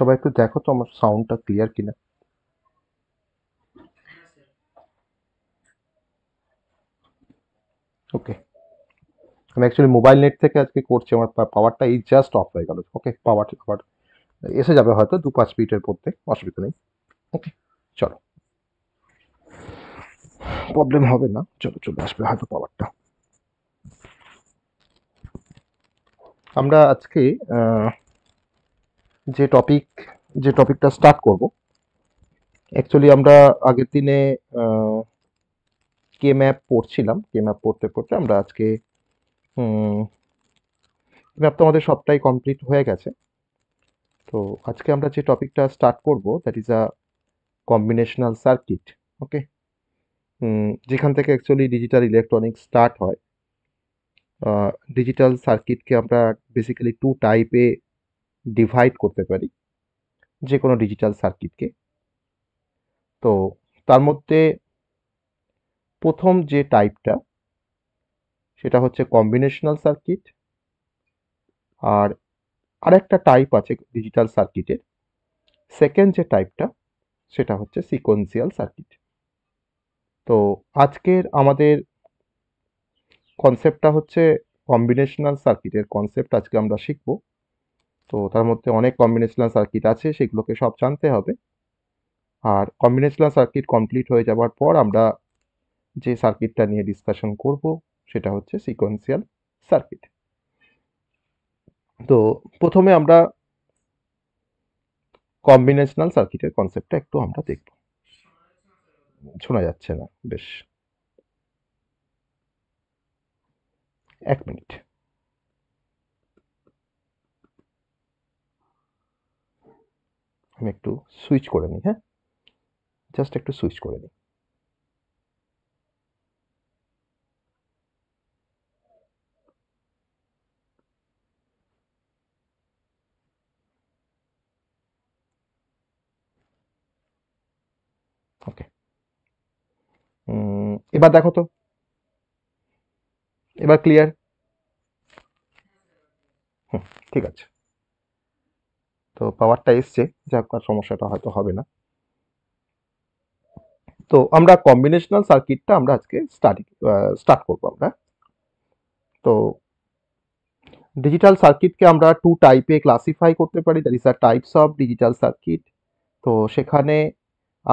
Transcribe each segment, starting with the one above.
সবাই একটু দেখো তো আমার সাউন্ডটা ক্লিয়ার কিনা ওকে আমি অ্যাকচুয়ালি মোবাইল নেট থেকে আজকে করছি আমার পাওয়ারটা এই জাস্ট অফ হয়ে গেল ওকে পাওয়ার এসে যাবে হয়তো দু পাঁচ মিনিটের মধ্যে অসুবিধা নেই ওকে চলো প্রবলেম হবে না চলো চলে আসবে হয়তো পাওয়ারটা আমরা আজকে যে টপিক যে টপিকটা স্টার্ট করব অ্যাকচুয়ালি আমরা আগের দিনে কে ম্যাপ পড়ছিলাম কে ম্যাপ পড়তে পড়তে আমরা আজকে ম্যাপ তো আমাদের সবটাই কমপ্লিট হয়ে গেছে তো আজকে আমরা যে টপিকটা স্টার্ট করব that is a combinational circuit okay যেখান থেকে অ্যাকচুয়ালি ডিজিটাল ইলেকট্রনিক্স স্টার্ট হয় ডিজিটাল সার্কিটকে আমরা বেসিক্যালি টু টাইপে ডিভাইড করতে পারি যে কোনো ডিজিটাল সার্কিটকে তো তার মধ্যে প্রথম যে টাইপটা সেটা হচ্ছে কম্বিনেশনাল সার্কিট আর আরেকটা টাইপ আছে ডিজিটাল সার্কিটের সেকেন্ড যে টাইপটা সেটা হচ্ছে সিকোয়েন্সিয়াল সার্কিট তো আজকের আমাদের কনসেপ্টটা হচ্ছে কম্বিনেশনাল সার্কিটের কনসেপ্ট আজকে আমরা শিখব তো তার মধ্যে অনেক কম্বিনেশনাল সার্কিট আছে সেগুলোকে সব জানতে হবে আর কম্বিনেশনাল সার্কিট কমপ্লিট হয়ে যাওয়ার পর আমরা যে সার্কিটটা নিয়ে ডিসকাশন করব সেটা হচ্ছে সিকোয়েন্সিয়াল সার্কিট তো প্রথমে আমরা কম্বিনেশনাল সার্কিটের কনসেপ্টটা একটু আমরা দেখব শোনা যাচ্ছে না বেশ এক মিনিট আমি একটু সুইচ করে নিই হ্যাঁ জাস্ট একটু সুইচ করে নিই ওকে এবার দেখো তো এবার ক্লিয়ার হুম ঠিক আছে তো পাওয়ারটা এসছে যাক আর সমস্যাটা হয়তো হবে না তো আমরা কম্বিনেশনাল সার্কিটটা আমরা আজকে স্টাডি স্টার্ট করবো আমরা তো ডিজিটাল সার্কিটকে আমরা টু টাইপে ক্লাসিফাই করতে পারি that is are types of digital circuit তো সেখানে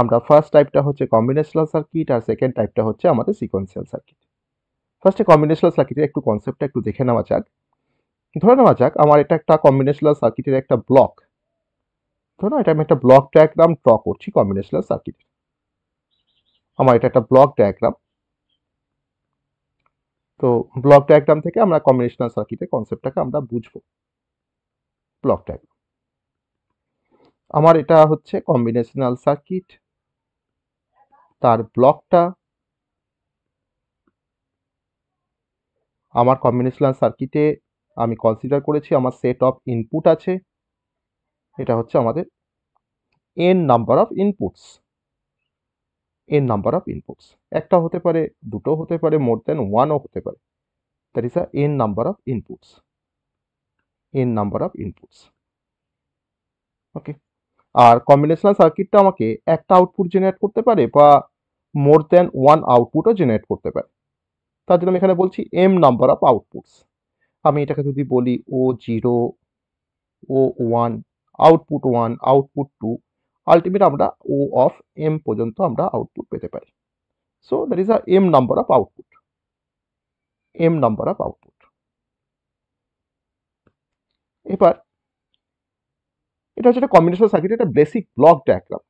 আমরা ফার্স্ট টাইপটা হচ্ছে কম্বিনেশনাল সার্কিট আর সেকেন্ড টাইপটা হচ্ছে আমাদের সিকোয়েন্সিয়াল সার্কিট ফার্স্টে কম্বিনেশনাল সার্কিটের একটু কনসেপ্টটা একটু দেখে নেওয়া যাক ধরে নেওয়া যাক আমার এটা একটা কম্বিনেশনাল সার্কিটের একটা ব্লক ধরো এটা আমি একটা ব্লক ডায়াগ্রাম ড্র করছি কম্বিনেশনাল সার্কিট আমার এটা একটা ব্লক ডায়াগ্রাম তো ব্লক ডায়াগ্রাম থেকে আমরা কম্বিনেশনাল সার্কিটের কনসেপ্টটাকে আমরা বুঝবো ব্লক ডায়াগ্রাম আমার এটা হচ্ছে কম্বিনেশনাল সার্কিট তার ব্লকটা আমার কম্বিনেশনাল সার্কিটে আমি কনসিডার করেছি আমার সেট অফ ইনপুট আছে এটা হচ্ছে আমাদের N number of inputs N number of inputs একটা হতে পারে দুটো হতে পারে মোর দ্যান ওয়ানও হতে পারে that is a N number of inputs N number of inputs okay আর কম্বিনেশনাল সার্কিটটা আমাকে একটা আউটপুট জেনারেট করতে পারে বা মোর দ্যান ওয়ান আউটপুটও জেনারেট করতে পারে তার জন্য আমি এখানে বলছি এম নাম্বার অফ আউটপুটস আমি এটাকে যদি বলি O zero O one output one output two ultimate আমরা ও অফ এম পর্যন্ত আমরা আউটপুট পেতে পারি so that is a M number of output M number of output এবার এটা হচ্ছে একটা কম্বিনেশন সার্কিট একটা বেসিক ব্লক ডায়াগ্রাম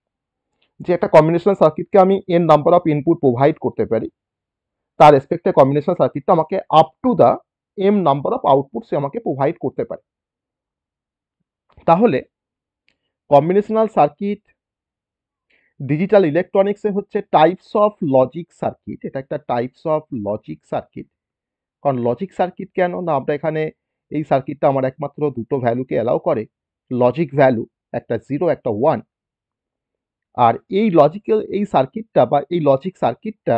যে একটা কম্বিনেশন সার্কিটকে আমি N number of input provide করতে পারি তার রেসপেক্টে কম্বিনেশন সার্কিটটা আমাকে up to the M number of output সে আমাকে প্রোভাইড করতে পারে তাহলে কম্বিনেশনাল সার্কিট ডিজিটাল ইলেকট্রনিক্সে হচ্ছে টাইপস অফ লজিক সার্কিট এটা একটা টাইপস অফ লজিক সার্কিট কারণ লজিক সার্কিট কেন না আমরা এখানে এই সার্কিটটা আমার একমাত্র দুটো ভ্যালুকে অ্যালাউ করে লজিক ভ্যালু একটা জিরো একটা ওয়ান আর এই লজিক্যাল এই সার্কিটটা বা এই লজিক সার্কিটটা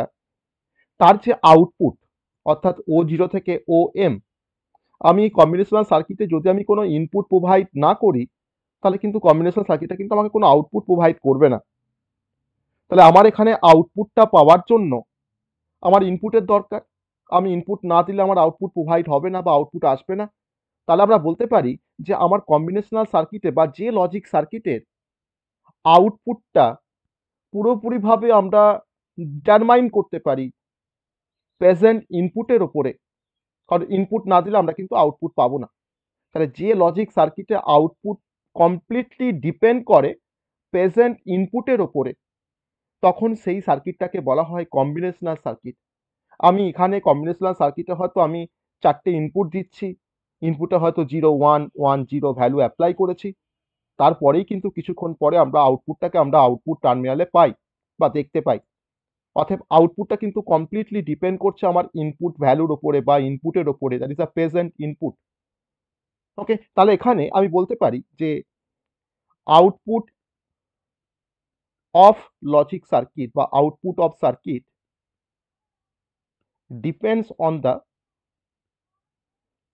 তার যে আউটপুট অর্থাৎ ও জিরো থেকে ও এম আমি কম্বিনেশনাল সার্কিটে যদি আমি কোনো ইনপুট প্রোভাইড না করি তাহলে কিন্তু কম্বিনেশন সার্কিটটা কিন্তু আমাকে কোনো আউটপুট প্রোভাইড করবে না তাহলে আমার এখানে আউটপুটটা পাওয়ার জন্য আমার ইনপুটের দরকার আমি ইনপুট না দিলে আমার আউটপুট প্রোভাইড হবে না বা আউটপুট আসবে না তাহলে আমরা বলতে পারি যে আমার কম্বিনেশনাল সার্কিটে বা যে লজিক সার্কিটের আউটপুটটা পুরোপুরিভাবে আমরা ডিটারমাইন করতে পারি প্রেজেন্ট ইনপুটের ওপরে কারণ ইনপুট না দিলে আমরা কিন্তু আউটপুট পাবো না তাহলে যে লজিক সার্কিটে আউটপুট কমপ্লিটলি ডিপেন্ড করে প্রেজেন্ট ইনপুটের ওপরে তখন সেই সার্কিটটাকে বলা হয় কম্বিনেশনাল সার্কিট আমি এখানে কম্বিনেশনাল সার্কিটে হয়তো আমি চারটে ইনপুট দিচ্ছি ইনপুটে হয়তো zero one one zero value apply করেছি তারপরেই কিন্তু কিছুক্ষণ পরে আমরা আউটপুটটাকে আমরা আউটপুট টার্মিনালে পাই বা দেখতে পাই অথব আউটপুটটা কিন্তু কমপ্লিটলি ডিপেন্ড করছে আমার ইনপুট ভ্যালুর ওপরে বা ইনপুটের ওপরে that is a present input okay তাহলে এখানে আমি বলতে পারি যে আউটপুট অফ লজিক সার্কিট বা output of circuit depends on the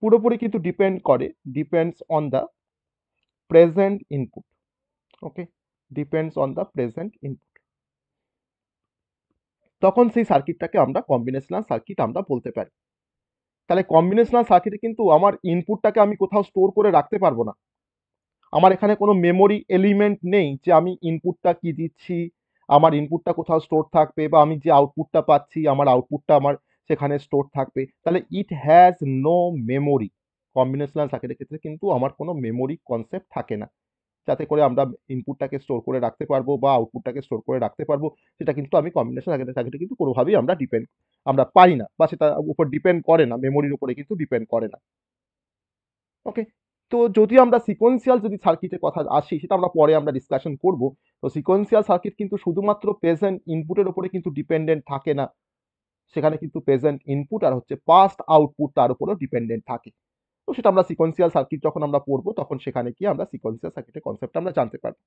পুরোপুরি কিন্তু ডিপেন্ড করে depends on the present input okay depends on the present input তখন সেই সার্কিটটাকে আমরা কম্বিনেশনাল সার্কিট আমরা বলতে পারি তাহলে কম্বিনেশনাল সার্কিটে কিন্তু আমার ইনপুটটাকে আমি কোথাও স্টোর করে রাখতে পারবো না আমার এখানে কোনো মেমোরি এলিমেন্ট নেই যে আমি ইনপুটটা কি দিচ্ছি আমার ইনপুটটা কোথাও স্টোর থাকবে বা আমি যে আউটপুটটা পাচ্ছি আমার আউটপুটটা আমার সেখানে স্টোর থাকবে তাহলে it has no memory combinational সার্কিটের ক্ষেত্রে কিন্তু আমার কোনো মেমোরি কনসেপ্ট থাকে না যাতে করে আমরা ইনপুটটাকে স্টোর করে রাখতে পারবো বা আউটপুটটাকে স্টোর করে রাখতে পারবো সেটা কিন্তু আমি কম্বিনেশন আগে চাকরিটা কিন্তু কোনোভাবেই আমরা ডিপেন্ড আমরা পারি না বা সেটা উপর ডিপেন্ড করে না মেমোরির উপরে কিন্তু ডিপেন্ড করে না ওকে তো যদি আমরা সিকোয়েন্সিয়াল যদি সার্কিটের কথা আসি সেটা আমরা পরে আমরা ডিসকাশন করব তো সিকোয়েন্সিয়াল সার্কিট কিন্তু শুধুমাত্র প্রেজেন্ট ইনপুটের উপরে কিন্তু ডিপেন্ডেন্ট থাকে না সেখানে কিন্তু প্রেজেন্ট ইনপুট আর হচ্ছে পাস্ট আউটপুট তার উপরেও ডিপেন্ডেন্ট থাকে তো সেটা আমরা সিকোয়েন্সিয়াল সার্কিট যখন আমরা পড়বো তখন সেখানে গিয়ে আমরা সিকোয়েন্সিয়াল সার্কিটের কনসেপ্ট আমরা জানতে পারবো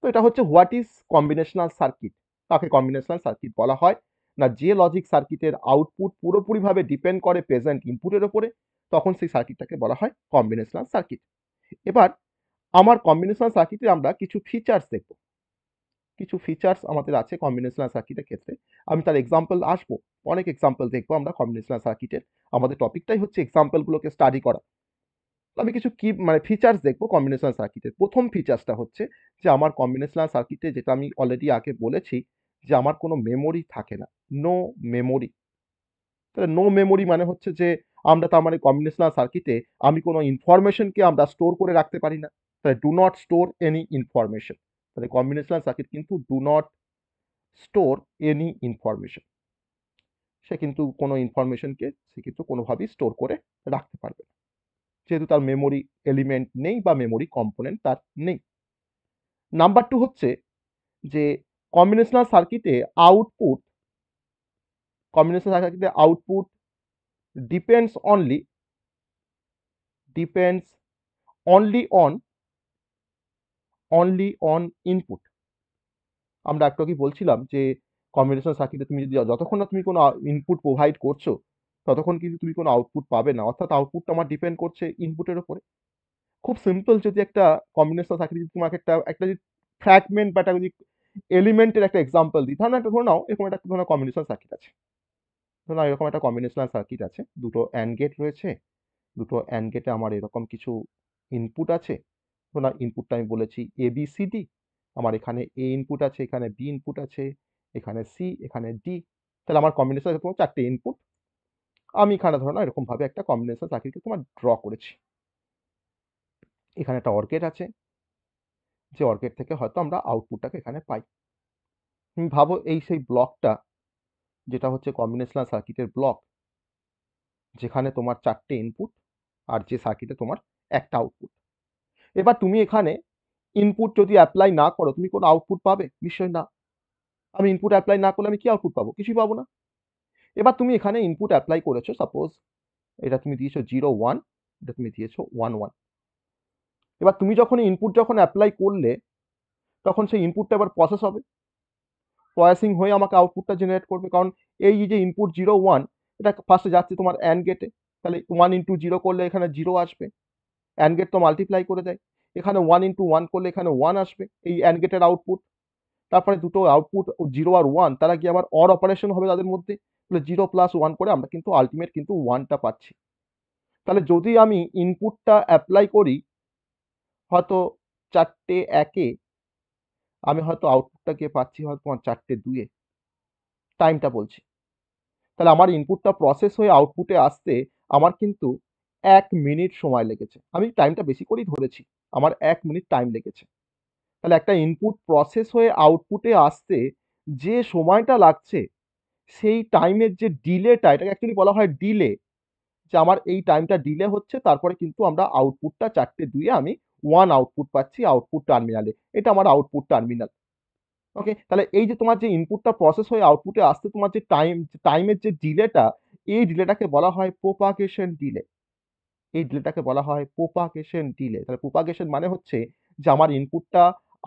তো এটা হচ্ছে হোয়াট ইজ কম্বিনেশনাল সার্কিট তাকে কম্বিনেশনাল সার্কিট বলা হয় না যে লজিক সার্কিটের আউটপুট পুরোপুরিভাবে ডিপেন্ড করে প্রেজেন্ট ইনপুটের ওপরে তখন সেই সার্কিটটাকে বলা হয় কম্বিনেশনাল সার্কিট এবার আমার কম্বিনেশনাল সার্কিটে আমরা কিছু ফিচার্স দেখব কিছু ফিচার্স আমাদের আছে কম্বিনেশনাল সার্কিটের ক্ষেত্রে আমি তার এক্সাম্পল আসবো অনেক এক্সাম্পল দেখবো আমরা কম্বিনেশনাল সার্কিটের আমাদের টপিকটাই হচ্ছে এক্সাম্পলগুলোকে স্টাডি করা আমি কিছু কি মানে ফিচার্স দেখবো কম্বিনেশনাল সার্কিটের প্রথম ফিচার্সটা হচ্ছে যে আমার কম্বিনেশনাল সার্কিটে যেটা আমি অলরেডি আগে বলেছি যে আমার কোনো মেমোরি থাকে না নো মেমোরি তাহলে নো মেমোরি মানে হচ্ছে যে আমরা তার মানে কম্বিনেশনাল সার্কিটে আমি কোনো ইনফরমেশনকে আমরা স্টোর করে রাখতে পারি না তাহলে do not store any information তাহলে কম্বিনেশনাল সার্কিট কিন্তু do not store any information সে কিন্তু কোনো ইনফরমেশনকে সে কিন্তু কোনোভাবেই স্টোর করে রাখতে পারবে না যেহেতু তার মেমোরি এলিমেন্ট নেই বা মেমোরি কম্পোনেন্ট তার নেই নাম্বার টু হচ্ছে যে কম্বিনেশনাল সার্কিটে আউটপুট কম্বিনেশনাল সার্কিটে output depends only depends only on only on input আমরা একটা কি বলছিলাম যে কম্বিনেশন সার্কিটে তুমি যদি যতক্ষণ না তুমি কোনো ইনপুট প্রোভাইড করছো ততক্ষণ কিন্তু তুমি কোনো আউটপুট পাবে না অর্থাৎ আউটপুটটা আমার ডিপেন্ড করছে ইনপুটের ওপরে খুব সিম্পল যদি একটা কম্বিনেশন সার্কিট যদি তোমাকে একটা একটা যদি ফ্র্যাগমেন্ট বা একটা যদি এলিমেন্টের একটা এক্সাম্পল দিই ধরো একটা ধরে নাও এরকম একটা ধরো কম্বিনেশন সার্কিট আছে ধরো নাও এরকম একটা কম্বিনেশনাল সার্কিট আছে দুটো অ্যান্ড গেট রয়েছে দুটো অ্যান্ড গেটে আমার এরকম কিছু ইনপুট আছে তো না ইনপুটটা আমি বলেছি এ বি সি ডি আমার এখানে এ ইনপুট আছে এখানে বি ইনপুট আছে এখানে সি এখানে ডি তাহলে আমার কম্বিনেশন তোমার চারটে ইনপুট আমি এখানে ধরো না এরকমভাবে একটা কম্বিনেশন চাকরিকে তোমার ড্র করেছি এখানে একটা অর্কেট আছে যে অর্কেট থেকে হয়তো আমরা আউটপুটটাকে এখানে পাই ভাবো এই সেই ব্লকটা যেটা হচ্ছে কম্বিনেশনাল সার্কিটের ব্লক যেখানে তোমার চারটে ইনপুট আর যে সার্কিটে তোমার একটা আউটপুট এবার তুমি এখানে ইনপুট যদি অ্যাপ্লাই না করো তুমি কোনো আউটপুট পাবে নিশ্চয় না আমি ইনপুট অ্যাপ্লাই না করলে আমি কি আউটপুট পাবো কিছুই পাবো না এবার তুমি এখানে ইনপুট অ্যাপ্লাই করেছো সাপোজ এটা তুমি দিয়েছো জিরো ওয়ান এটা তুমি দিয়েছো ওয়ান ওয়ান এবার তুমি যখন ইনপুট যখন অ্যাপ্লাই করলে তখন সেই ইনপুটটা এবার প্রসেস হবে প্রসেসিং হয়ে আমাকে আউটপুটটা জেনারেট করবে কারণ এই যে ইনপুট জিরো ওয়ান এটা ফার্স্টে যাচ্ছে তোমার অ্যান্ড গেটে তাহলে ওয়ান ইন্টু জিরো করলে এখানে জিরো আসবে অ্যান্ড গেট তো মাল্টিপ্লাই করে দেয় এখানে ওয়ান ইন্টু ওয়ান করলে এখানে ওয়ান আসবে এই অ্যান্ড গেটের আউটপুট তারপরে দুটো আউটপুট জিরো আর ওয়ান তারা কি আবার অর অপারেশন হবে তাদের মধ্যে তাহলে জিরো প্লাস ওয়ান করে আমরা কিন্তু আলটিমেট কিন্তু ওয়ানটা পাচ্ছি তাহলে যদি আমি ইনপুটটা অ্যাপ্লাই করি হয়তো চারটে একে আমি হয়তো আউটপুটটা গিয়ে পাচ্ছি হয়তো চারটে দুয়ে টাইমটা বলছি তাহলে আমার ইনপুটটা প্রসেস হয়ে আউটপুটে আসতে আমার কিন্তু এক মিনিট সময় লেগেছে আমি টাইমটা বেশি করেই ধরেছি আমার এক মিনিট টাইম লেগেছে তাহলে একটা ইনপুট প্রসেস হয়ে আউটপুটে আসতে যে সময়টা লাগছে সেই টাইমের যে ডিলেটা এটাকে অ্যাকচুয়ালি বলা হয় ডিলে যে আমার এই টাইমটা ডিলে হচ্ছে তারপরে কিন্তু আমরা আউটপুটটা চারটে দুয়ে আমি ওয়ান আউটপুট পাচ্ছি আউটপুট টার্মিনালে এটা আমার আউটপুট টার্মিনাল ওকে তাহলে এই যে তোমার যে ইনপুটটা প্রসেস হয়ে আউটপুটে আসতে তোমার যে টাইম টাইমের যে ডিলেটা এই ডিলেটাকে বলা হয় প্রোপাগেশন ডিলে এই ডিলেটাকে বলা হয় প্রোপাগেশন ডিলে তাহলে প্রোপাগেশন মানে হচ্ছে যে আমার ইনপুটটা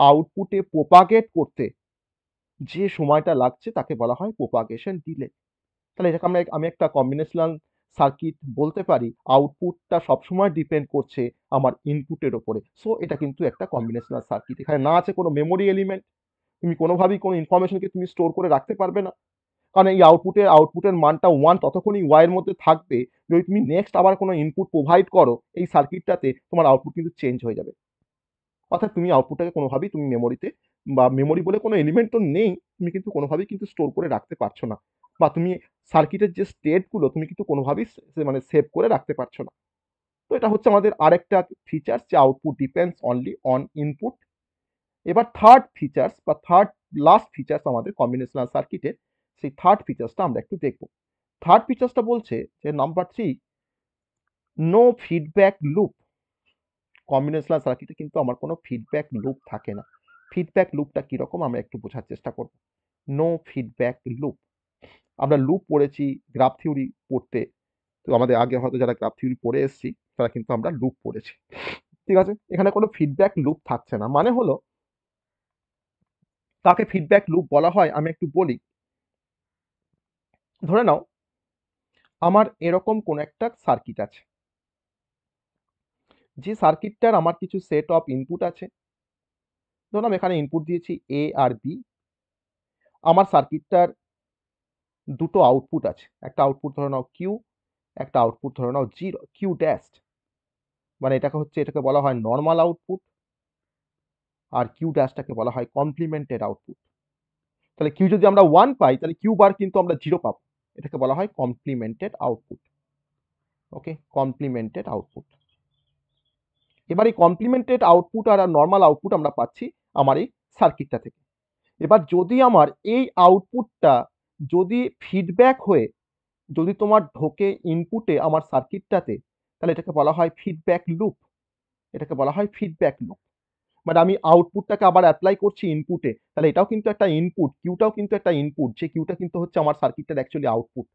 আউটপুটে প্রোপাগেট করতে যে সময়টা লাগছে তাকে বলা হয় প্রোপাগেশন ডিলে তাহলে এটাকে আমরা আমি একটা কম্বিনেশনাল সার্কিট বলতে পারি আউটপুটটা সবসময় ডিপেন্ড করছে আমার ইনপুটের ওপরে সো এটা কিন্তু একটা কম্বিনেশনাল সার্কিট এখানে না আছে কোনো মেমোরি এলিমেন্ট তুমি কোনোভাবেই কোনো ইনফরমেশনকে তুমি স্টোর করে রাখতে পারবে না কারণ এই আউটপুটের আউটপুটের মানটা ওয়ান ততক্ষণই ওয়াইয়ের মধ্যে থাকবে যদি তুমি নেক্সট আবার কোনো ইনপুট প্রোভাইড করো এই সার্কিটটাতে তোমার আউটপুট কিন্তু চেঞ্জ হয়ে যাবে অর্থাৎ তুমি আউটপুটটাকে কোনোভাবেই তুমি মেমোরিতে বা মেমোরি বলে কোনো এলিমেন্ট তো নেই তুমি কিন্তু কোনোভাবেই কিন্তু স্টোর করে রাখতে পারছো না বা তুমি সার্কিটের যে স্টেটগুলো তুমি কিন্তু কোনোভাবেই মানে সেভ করে রাখতে পারছো না তো এটা হচ্ছে আমাদের আরেকটা ফিচার্স যে output depends only on input এবার থার্ড ফিচার্স বা থার্ড লাস্ট ফিচার্স আমাদের কম্বিনেশনাল সার্কিটের সেই থার্ড ফিচার্সটা আমরা একটু দেখব থার্ড ফিচার্সটা বলছে যে number three no feedback loop combinational সার্কিটে কিন্তু আমার কোনো ফিডব্যাক লুপ থাকে না ফিডব্যাক লুপটা কীরকম আমরা একটু বোঝার চেষ্টা করব নো ফিডব্যাক লুপ আমরা লুপ পড়েছি গ্রাফ থিওরি পড়তে তো আমাদের আগে হয়তো যারা গ্রাফ থিওরি পড়ে এসেছি তারা কিন্তু আমরা লুপ পড়েছি ঠিক আছে এখানে কোনো ফিডব্যাক লুপ থাকছে না মানে হলো তাকে ফিডব্যাক লুপ বলা হয় আমি একটু বলি ধরে নাও আমার এরকম কোনো একটা সার্কিট আছে যে সার্কিটটার আমার কিছু সেট অফ ইনপুট আছে ধরলাম এখানে ইনপুট দিয়েছি এ আর বি আমার সার্কিটটার দুটো আউটপুট আছে একটা আউটপুট ধরে নাও কিউ একটা আউটপুট ধরে নাও জিরো কিউ ড্যাস্ট মানে এটাকে হচ্ছে এটাকে বলা হয় নর্মাল আউটপুট আর কিউ ড্যাশটাকে বলা হয় কমপ্লিমেন্টেড আউটপুট তাহলে কিউ যদি আমরা ওয়ান পাই তাহলে কিউ বার কিন্তু আমরা জিরো পাবো এটাকে বলা হয় complemented output okay complemented output এবার এই কমপ্লিমেন্টেড আউটপুট আর নর্মাল আউটপুট আমরা পাচ্ছি আমার এই সার্কিটটা থেকে এবার যদি আমার এই আউটপুটটা যদি ফিডব্যাক হয়ে যদি তোমার ঢোকে ইনপুটে আমার সার্কিটটাতে তাহলে এটাকে বলা হয় ফিডব্যাক লুপ এটাকে বলা হয় ফিডব্যাক লুপ বাট মানে আমি আউটপুটটাকে আবার অ্যাপ্লাই করছি ইনপুটে তাহলে এটাও কিন্তু একটা ইনপুট কিউটাও কিন্তু একটা ইনপুট যে কিউটা কিন্তু হচ্ছে আমার সার্কিটটার অ্যাকচুয়ালি আউটপুট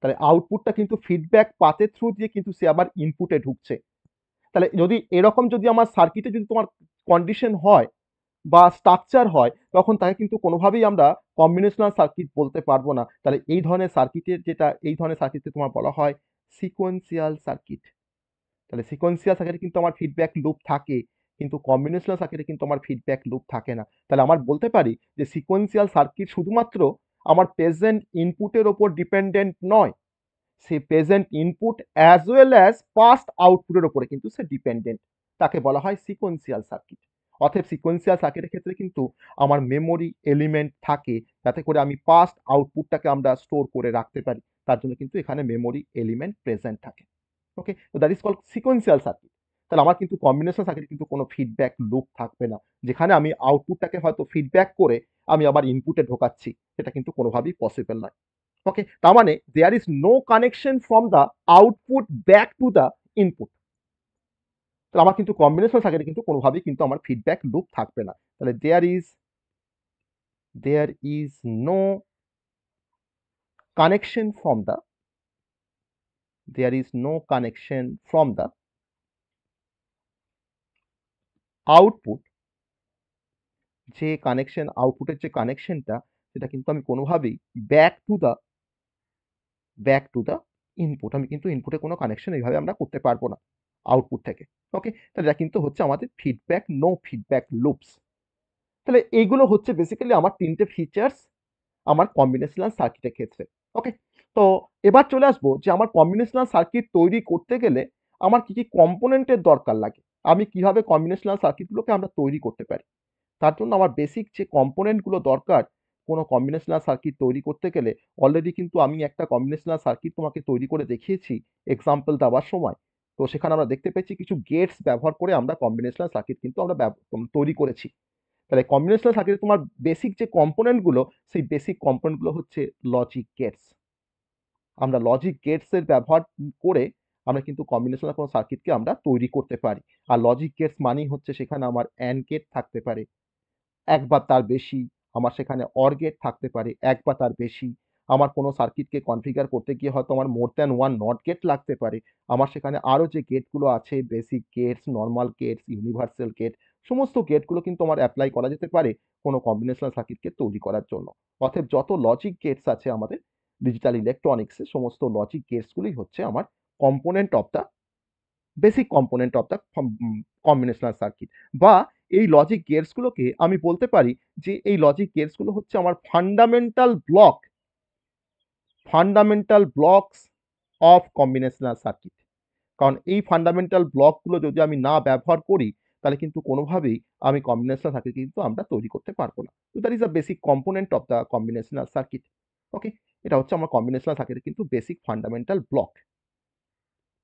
তাহলে আউটপুটটা কিন্তু ফিডব্যাক পাতে থ্রু দিয়ে কিন্তু সে আবার ইনপুটে ঢুকছে তাহলে যদি এরকম যদি আমার সার্কিটে যদি তোমার কন্ডিশন হয় বা স্ট্রাকচার হয় তখন তাকে কিন্তু কোনোভাবেই আমরা কম্বিনেশনাল সার্কিট বলতে পারবো না তাহলে এই ধরনের সার্কিটের যেটা এই ধরনের সার্কিটকে তোমার বলা হয় সিকোয়েন্সিয়াল সার্কিট তাহলে সিকোয়েন্সিয়াল সার্কিটে কিন্তু আমার ফিডব্যাক লুপ থাকে কিন্তু কম্বিনেশনাল সার্কিটে কিন্তু আমার ফিডব্যাক লুপ থাকে না তাহলে আমার বলতে পারি যে সিকোয়েন্সিয়াল সার্কিট শুধুমাত্র আমার প্রেজেন্ট ইনপুটের ওপর ডিপেন্ডেন্ট নয় সে present input as well as past আউটপুটের ওপরে কিন্তু সে ডিপেন্ডেন্ট তাকে বলা হয় সিকোয়েন্সিয়াল সার্কিট অথব সিকোয়েন্সিয়াল সার্কিটের ক্ষেত্রে কিন্তু আমার মেমোরি এলিমেন্ট থাকে যাতে করে আমি পাস্ট আউটপুটটাকে আমরা স্টোর করে রাখতে পারি তার জন্য কিন্তু এখানে মেমোরি এলিমেন্ট প্রেজেন্ট থাকে ওকে তো that is call sequential circuit তাহলে আমার কিন্তু কম্বিনেশন সার্কিটে কিন্তু কোনো ফিডব্যাক লুপ থাকবে না যেখানে আমি আউটপুটটাকে হয়তো ফিডব্যাক করে আমি আবার ইনপুটে ঢোকাচ্ছি সেটা কিন্তু কোনোভাবেই পসিবল নয় ওকে তার মানে there is no connection from the output back to the input তাহলে আমার কিন্তু কম্বিনেশন সার্কিটে কিন্তু কোনোভাবেই কিন্তু আমার ফিডব্যাক লুপ থাকবে না তাহলে there is there is no connection from the there is no connection from the output যে কানেকশন আউটপুটের যে কানেকশনটা সেটা কিন্তু আমি কোনোভাবেই back to the back to the input আমি কিন্তু ইনপুটে কোনো কানেকশন এইভাবে আমরা করতে পারবো না আউটপুট থেকে ওকে তাহলে এটা কিন্তু হচ্ছে আমাদের ফিডব্যাক নো ফিডব্যাক লুপস তাহলে এইগুলো হচ্ছে বেসিক্যালি আমার তিনটে ফিচার্স আমার কম্বিনেশনাল সার্কিটের ক্ষেত্রে ওকে তো এবার চলে আসবো যে আমার কম্বিনেশনাল সার্কিট তৈরি করতে গেলে আমার কি কি কম্পোনেন্টের দরকার লাগে আমি কিভাবে কম্বিনেশনাল সার্কিটগুলোকে আমরা তৈরি করতে পারি তার জন্য আমার বেসিক যে কম্পোনেন্টগুলো দরকার কোনো কম্বিনেশনাল সার্কিট তৈরি করতে গেলে অলরেডি কিন্তু আমি একটা কম্বিনেশনাল সার্কিট তোমাকে তৈরি করে দেখিয়েছি এক্সাম্পল দেওয়ার সময় তো সেখানে আমরা দেখতে পেয়েছি কিছু গেটস ব্যবহার করে আমরা কম্বিনেশনাল সার্কিট কিন্তু আমরা তৈরি করেছি তাহলে কম্বিনেশনাল সার্কিটে তোমার বেসিক যে কম্পোনেন্টগুলো সেই বেসিক কম্পোনেন্টগুলো হচ্ছে লজিক গেটস আমরা লজিক গেটসের ব্যবহার করে আমরা কিন্তু কম্বিনেশনাল কোনো সার্কিটকে আমরা তৈরি করতে পারি আর লজিক গেটস মানেই হচ্ছে সেখানে আমার অ্যান্ড গেট থাকতে পারে এক বা তার বেশি আমার সেখানে অর গেট থাকতে পারে এক বা তার বেশি আমার কোনো সার্কিটকে কনফিগার করতে গিয়ে হয়তো আমার more than one NOT gate লাগতে পারে আমার সেখানে আরও যে গেটগুলো আছে basic gates normal gates universal gate সমস্ত গেটগুলো কিন্তু আমার অ্যাপ্লাই করা যেতে পারে কোনো কম্বিনেশনাল সার্কিটকে তৈরি করার জন্য অথব যত লজিক গেটস আছে আমাদের ডিজিটাল ইলেকট্রনিক্সে সমস্ত লজিক গেটসগুলোই হচ্ছে আমার component of the basic component of the combinational circuit বা এই লজিক গেটসগুলোকে আমি বলতে পারি যে এই লজিক গেটসগুলো হচ্ছে আমার fundamental block fundamental blocks of combinational circuit কারণ এই ফান্ডামেন্টাল ব্লকগুলো যদি আমি না ব্যবহার করি তাহলে কিন্তু কোনোভাবেই আমি কম্বিনেশনাল সার্কিট কিন্তু আমরা তৈরি করতে পারবো না তো that is a basic component of the combinational circuit okay এটা হচ্ছে আমার কম্বিনেশনাল সার্কিটের কিন্তু বেসিক ফান্ডামেন্টাল ব্লক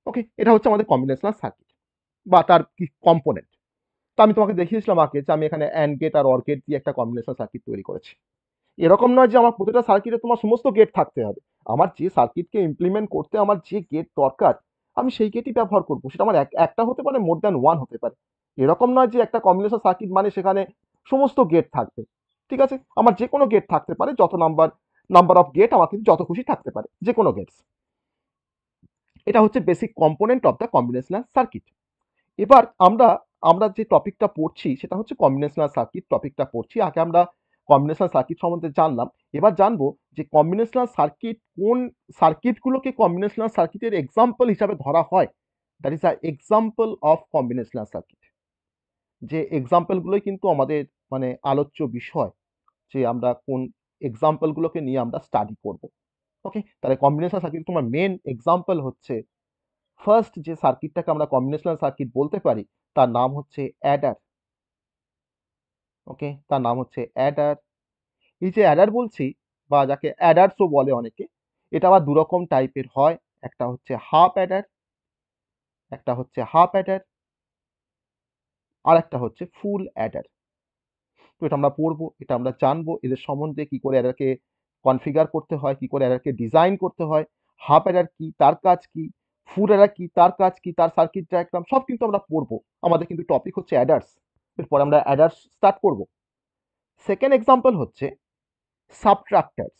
ওকে এটা হচ্ছে আমাদের কম্বিনেশনাল সার্কিট বা তার কি কম্পোনেন্ট তো আমি তোমাকে দেখিয়েছিলাম আগে যে আমি এখানে অ্যান্ড গেট আর অর গেট দিয়ে একটা কম্বিনেশন সার্কিট তৈরি করেছি এরকম নয় যে আমার প্রতিটা সার্কিটে তোমার সমস্ত গেট থাকতে হবে আমার যে সার্কিটকে ইমপ্লিমেন্ট করতে আমার যে গেট দরকার আমি সেই গেটই ব্যবহার করবো সেটা আমার এক একটা হতে পারে মোর দ্যান ওয়ান হতে পারে এরকম নয় যে একটা কম্বিনেশন সার্কিট মানে সেখানে সমস্ত গেট থাকবে ঠিক আছে আমার যে কোনো গেট থাকতে পারে যত নাম্বার নাম্বার অফ গেট আমার কিন্তু যত খুশি থাকতে পারে যে কোনো গেটস এটা হচ্ছে basic component of the combinational circuit এবার আমরা আমরা যে টপিকটা পড়ছি সেটা হচ্ছে কম্বিনেশনাল সার্কিট টপিকটা পড়ছি আগে আমরা কম্বিনেশনাল সার্কিট সম্বন্ধে জানলাম এবার জানবো যে কম্বিনেশনাল সার্কিট কোন সার্কিটগুলোকে কম্বিনেশনাল সার্কিটের এক্সাম্পল হিসাবে ধরা হয় that is a example of combinational circuit যে এক্সাম্পলগুলোই কিন্তু আমাদের মানে আলোচ্য বিষয় যে আমরা কোন এক্সাম্পলগুলোকে নিয়ে আমরা স্টাডি করব ওকে তাহলে কম্বিনেশনাল সার্কিট তোমার মেন এক্সাম্পল হচ্ছে ফার্স্ট যে সার্কিটটাকে আমরা কম্বিনেশনাল সার্কিট বলতে পারি তার নাম হচ্ছে অ্যাডার ওকে তার নাম হচ্ছে অ্যাডার এই যে অ্যাডার বলছি বা যাকে অ্যাডার্সও বলে অনেকে এটা আবার দুরকম টাইপের হয় একটা হচ্ছে হাফ অ্যাডার একটা হচ্ছে হাফ অ্যাডার আর একটা হচ্ছে ফুল অ্যাডার তো এটা আমরা পড়বো এটা আমরা জানবো এদের সম্বন্ধে কি করে অ্যাডারকে কনফিগার করতে হয় কি করে অ্যারারকে ডিজাইন করতে হয় হাফ অ্যারার কি তার কাজ কি ফুল অ্যারার কি তার কাজ কি তার সার্কিট ডায়াগ্রাম সব কিন্তু আমরা পড়বো আমাদের কিন্তু টপিক হচ্ছে অ্যাডার্স এরপর আমরা অ্যাডার্স স্টার্ট করব সেকেন্ড এক্সাম্পল হচ্ছে সাবট্রাক্টার্স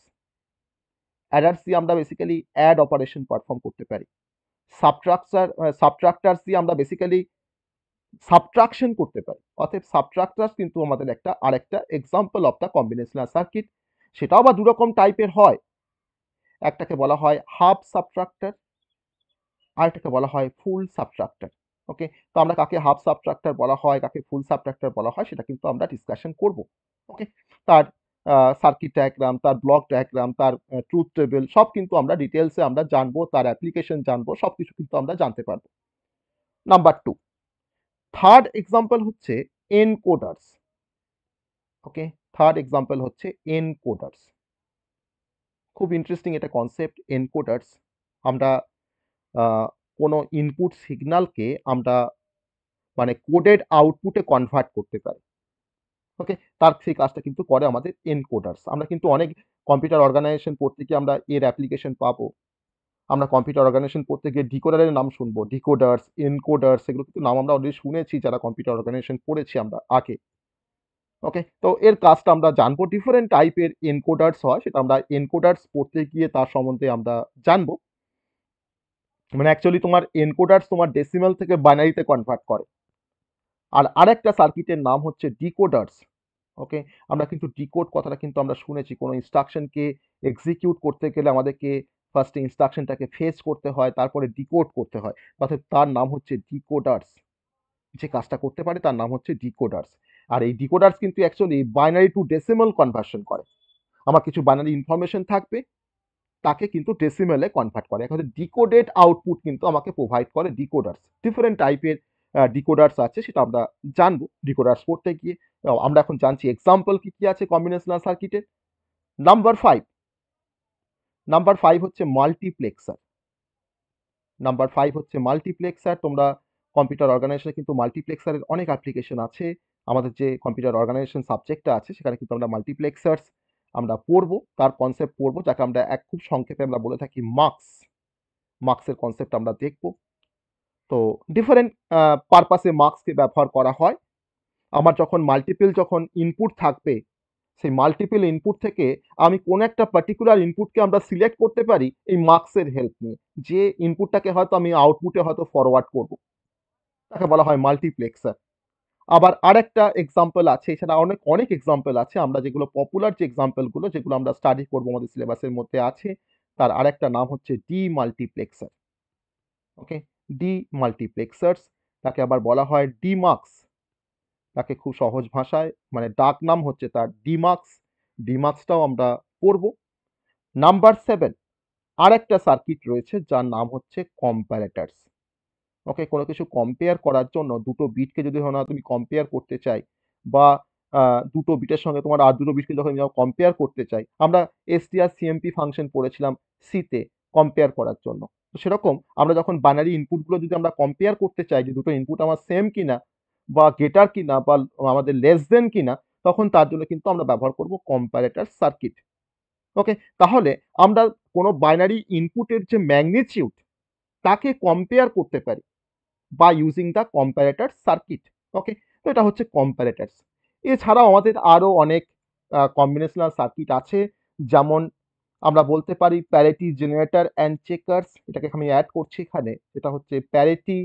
অ্যাডার্স দিয়ে আমরা বেসিক্যালি অ্যাড অপারেশন পারফর্ম করতে পারি সাবট্রাকচার সাবট্রাক্টার্স দিয়ে আমরা বেসিক্যালি সাবট্রাকশন করতে পারি অর্থাৎ সাবট্রাক্টার্স কিন্তু আমাদের একটা আরেকটা example of the combinational circuit সেটাও বা দুরকম টাইপের হয় একটাকে বলা হয় হাফ সাবট্রাক্টার আরেকটাকে বলা হয় ফুল সাবট্রাক্টার ওকে তো আমরা কাকে হাফ সাবট্রাক্টার বলা হয় কাকে ফুল সাবট্রাক্টার বলা হয় সেটা কিন্তু আমরা ডিসকাশন করব ওকে তার সার্কিট ডায়াগ্রাম তার ব্লক ডায়াগ্রাম তার ট্রুথ টেবিল সব কিন্তু আমরা ডিটেলসে আমরা জানবো তার অ্যাপ্লিকেশন জানবো সব কিছু কিন্তু আমরা জানতে পারবো নাম্বার টু থার্ড এক্সাম্পল হচ্ছে এনকোডার্স ওকে থার্ড এক্সাম্পল হচ্ছে এনকোডার্স খুব ইন্টারেস্টিং এটা কনসেপ্ট এনকোডার্স আমরা কোনো ইনপুট সিগনালকে আমরা মানে কোডেড আউটপুটে কনভার্ট করতে পারি ওকে তার সেই কাজটা কিন্তু করে আমাদের এনকোডার্স আমরা কিন্তু অনেক কম্পিউটার অর্গানাইজেশন পড়তে গিয়ে আমরা এর অ্যাপ্লিকেশন পাবো আমরা কম্পিউটার অর্গানাইজেশন পড়তে গিয়ে ডিকোডারের নাম শুনবো ডিকোডার্স এনকোডার্স এগুলো কিন্তু নাম আমরা অলরেডি শুনেছি যারা কম্পিউটার অর্গানাইজেশন পড়েছি আমরা আগে ওকে তো এর কাজটা আমরা জানবো ডিফারেন্ট টাইপের এনকোডার্স হয় সেটা আমরা এনকোডার্স পড়তে গিয়ে তার সম্বন্ধে আমরা জানবো মানে অ্যাকচুয়ালি তোমার এনকোডার্স তোমার ডেসিমাল থেকে বাইনারিতে কনভার্ট করে আর আরেকটা সার্কিটের নাম হচ্ছে ডিকোডার্স ওকে আমরা কিন্তু ডিকোড কথাটা কিন্তু আমরা শুনেছি কোনো ইনস্ট্রাকশনকে এক্সিকিউট করতে গেলে আমাদেরকে ফার্স্টে ইনস্ট্রাকশনটাকে ফেস করতে হয় তারপরে ডিকোড করতে হয় অর্থাৎ তার নাম হচ্ছে ডিকোডার্স যে কাজটা করতে পারে তার নাম হচ্ছে ডিকোডার্স আর এই ডিকোডার্স কিন্তু actually binary to decimal conversion করে আমার কিছু বাইনারি ইনফরমেশন থাকবে তাকে কিন্তু ডেসিমেলে কনভার্ট করে এখন ডিকোডেড আউটপুট কিন্তু আমাকে প্রোভাইড করে ডিকোডার্স ডিফারেন্ট টাইপের ডিকোডার্স আছে সেটা আমরা জানবো ডিকোডার্স পড়তে গিয়ে আমরা এখন জানছি এক্সাম্পল কী কী আছে কম্বিনেশনাল সার্কিটের নাম্বার ফাইভ নাম্বার ফাইভ হচ্ছে মাল্টিপ্লেক্সার নাম্বার ফাইভ হচ্ছে মাল্টিপ্লেক্সার তোমরা কম্পিউটার অর্গানাইজেশনে কিন্তু মাল্টিপ্লেক্সারের অনেক অ্যাপ্লিকেশন আছে আমাদের যে কম্পিউটার অর্গানাইজেশন সাবজেক্টটা আছে সেখানে কিন্তু আমরা মাল্টিপ্লেক্সার্স আমরা পড়ব তার কনসেপ্ট পড়বো যাকে আমরা এক খুব সংক্ষেপে আমরা বলে থাকি মার্কস মার্কসের কনসেপ্ট আমরা দেখব তো ডিফারেন্ট পারপাসে মার্কসকে ব্যবহার করা হয় আমার যখন মাল্টিপল যখন ইনপুট থাকবে সেই মাল্টিপল ইনপুট থেকে আমি কোন একটা পার্টিকুলার ইনপুটকে আমরা সিলেক্ট করতে পারি এই মার্কসের হেল্প নিয়ে যে ইনপুটটাকে হয়তো আমি আউটপুটে হয়তো ফরওয়ার্ড করব তাকে বলা হয় মাল্টিপ্লেক্সার আবার আরেকটা এক্সাম্পল আছে এছাড়া অনেক অনেক এক্সাম্পল আছে আমরা যেগুলো পপুলার যে এক্সাম্পলগুলো যেগুলো আমরা স্টাডি করবো আমাদের সিলেবাসের মধ্যে আছে তার আরেকটা নাম হচ্ছে demultiplexer okay demultiplexers তাকে আবার বলা হয় ডিমার্কস তাকে খুব সহজ ভাষায় মানে ডাক নাম হচ্ছে তার ডিমার্কস ডিমার্কসটাও আমরা পড়ব নাম্বার সেভেন আরেকটা সার্কিট রয়েছে যার নাম হচ্ছে কম্প্যারেটার্স ওকে কোনো কিছু কম্পেয়ার করার জন্য দুটো বিটকে যদি না তুমি কম্পেয়ার করতে চাই বা দুটো বিটের সঙ্গে তোমার আর দুটো বিটকে যখন কম্পেয়ার করতে চাই আমরা এসটিআর সিএমপি ফাংশন পড়েছিলাম সিতে কম্পেয়ার করার জন্য তো সেরকম আমরা যখন বাইনারি ইনপুটগুলো যদি আমরা কম্পেয়ার করতে চাই যে দুটো ইনপুট আমার সেম কিনা বা গেটার কিনা বা আমাদের লেস দেন কিনা তখন তার জন্য কিন্তু আমরা ব্যবহার করব কম্পারেটার সার্কিট ওকে তাহলে আমরা কোনো বাইনারি ইনপুটের যে ম্যাগনিচিউড তাকে কম্পেয়ার করতে পারি বা using the comparator circuit okay তো এটা হচ্ছে কম্প্যারেটার্স এছাড়াও আমাদের আরও অনেক কম্বিনেশনাল সার্কিট আছে যেমন আমরা বলতে পারি প্যারেটি জেনারেটার অ্যান্ড চেকার্স এটাকে আমি অ্যাড করছি এখানে এটা হচ্ছে প্যারেটি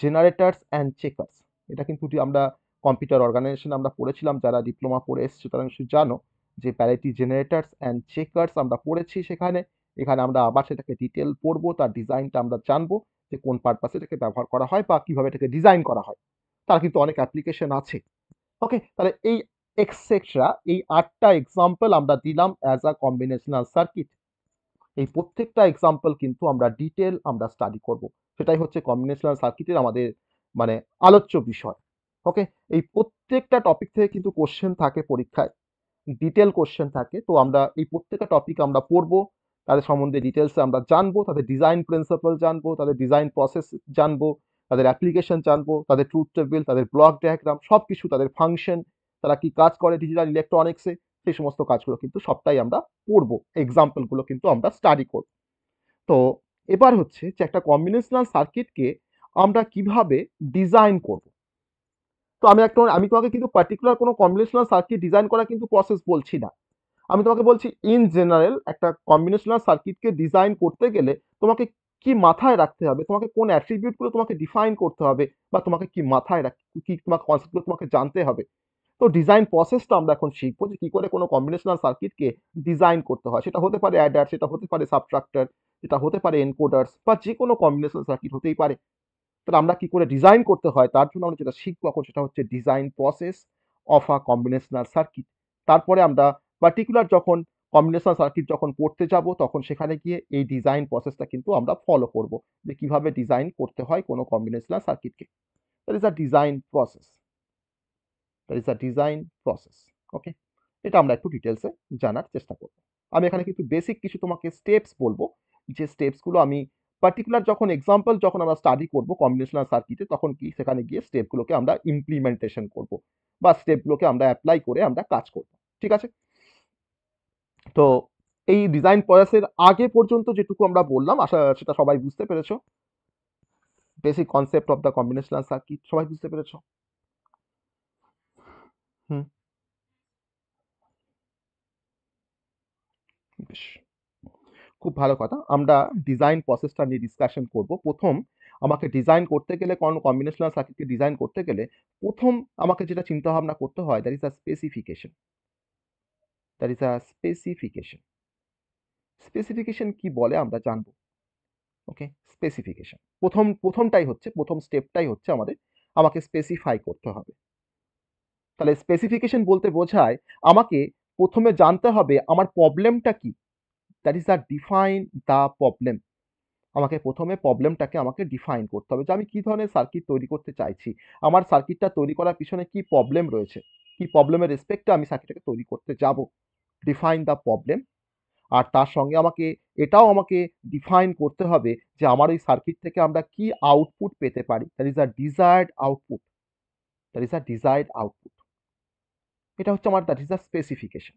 জেনারেটার্স অ্যান্ড চেকার্স এটা কিন্তু আমরা কম্পিউটার অর্গানাইজেশন আমরা পড়েছিলাম যারা ডিপ্লোমা পড়ে এসছে তারা নিশ্চয়ই জানো যে প্যারেটি জেনারেটার্স অ্যান্ড চেকার্স আমরা পড়েছি সেখানে এখানে আমরা আবার সেটাকে ডিটেল পড়বো তার ডিজাইনটা আমরা জানবো যে কোন পারপাসে এটাকে ব্যবহার করা হয় বা কীভাবে এটাকে ডিজাইন করা হয় তার কিন্তু অনেক অ্যাপ্লিকেশন আছে ওকে তাহলে এই এক্সেট্রা এই আটটা এক্সাম্পল আমরা দিলাম অ্যাজ আ কম্বিনেশনাল সার্কিট এই প্রত্যেকটা এক্সাম্পল কিন্তু আমরা ডিটেল আমরা স্টাডি করব সেটাই হচ্ছে কম্বিনেশনাল সার্কিটের আমাদের মানে আলোচ্য বিষয় ওকে এই প্রত্যেকটা টপিক থেকে কিন্তু কোশ্চেন থাকে পরীক্ষায় ডিটেল কোশ্চেন থাকে তো আমরা এই প্রত্যেকটা টপিক আমরা পড়বো তাদের সম্বন্ধে ডিটেলস আমরা জানবো তাদের ডিজাইন প্রিন্সিপাল জানবো তাদের ডিজাইন প্রসেস জানবো তাদের অ্যাপ্লিকেশন জানবো তাদের ট্রুথ টেবিল তাদের ব্লক ডায়াগ্রাম সব কিছু তাদের ফাংশন তারা কি কাজ করে ডিজিটাল ইলেকট্রনিক্সে সেই সমস্ত কাজগুলো কিন্তু সবটাই আমরা পড়বো এক্সাম্পলগুলো কিন্তু আমরা স্টাডি করব তো এবার হচ্ছে যে একটা কম্বিনেশনাল সার্কিটকে আমরা কিভাবে ডিজাইন করব তো আমি একটা আমি তোমাকে কিন্তু পার্টিকুলার কোনো কম্বিনেশনাল সার্কিট ডিজাইন করা কিন্তু প্রসেস বলছি না আমি তোমাকে বলছি ইন জেনারেল একটা কম্বিনেশনাল সার্কিটকে ডিজাইন করতে গেলে তোমাকে কি মাথায় রাখতে হবে তোমাকে কোন অ্যাট্রিবিউটগুলো তোমাকে ডিফাইন করতে হবে বা তোমাকে কি মাথায় রাখ কি তোমার কনসেপ্টগুলো তোমাকে জানতে হবে তো ডিজাইন প্রসেসটা আমরা এখন শিখবো যে কী করে কোনো কম্বিনেশনাল সার্কিটকে ডিজাইন করতে হয় সেটা হতে পারে অ্যাডার সেটা হতে পারে সাবট্রাক্টার সেটা হতে পারে এনকোডার্স বা যে কোনো কম্বিনেশনাল সার্কিট হতেই পারে তাহলে আমরা কি করে ডিজাইন করতে হয় তার জন্য আমরা যেটা শিখবো এখন সেটা হচ্ছে design process of a combinational circuit তারপরে আমরা পার্টিকুলার যখন কম্বিনেশন সার্কিট যখন করতে যাব তখন সেখানে গিয়ে এই ডিজাইন প্রসেসটা কিন্তু আমরা ফলো করব যে কিভাবে ডিজাইন করতে হয় কোনো কম্বিনেশনাল সার্কিটকে that is a design process that is a design process okay এটা আমরা একটু ডিটেলসে জানার চেষ্টা করব আমি এখানে কিন্তু বেসিক কিছু তোমাকে স্টেপস বলবো যে স্টেপসগুলো আমি পার্টিকুলার যখন এক্সাম্পল যখন আমরা স্টাডি করব কম্বিনেশনাল সার্কিটে তখন কি সেখানে গিয়ে স্টেপগুলোকে আমরা ইমপ্লিমেন্টেশন করব বা স্টেপগুলোকে আমরা অ্যাপ্লাই করে আমরা কাজ করব ঠিক আছে তো এই ডিজাইন প্রয়াসের আগে পর্যন্ত যেটুকু আমরা বললাম আশা সেটা সবাই বুঝতে পেরেছ basic concept of the combinational circuit সবাই বুঝতে পেরেছ হুম বেশ খুব ভালো কথা আমরা ডিজাইন প্রসেসটা নিয়ে ডিসকাশন করব প্রথম আমাকে ডিজাইন করতে গেলে কোনো কম্বিনেশনাল সার্কিটকে ডিজাইন করতে গেলে প্রথম আমাকে যেটা চিন্তা ভাবনা করতে হয় that is the specification that is a specification specification কি বলে আমরা জানব ওকে স্পেসিফিকেশন প্রথম প্রথমটাই হচ্ছে প্রথম স্টেপটাই হচ্ছে আমাদের আমাকে স্পেসিফাই করতে হবে তাহলে স্পেসিফিকেশন বলতে বোঝায় আমাকে প্রথমে জানতে হবে আমার প্রবলেমটা কি that is the define the problem আমাকে প্রথমে প্রবলেমটাকে আমাকে ডিফাইন করতে হবে যে আমি কী ধরনের সার্কিট তৈরি করতে চাইছি আমার সার্কিটটা তৈরি করার পিছনে কি প্রবলেম রয়েছে কি প্রবলেমের রেসপেক্টে আমি সার্কিটটাকে তৈরি করতে যাব ডিফাইন দ্য প্রবলেম আর তার সঙ্গে আমাকে এটাও আমাকে ডিফাইন করতে হবে যে আমার ওই সার্কিট থেকে আমরা কি আউটপুট পেতে পারি that is a desired output that is a desired output এটা হচ্ছে আমার that is a specification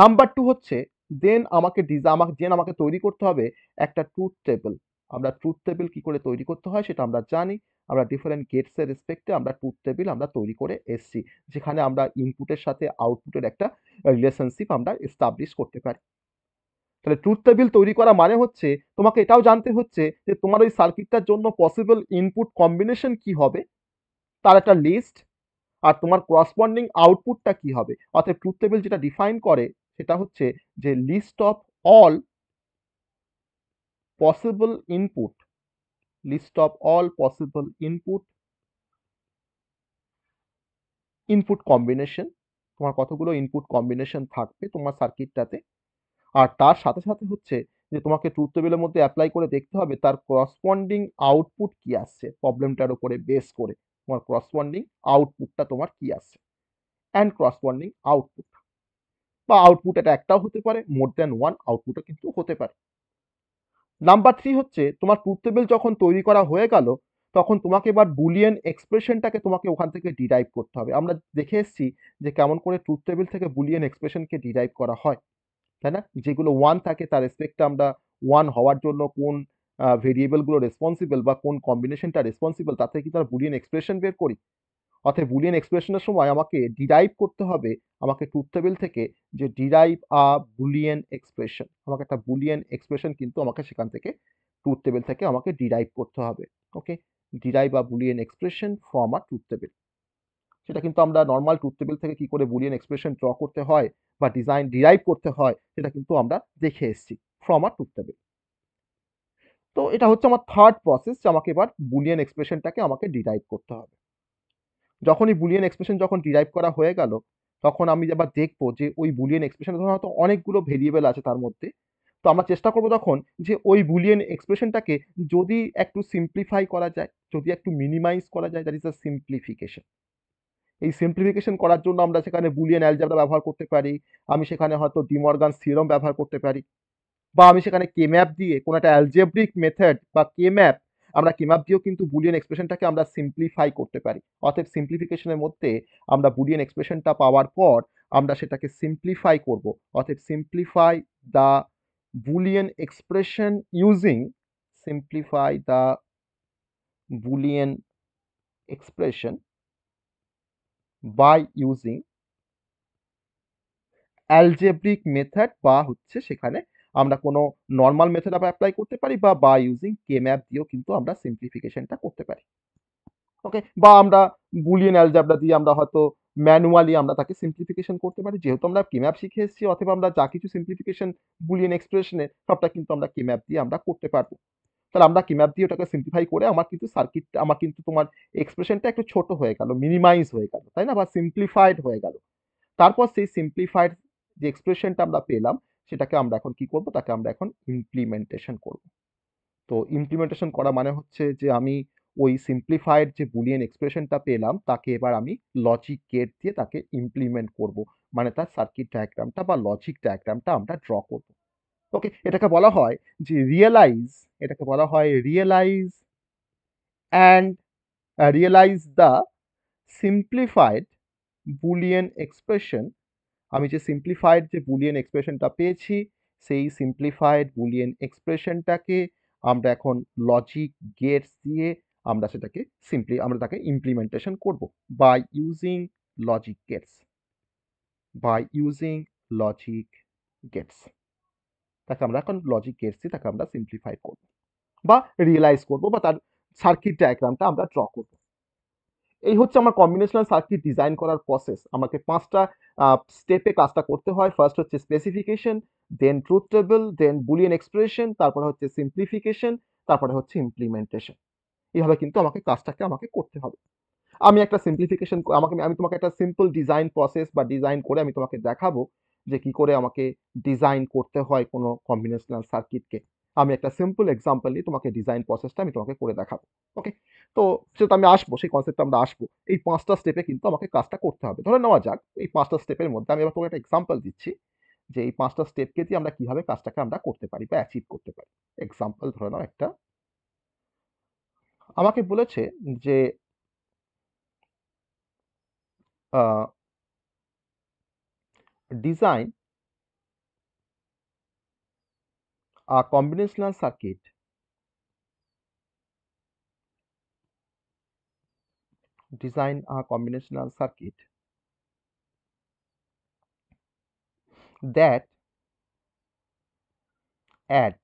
number two হচ্ছে দেন আমাকে ডিজা আমাকে দেন আমাকে তৈরি করতে হবে একটা ট্রুথ টেবিল আমরা ট্রুথ টেবিল কি করে তৈরি করতে হয় সেটা আমরা জানি আমরা ডিফারেন্ট গেটসের রেসপেক্টে আমরা ট্রুথ টেবিল আমরা তৈরি করে এসছি যেখানে আমরা ইনপুটের সাথে আউটপুটের একটা রিলেশনশিপ আমরা এস্টাবলিশ করতে পারি তাহলে ট্রুথ টেবিল তৈরি করা মানে হচ্ছে তোমাকে এটাও জানতে হচ্ছে যে তোমার ওই সার্কিটটার জন্য পসিবল ইনপুট কম্বিনেশন কি হবে তার একটা লিস্ট আর তোমার করসপন্ডিং আউটপুটটা কি হবে অর্থাৎ ট্রুথ টেবিল যেটা ডিফাইন করে সেটা হচ্ছে যে list of all possible input list of all possible input input combination তোমার কতগুলো ইনপুট কম্বিনেশন থাকবে তোমার সার্কিটটাতে আর তার সাথে সাথে হচ্ছে যে তোমাকে ট্রুথ টেবিলের মধ্যে অ্যাপ্লাই করে দেখতে হবে তার করসপন্ডিং আউটপুট কি আসছে প্রবলেমটার উপরে বেস করে তোমার করসপন্ডিং আউটপুটটা তোমার কি আসছে অ্যান্ড করসপন্ডিং আউটপুট বা আউটপুট এটা একটাও হতে পারে মোর দ্যান ওয়ান আউটপুটও কিন্তু হতে পারে নাম্বার থ্রি হচ্ছে তোমার ট্রুথ টেবিল যখন তৈরি করা হয়ে গেল তখন তোমাকে এবার বুলিয়ান এক্সপ্রেশনটাকে তোমাকে ওখান থেকে ডিরাইভ করতে হবে আমরা দেখে এসেছি যে কেমন করে ট্রুথ টেবিল থেকে বুলিয়ান এক্সপ্রেশনকে ডিরাইভ করা হয় তাই না যেগুলো ওয়ান থাকে তার রেসপেক্টে আমরা ওয়ান হওয়ার জন্য কোন ভেরিয়েবলগুলো রেসপন্সিবল বা কোন কম্বিনেশনটা রেসপন্সিবল তাতে কি তার বুলিয়ান এক্সপ্রেশন বের করি অর্থাৎ বুলিয়ান এক্সপ্রেশনের সময় আমাকে ডিরাইভ করতে হবে আমাকে ট্রুথ টেবিল থেকে যে ডিরাইভ আ বুলিয়ান এক্সপ্রেশন আমাকে একটা বুলিয়ান এক্সপ্রেশন কিন্তু আমাকে সেখান থেকে ট্রুথ টেবিল থেকে আমাকে ডিরাইভ করতে হবে okay derive a Boolean expression from a truth table সেটা কিন্তু আমরা নর্মাল ট্রুথ টেবিল থেকে কি করে বুলিয়ান এক্সপ্রেশন ড্র করতে হয় বা ডিজাইন ডিরাইভ করতে হয় সেটা কিন্তু আমরা দেখে এসেছি ফ্রম আ ট্রুথ টেবিল তো এটা হচ্ছে আমার থার্ড প্রসেস যে আমাকে এবার বুলিয়ান এক্সপ্রেশনটাকে আমাকে ডিরাইভ করতে হবে যখনই বুলিয়ান এক্সপ্রেশন যখন ডিরাইভ করা হয়ে গেল তখন আমি আবার দেখবো যে ওই বুলিয়ান এক্সপ্রেশন ধরুন হয়তো অনেকগুলো ভেরিয়েবল আছে তার মধ্যে তো আমরা চেষ্টা করবো তখন যে ওই বুলিয়ান এক্সপ্রেশনটাকে যদি একটু সিম্পলিফাই করা যায় যদি একটু মিনিমাইজ করা যায় দ্যাট ইজ আ সিম্পলিফিকেশন এই সিম্পলিফিকেশন করার জন্য আমরা সেখানে বুলিয়ান অ্যালজাবরা ব্যবহার করতে পারি আমি সেখানে হয়তো ডিমর্গান সিরম ব্যবহার করতে পারি বা আমি সেখানে কেম্যাপ দিয়ে কোনো একটা অ্যালজেব্রিক মেথড বা কেম্যাপ আমরা কিমাপ দিয়েও কিন্তু বুলিয়ান এক্সপ্রেশনটাকে আমরা সিম্পলিফাই করতে পারি অর্থাৎ সিম্পলিফিকেশনের মধ্যে আমরা বুলিয়ান এক্সপ্রেশনটা পাওয়ার পর আমরা সেটাকে সিম্পলিফাই করব অর্থাৎ simplify the Boolean expression using simplify the Boolean expression by using algebraic method বা হচ্ছে সেখানে আমরা কোনো নর্মাল মেথড অ্যাপ্লাই করতে পারি বা বা ইউজিং কে ম্যাপ দিয়েও কিন্তু আমরা সিম্পলিফিকেশনটা করতে পারি ওকে বা আমরা বুলিয়ান অ্যালজাবরা দিয়ে আমরা হয়তো ম্যানুয়ালি আমরা তাকে সিম্পলিফিকেশন করতে পারি যেহেতু আমরা ম্যাপ শিখে এসেছি অথবা আমরা যা কিছু সিম্পলিফিকেশন বুলিয়ান এক্সপ্রেশনের সবটা কিন্তু আমরা ম্যাপ দিয়ে আমরা করতে পারবো তাহলে আমরা কিম্যাপ দিয়ে ওটাকে সিম্পলিফাই করে আমার কিন্তু সার্কিট আমার কিন্তু তোমার এক্সপ্রেশনটা একটু ছোট হয়ে গেল মিনিমাইজ হয়ে গেল তাই না বা সিম্পলিফাইড হয়ে গেল তারপর সেই সিম্পলিফাইড যে এক্সপ্রেশনটা আমরা পেলাম সেটাকে আমরা এখন কি করব তাকে আমরা এখন ইমপ্লিমেন্টেশন করব তো ইমপ্লিমেন্টেশন করা মানে হচ্ছে যে আমি ওই সিম্পলিফাইড যে বুলিয়ান এক্সপ্রেশনটা পেলাম তাকে এবার আমি লজিক গেট দিয়ে তাকে ইমপ্লিমেন্ট করব মানে তার সার্কিট ডায়াগ্রামটা বা লজিক ডায়াগ্রামটা আমরা ড্র করব ওকে এটাকে বলা হয় যে রিয়েলাইজ এটাকে বলা হয় realise and realise the simplified Boolean expression আমি যে সিম্পলিফাইড যে বুলিয়ান এক্সপ্রেশনটা পেয়েছি সেই সিম্পলিফাইড বুলিয়ান এক্সপ্রেশনটাকে আমরা এখন লজিক গেটস দিয়ে আমরা সেটাকে সিম্পলি আমরা তাকে ইমপ্লিমেন্টেশন করব by using logic gates by using logic gates তাকে আমরা এখন লজিক গেটস দিয়ে তাকে আমরা সিম্পলিফাই করব বা রিয়েলাইজ করব বা তার সার্কিট ডায়াগ্রামটা আমরা ড্র করব এই হচ্ছে আমার কম্বিনেশনাল সার্কিট ডিজাইন করার প্রসেস আমাকে পাঁচটা স্টেপে কাজটা করতে হয় ফার্স্ট হচ্ছে specification then truth table then Boolean expression তারপরে হচ্ছে সিম্পলিফিকেশন তারপরে হচ্ছে ইমপ্লিমেন্টেশন এইভাবে কিন্তু আমাকে কাজটাকে আমাকে করতে হবে আমি একটা সিম্পলিফিকেশন আমাকে আমি তোমাকে একটা সিম্পল ডিজাইন প্রসেস বা ডিজাইন করে আমি তোমাকে দেখাবো যে কি করে আমাকে ডিজাইন করতে হয় কোনো কম্বিনেশনাল সার্কিটকে আমি একটা সিম্পল এক্সাম্পল নিয়ে তোমাকে ডিজাইন প্রসেসটা আমি তোমাকে করে দেখাবো ওকে তো সেটা আমি আসবো সেই কনসেপ্টটা আমরা আসবো এই পাঁচটা স্টেপে কিন্তু আমাকে কাজটা করতে হবে ধরে নেওয়া যাক এই পাঁচটা স্টেপের মধ্যে আমি এবার তোমাকে একটা এক্সাম্পল দিচ্ছি যে এই পাঁচটা স্টেপকে দিয়ে আমরা কীভাবে কাজটাকে আমরা করতে পারি বা অ্যাচিভ করতে পারি এক্সাম্পল ধরে নাও একটা আমাকে বলেছে যে design a combinational circuit. Design a combinational circuit that add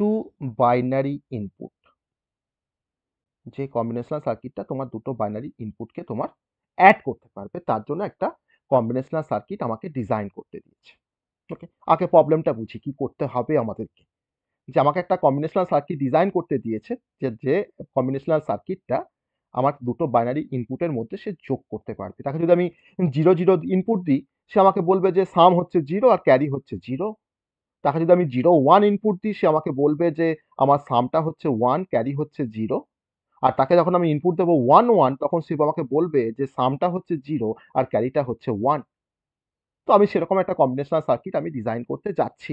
two binary input যে কম্বিনেশনাল সার্কিটটা তোমার দুটো বাইনারি ইনপুটকে তোমার অ্যাড করতে পারবে তার জন্য একটা কম্বিনেশনাল সার্কিট আমাকে ডিজাইন করতে দিয়েছে ওকে আগে প্রবলেমটা বুঝি কি করতে হবে আমাদেরকে যে আমাকে একটা কম্বিনেশনাল সার্কিট ডিজাইন করতে দিয়েছে যে যে কম্বিনেশনাল সার্কিটটা আমার দুটো বাইনারি ইনপুটের মধ্যে সে যোগ করতে পারবে তাকে যদি আমি জিরো জিরো ইনপুট দিই সে আমাকে বলবে যে সাম হচ্ছে জিরো আর ক্যারি হচ্ছে জিরো তাকে যদি আমি জিরো ওয়ান ইনপুট দিই সে আমাকে বলবে যে আমার সামটা হচ্ছে ওয়ান ক্যারি হচ্ছে জিরো আর তাকে যখন আমি ইনপুট দেবো ওয়ান ওয়ান তখন শিব আমাকে বলবে যে সামটা হচ্ছে জিরো আর ক্যারিটা হচ্ছে ওয়ান তো আমি সেরকম একটা কম্বিনেশনাল সার্কিট আমি ডিজাইন করতে যাচ্ছি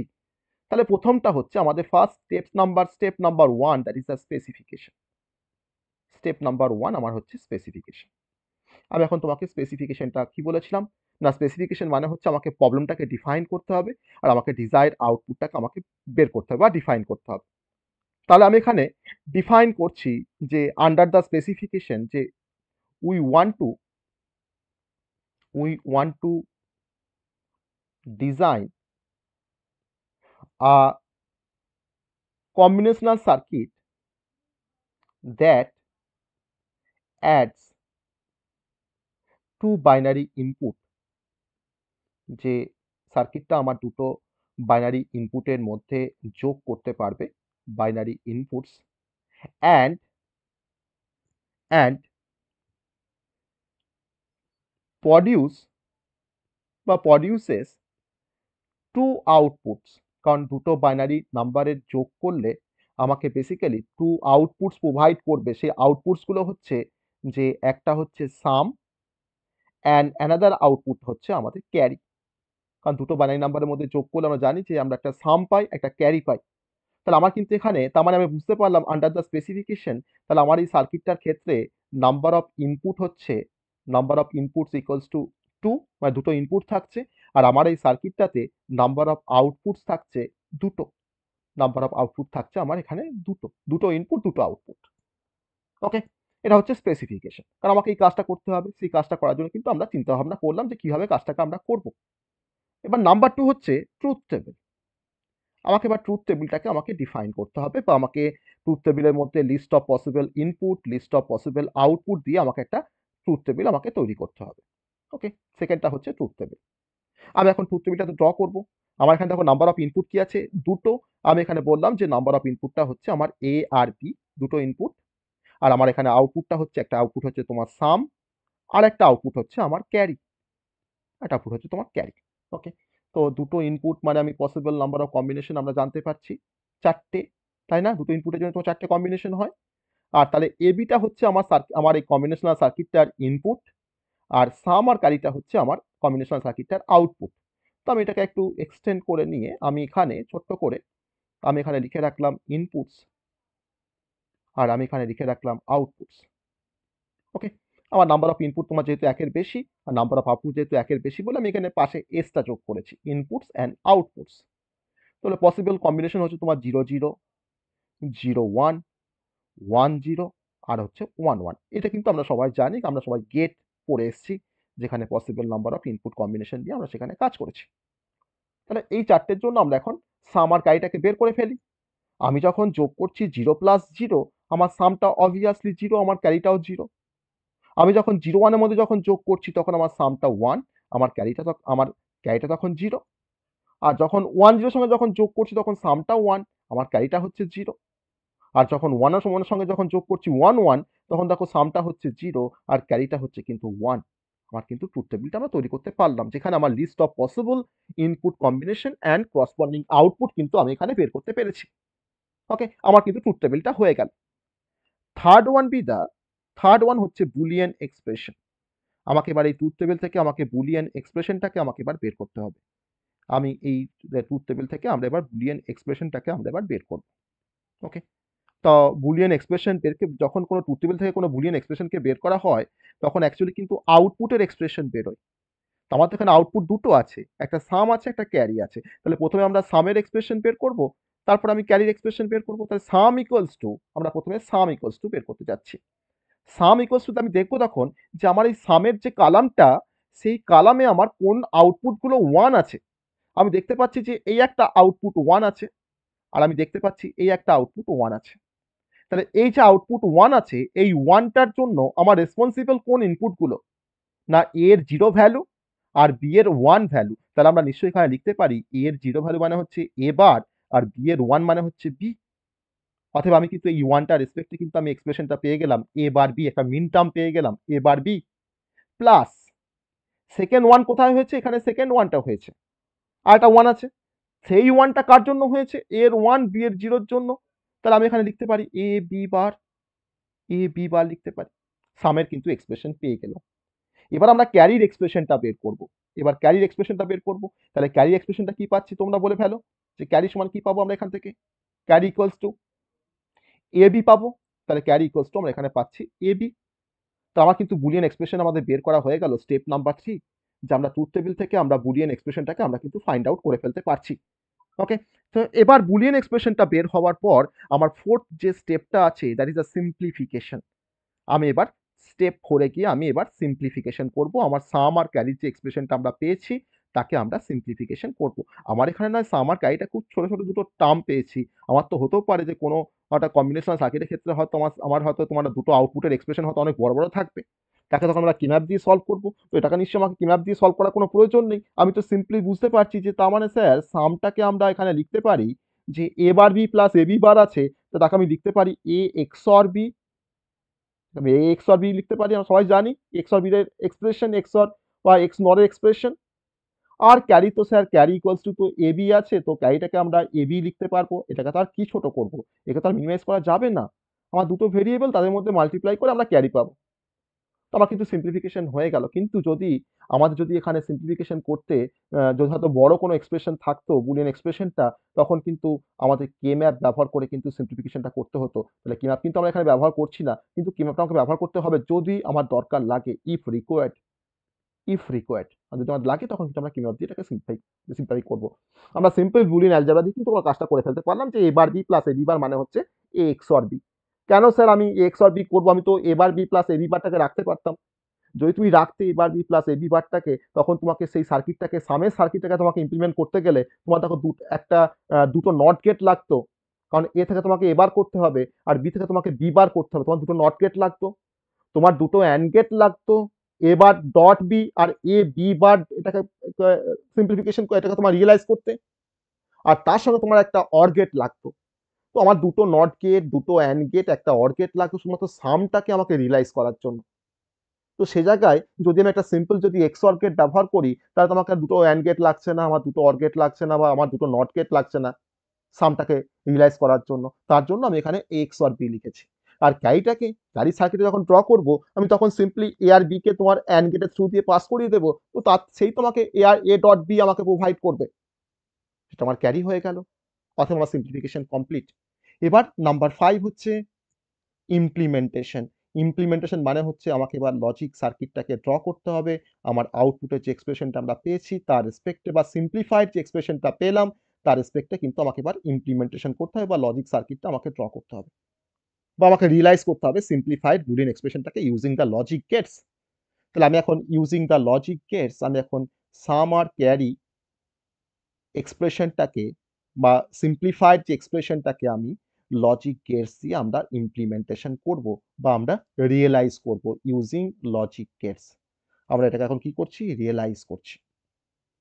তাহলে প্রথমটা হচ্ছে আমাদের first step number step number one that is the specification step number one আমার হচ্ছে স্পেসিফিকেশন আমি এখন তোমাকে স্পেসিফিকেশনটা কি বলেছিলাম না স্পেসিফিকেশন মানে হচ্ছে আমাকে প্রবলেমটাকে ডিফাইন করতে হবে আর আমাকে ডিজায়ার আউটপুটটাকে আমাকে বের করতে হবে বা ডিফাইন করতে হবে তাহলে আমি এখানে ডিফাইন করছি যে আন্ডার দ্য স্পেসিফিকেশন যে we want to we want to design a combinational circuit that adds two binary input যে সার্কিটটা আমার দুটো বাইনারি ইনপুটের মধ্যে যোগ করতে পারবে binary inputs and and produce বা produces two outputs কারণ দুটো বাইনারি নাম্বারের যোগ করলে আমাকে বেসিক্যালি টু আউটপুটস প্রোভাইড করবে সেই আউটপুটসগুলো হচ্ছে যে একটা হচ্ছে সাম অ্যান্ড অ্যানাদার আউটপুট হচ্ছে আমাদের ক্যারি কারণ দুটো বাইনারি নাম্বারের মধ্যে যোগ করলে আমরা জানি যে আমরা একটা সাম পাই একটা ক্যারি পাই তাহলে আমার কিন্তু এখানে তার মানে আমি বুঝতে পারলাম আন্ডার দ্য স্পেসিফিকেশন তাহলে আমার এই সার্কিটটার ক্ষেত্রে নাম্বার অফ ইনপুট হচ্ছে number of inputs equals to two মানে দুটো ইনপুট থাকছে আর আমার এই সার্কিটটাতে নাম্বার অফ আউটপুটস থাকছে দুটো নাম্বার অফ আউটপুট থাকছে আমার এখানে দুটো দুটো ইনপুট দুটো আউটপুট ওকে এটা হচ্ছে স্পেসিফিকেশন কারণ আমাকে এই কাজটা করতে হবে সেই কাজটা করার জন্য কিন্তু আমরা চিন্তা ভাবনা করলাম যে কীভাবে কাজটাকে আমরা করব এবার নাম্বার টু হচ্ছে ট্রুথ টেবিল আমাকে বা ট্রুথ টেবিলটাকে আমাকে ডিফাইন করতে হবে বা আমাকে ট্রুথ টেবিলের মধ্যে list of possible input list of possible output দিয়ে আমাকে একটা ট্রুথ টেবিল আমাকে তৈরি করতে হবে ওকে সেকেন্ডটা হচ্ছে ট্রুথ টেবিল আমি এখন ট্রুথ টেবিলটা ড্র করবো আমার এখানে দেখো নাম্বার অফ ইনপুট কি আছে দুটো আমি এখানে বললাম যে নাম্বার অফ ইনপুটটা হচ্ছে আমার এ আর বি দুটো ইনপুট আর আমার এখানে আউটপুটটা হচ্ছে একটা আউটপুট হচ্ছে তোমার সাম আর একটা আউটপুট হচ্ছে আমার ক্যারি একটা আউটপুট হচ্ছে তোমার ক্যারি ওকে তো দুটো ইনপুট মানে আমি পসিবল নাম্বার অফ কম্বিনেশন আমরা জানতে পারছি চারটে তাই না দুটো ইনপুটের জন্য তো চারটে কম্বিনেশন হয় আর তাহলে এবিটা হচ্ছে আমার আমার এই কম্বিনেশনাল সার্কিটটার ইনপুট আর সাম আর কারিটা হচ্ছে আমার কম্বিনেশনাল সার্কিটটার আউটপুট তো আমি এটাকে একটু এক্সটেন্ড করে নিয়ে আমি এখানে ছোট্ট করে আমি এখানে লিখে রাখলাম ইনপুটস আর আমি এখানে লিখে রাখলাম আউটপুটস ওকে আমার নাম্বার অফ ইনপুট তোমার যেহেতু একের বেশি আর নাম্বার অফ আউটপুট যেহেতু একের বেশি বলে আমি এখানে পাশে এসটা যোগ করেছি ইনপুটস অ্যান্ড আউটপুটস তাহলে পসিবল কম্বিনেশন হচ্ছে তোমার zero zero zero one one zero আর হচ্ছে ওয়ান ওয়ান এটা কিন্তু আমরা সবাই জানি আমরা সবাই গেট পড়ে এসেছি যেখানে possible number of input combination দিয়ে আমরা সেখানে কাজ করেছি তাহলে এই চারটের জন্য আমরা এখন সামার গাড়িটাকে বের করে ফেলি আমি যখন যোগ করছি জিরো প্লাস জিরো আমার সামটা অবভিয়াসলি জিরো আমার ক্যারিটাও জিরো আমি যখন জিরো ওয়ানের মধ্যে যখন যোগ করছি তখন আমার সামটা ওয়ান আমার ক্যারিটা আমার ক্যারিটা তখন জিরো আর যখন ওয়ান জিরোর সঙ্গে যখন যোগ করছি তখন সামটা ওয়ান আমার ক্যারিটা হচ্ছে জিরো আর যখন ওয়ানের সময়ের সঙ্গে যখন যোগ করছি ওয়ান ওয়ান তখন দেখো সামটা হচ্ছে জিরো আর ক্যারিটা হচ্ছে কিন্তু ওয়ান আমার কিন্তু ট্রুথ টেবিলটা আমরা তৈরি করতে পারলাম যেখানে আমার list of possible input combination and corresponding output কিন্তু আমি এখানে বের করতে পেরেছি ওকে আমার কিন্তু ট্রুথ টেবিলটা হয়ে গেল third one be the third one হচ্ছে বুলিয়ান এক্সপ্রেশন আমাকে এবার এই ট্রুথ টেবিল থেকে আমাকে বুলিয়ান এক্সপ্রেশনটাকে আমাকে এবার বের করতে হবে আমি এই ট্রুথ টেবিল থেকে আমরা এবার বুলিয়ান এক্সপ্রেশনটাকে আমরা এবার বের করব ওকে তো বুলিয়ান এক্সপ্রেশন বেরকে যখন কোনো ট্রুথ টেবিল থেকে কোনো বুলিয়ান এক্সপ্রেশনকে বের করা হয় তখন অ্যাকচুয়ালি কিন্তু আউটপুটের এক্সপ্রেশন বেরোয় তো আমার তো এখানে আউটপুট দুটো আছে একটা সাম আছে একটা ক্যারি আছে তাহলে প্রথমে আমরা সামের এক্সপ্রেশন বের করব তারপর আমি ক্যারির এক্সপ্রেশন বের করবো তাহলে সাম ইকুয়ালস টু আমরা প্রথমে সাম ইকুয়ালস টু বের করতে যাচ্ছি সাম ইকোয়ালস আমি দেখবো তখন যে আমার এই সামের যে কালামটা সেই কালামে আমার কোন আউটপুটগুলো ওয়ান আছে আমি দেখতে পাচ্ছি যে এই একটা আউটপুট ওয়ান আছে আর আমি দেখতে পাচ্ছি এই একটা আউটপুট ওয়ান আছে তাহলে এই যে আউটপুট ওয়ান আছে এই ওয়ানটার জন্য আমার রেসপন্সিবল কোন ইনপুটগুলো না এর জিরো ভ্যালু আর বি এর ওয়ান ভ্যালু তাহলে আমরা নিশ্চয়ই এখানে লিখতে পারি এর জিরো ভ্যালু মানে হচ্ছে এ বার আর বি এর ওয়ান মানে হচ্ছে বি অথবা আমি কিন্তু এই ওয়ানটার রেসপেক্টে কিন্তু আমি এক্সপ্রেশনটা পেয়ে গেলাম এ বার বি একটা মিন টার্ম পেয়ে গেলাম A bar B plus second one কোথায় হয়েছে এখানে সেকেন্ড ওয়ানটা হয়েছে আর একটা ওয়ান আছে সেই ওয়ানটা কার জন্য হয়েছে এর ওয়ান বি এর জিরোর জন্য তাহলে আমি এখানে লিখতে পারি এ বি বার এ বি বার লিখতে পারি সামের কিন্তু এক্সপ্রেশন পেয়ে গেলাম এবার আমরা ক্যারির এক্সপ্রেশনটা বের করব এবার ক্যারির এক্সপ্রেশনটা বের করব তাহলে ক্যারির এক্সপ্রেশনটা কি পাচ্ছি তোমরা বলে ফেলো যে ক্যারি সমান কি পাবো আমরা এখান থেকে carry equals to A B পাবো তাহলে ক্যারি ইকোয়ালস টু আমরা এখানে পাচ্ছি এ বি তো আমার কিন্তু বুলিয়ান এক্সপ্রেশন আমাদের বের করা হয়ে গেল স্টেপ নাম্বার থ্রি যে আমরা ট্রুথ টেবিল থেকে আমরা বুলিয়ান এক্সপ্রেশনটাকে আমরা কিন্তু ফাইন্ড আউট করে ফেলতে পারছি ওকে তো এবার বুলিয়ান এক্সপ্রেশনটা বের হওয়ার পর আমার ফোর্থ যে স্টেপটা আছে দ্যাট ইজ আ সিম্পলিফিকেশন আমি এবার স্টেপ ফোরে গিয়ে আমি এবার সিম্পলিফিকেশন করব আমার সাম আর ক্যারির যে এক্সপ্রেশনটা আমরা পেয়েছি তাকে আমরা সিম্পলিফিকেশন করব আমার এখানে নয় সামার ক্যারিটা খুব ছোটো ছোটো দুটো টার্ম পেয়েছি আমার তো হতেও পারে যে কোনো অর্থাৎ কম্বিনেশনাল সার্কিটের ক্ষেত্রে হয়তো আমার আমার হয়তো তোমার দুটো আউটপুটের এক্সপ্রেশন হয়তো অনেক বড় বড় থাকবে তাকে তখন আমরা কিনাপ দিয়ে সলভ করবো তো এটাকে নিশ্চয়ই আমাকে কিনাপ দিয়ে সলভ করার কোনো প্রয়োজন নেই আমি তো সিম্পলি বুঝতে পারছি যে তার মানে স্যার সামটাকে আমরা এখানে লিখতে পারি যে A bar B plus A B bar আছে তো তাকে আমি লিখতে পারি এ এক্স অর বি আমি এ এক্স অর বি লিখতে পারি আমরা সবাই জানি এক্স অর এর এক্সপ্রেশন এক্স অর বা এক্স নরের এক্সপ্রেশন আর ক্যারি তো স্যার ক্যারি ইকুয়ালস টু তো এবি আছে তো ক্যারিটাকে আমরা এবি লিখতে পারবো এটাকে তো আর কি ছোটো করবো এটা তো আর মিনিমাইজ করা যাবে না আমার দুটো ভেরিয়েবল তাদের মধ্যে মাল্টিপ্লাই করে আমরা ক্যারি পাবো তো আমার কিন্তু সিম্পলিফিকেশন হয়ে গেল কিন্তু যদি আমাদের যদি এখানে সিম্পলিফিকেশন করতে যদি হয়তো বড়ো কোনো এক্সপ্রেশন থাকতো বুলিয়ান এক্সপ্রেশনটা তখন কিন্তু আমাদের কে ম্যাপ ব্যবহার করে কিন্তু সিম্পলিফিকেশনটা করতে হতো তাহলে কে ম্যাপ কিন্তু আমরা এখানে ব্যবহার করছি না কিন্তু কে ম্যাপটা আমাকে ব্যবহার করতে হবে যদি আমার দরকার লাগে ইফ রিকোয়ার্ড ইফ রিকোয়ার্ড যদি আমাদের লাগে তখন কিন্তু আমরা দিয়ে এটাকে সিম্পাই সিম্পলাই করবো আমরা সিম্পল বুলিন অ্যালজাবরা দিয়ে কিন্তু আমরা কাজটা করে ফেলতে পারলাম যে A bar B plus A B bar মানে হচ্ছে এ এক্স অর বি কেন স্যার আমি এক্স অর বি করবো আমি তো A bar B plus A B বারটাকে রাখতে পারতাম যদি তুমি রাখতে এবার বি প্লাস এ বারটাকে তখন তোমাকে সেই সার্কিটটাকে সামের সার্কিটটাকে তোমাকে ইমপ্লিমেন্ট করতে গেলে তোমার দেখো দু একটা দুটো নট গেট লাগতো কারণ এ থেকে তোমাকে এবার করতে হবে আর বি থেকে তোমাকে বি বার করতে হবে তোমার দুটো নট গেট লাগতো তোমার দুটো অ্যান্ড গেট লাগতো এ বার ডট বি আর এ বি বার এটাকে সিম্পলিফিকেশন এটাকে তোমার রিয়েলাইজ করতে আর তার সঙ্গে তোমার একটা অর গেট লাগতো তো আমার দুটো নট গেট দুটো অ্যান্ড গেট একটা অর গেট লাগতো শুধুমাত্র সামটাকে আমাকে রিয়েলাইজ করার জন্য তো সে জায়গায় যদি আমি একটা সিম্পল যদি এক্স অর গেট ব্যবহার করি তাহলে তোমাকে দুটো অ্যান্ড গেট লাগছে না আমার দুটো অর গেট লাগছে না বা আমার দুটো নট গেট লাগছে না সামটাকে রিয়েলাইজ করার জন্য তার জন্য আমি এখানে এক্স অর বি লিখেছি আর ক্যারিটাকে ক্যারি সার্কিটে যখন ড্র করব আমি তখন সিম্পলি এ আর বিকে তোমার অ্যান্ড গেটের থ্রু দিয়ে পাস করিয়ে দেবো তো তার সেই তোমাকে এ আর এ ডট বি আমাকে প্রোভাইড করবে সেটা আমার ক্যারি হয়ে গেল অথবা আমার সিম্পলিফিকেশন কমপ্লিট এবার নাম্বার ফাইভ হচ্ছে ইমপ্লিমেন্টেশন ইমপ্লিমেন্টেশন মানে হচ্ছে আমাকে এবার লজিক সার্কিটটাকে ড্র করতে হবে আমার আউটপুটের যে এক্সপ্রেশনটা আমরা পেয়েছি তার রেসপেক্টে বা সিম্পলিফাইড যে এক্সপ্রেশনটা পেলাম তার রেসপেক্টে কিন্তু আমাকে এবার ইমপ্লিমেন্টেশন করতে হবে বা লজিক সার্কিটটা আমাকে ড্র করতে হবে বা আমাকে রিয়েলাইজ করতে হবে সিম্পলিফাইড বুলিন এক্সপ্রেশনটাকে ইউজিং দ্য লজিক গেটস তাহলে আমি এখন ইউজিং দ্য লজিক গেটস আমি এখন সাম আর ক্যারি এক্সপ্রেশনটাকে বা সিম্পলিফাইড যে এক্সপ্রেশনটাকে আমি লজিক গেটস দিয়ে আমরা ইমপ্লিমেন্টেশন করব বা আমরা রিয়েলাইজ করব ইউজিং লজিক গেটস আমরা এটাকে এখন কি করছি রিয়েলাইজ করছি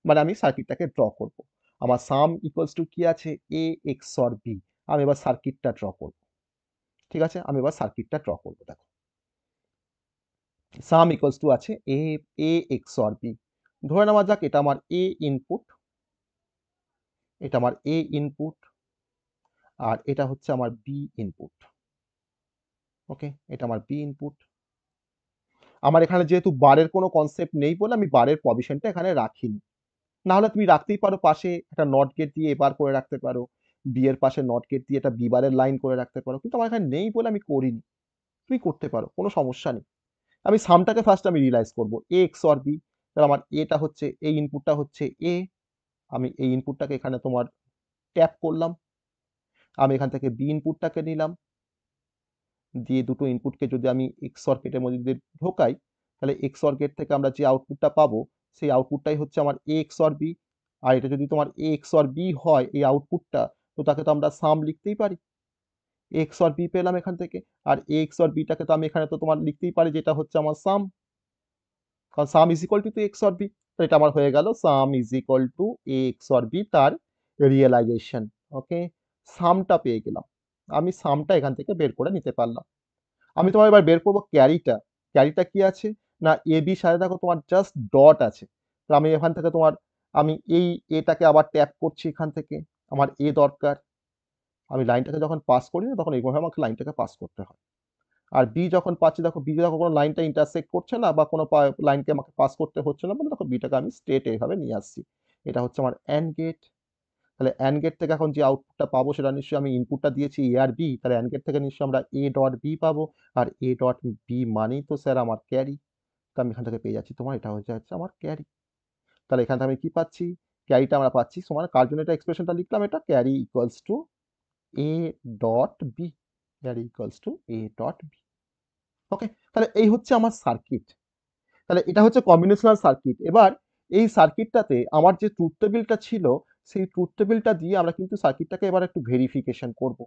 মানে আমি সার্কিটটাকে ড্র করব আমার সাম ইকুয়ালস টু কি আছে এ এক্স অর বি আমি এবার সার্কিটটা ড্র করব ঠিক আছে আমি এবার সার্কিটটা ড্র করব দেখো সাম ইকুয়ালস টু আছে A A XOR B ধরে নেওয়া যাক এটা আমার এ ইনপুট এটা আমার এ ইনপুট আর এটা হচ্ছে আমার বি ইনপুট ওকে এটা আমার বি ইনপুট আমার এখানে যেহেতু বারের কোনো কনসেপ্ট নেই বলে আমি বারের প্রভিশনটা এখানে রাখিনি নাহলে তুমি রাখতেই পারো পাশে একটা নট গেট দিয়ে এবার করে রাখতে পারো বিয়ের পাশে নট গেট দিয়ে একটা বিবারের লাইন করে রাখতে পারো কিন্তু আমার এখানে নেই বলে আমি করিনি তুমি করতে পারো কোনো সমস্যা নেই আমি সামটাকে ফার্স্ট আমি রিয়েলাইজ করবো এ এক্স অর বি তাহলে আমার এটা হচ্ছে এই ইনপুটটা হচ্ছে এ আমি এই ইনপুটটাকে এখানে তোমার ট্যাপ করলাম আমি এখান থেকে বি ইনপুটটাকে নিলাম দিয়ে দুটো ইনপুটকে যদি আমি এক্সর গেটের মধ্যে যদি ঢোকাই তাহলে এক্সর গেট থেকে আমরা যে আউটপুটটা পাবো সেই আউটপুটটাই হচ্ছে আমার এ এক্সর বি আর এটা যদি তোমার এ এক্সর বি হয় এই আউটপুটটা তো তাকে তো আমরা সাম লিখতেই পারি এক্স আর বি পেলাম এখান থেকে আর এক্স আর বিটাকে তো আমি এখানে তো তোমার লিখতেই পারি যেটা হচ্ছে আমার সাম কারণ sum is equal to XOR B তো এটা আমার হয়ে গেল sum is equal to XOR B তার রিয়েলাইজেশন ওকে সামটা পেয়ে গেলাম আমি সামটা এখান থেকে বের করে নিতে পারলাম আমি তোমার এবার বের করবো ক্যারিটা ক্যারিটা কি আছে না এ বি সাথে দেখো তোমার জাস্ট ডট আছে তো আমি এখান থেকে তোমার আমি এই এটাকে আবার ট্যাপ করছি এখান থেকে আমার এ দরকার আমি লাইনটাকে যখন পাস করি না তখন এইভাবে আমাকে লাইনটাকে পাস করতে হয় আর বি যখন পাচ্ছি দেখো বি যখন কোনো লাইনটা ইন্টারসেক্ট করছে না বা কোনো লাইনকে আমাকে পাস করতে হচ্ছে না মানে দেখো বিটাকে আমি স্ট্রেট এইভাবে নিয়ে আসছি এটা হচ্ছে আমার অ্যান্ড গেট তাহলে অ্যান্ড গেট থেকে এখন যে আউটপুটটা পাবো সেটা নিশ্চয়ই আমি ইনপুটটা দিয়েছি এ আর বি তাহলে অ্যান্ড গেট থেকে নিশ্চয়ই আমরা এ ডট বি পাবো আর এ ডট বি মানেই তো স্যার আমার ক্যারি তো আমি এখান থেকে পেয়ে যাচ্ছি তোমার এটা হচ্ছে আমার ক্যারি তাহলে এখান থেকে আমি কী পাচ্ছি ক্যারিটা আমরা পাচ্ছি সমান কার জন্য এটা এক্সপ্রেশনটা লিখলাম এটা carry equals to A dot B carry equals to A dot B okay তাহলে এই হচ্ছে আমার সার্কিট তাহলে এটা হচ্ছে কম্বিনেশনাল সার্কিট এবার এই সার্কিটটাতে আমার যে ট্রুথ টেবিলটা ছিল সেই ট্রুথ টেবিলটা দিয়ে আমরা কিন্তু সার্কিটটাকে এবার একটু ভেরিফিকেশন করব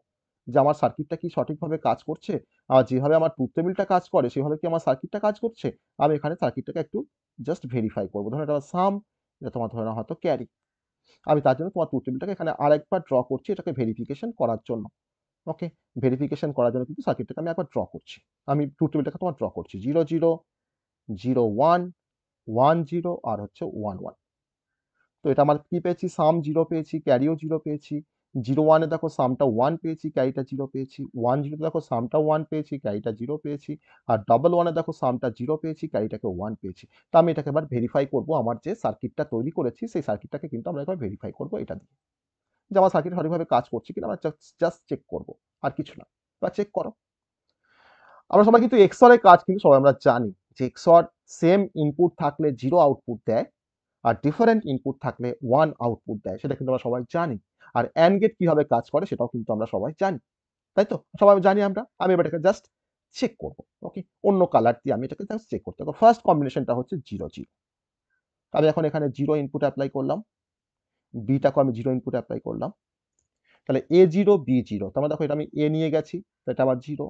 যে আমার সার্কিটটা কি সঠিকভাবে কাজ করছে আর যেভাবে আমার ট্রুথ টেবিলটা কাজ করে সেভাবে কি আমার সার্কিটটা কাজ করছে আমি এখানে সার্কিটটাকে একটু জাস্ট ভেরিফাই করবো ধরুন এটা সাম এটা তোমার ধরে হয়তো ক্যারি আমি তার জন্য তোমার ট্রুথ এখানে আরেকবার ড্র করছি এটাকে ভেরিফিকেশন করার জন্য ওকে ভেরিফিকেশন করার জন্য কিন্তু সার্কিটটাকে আমি একবার ড্র করছি আমি ট্রুথ তোমার ড্র করছি zero zero zero one one zero আর হচ্ছে ওয়ান ওয়ান তো এটা আমার কী পেয়েছি সাম জিরো পেয়েছি ক্যারিও জিরো পেয়েছি জিরো ওয়ানে দেখো সামটা ওয়ান পেয়েছি ক্যারিটা জিরো পেয়েছি ওয়ান জিরোতে দেখো সামটা ওয়ান পেয়েছি ক্যারিটা জিরো পেয়েছি আর ডাবল ওয়ানে দেখো সামটা জিরো পেয়েছি ক্যারিটাকে ওয়ান পেয়েছি তো আমি এটাকে এবার ভেরিফাই করবো আমার যে সার্কিটটা তৈরি করেছি সেই সার্কিটটাকে কিন্তু আমরা একবার ভেরিফাই করবো এটা দিয়ে যে আমার সার্কিট সঠিকভাবে কাজ করছে কিনা আমরা জাস্ট চেক করবো আর কিছু না বা চেক করো আমরা সবাই কিন্তু এক্সরের কাজ কিন্তু সবাই আমরা জানি যে এক্সর সেম ইনপুট থাকলে জিরো আউটপুট দেয় আর ডিফারেন্ট ইনপুট থাকলে ওয়ান আউটপুট দেয় সেটা কিন্তু আমরা সবাই জানি আর অ্যান্ড গেট কীভাবে কাজ করে সেটাও কিন্তু আমরা সবাই জানি তাই তো সবাই জানি আমরা আমি এবার এটাকে জাস্ট চেক করব ওকে অন্য কালার দিয়ে আমি এটাকে জাস্ট চেক করতে ফার্স্ট কম্বিনেশনটা হচ্ছে জিরো জিরো আমি এখন এখানে জিরো ইনপুট অ্যাপ্লাই করলাম বিটাকে আমি জিরো ইনপুট অ্যাপ্লাই করলাম তাহলে এ জিরো বি জিরো তোমার দেখো এটা আমি এ নিয়ে গেছি এটা আমার জিরো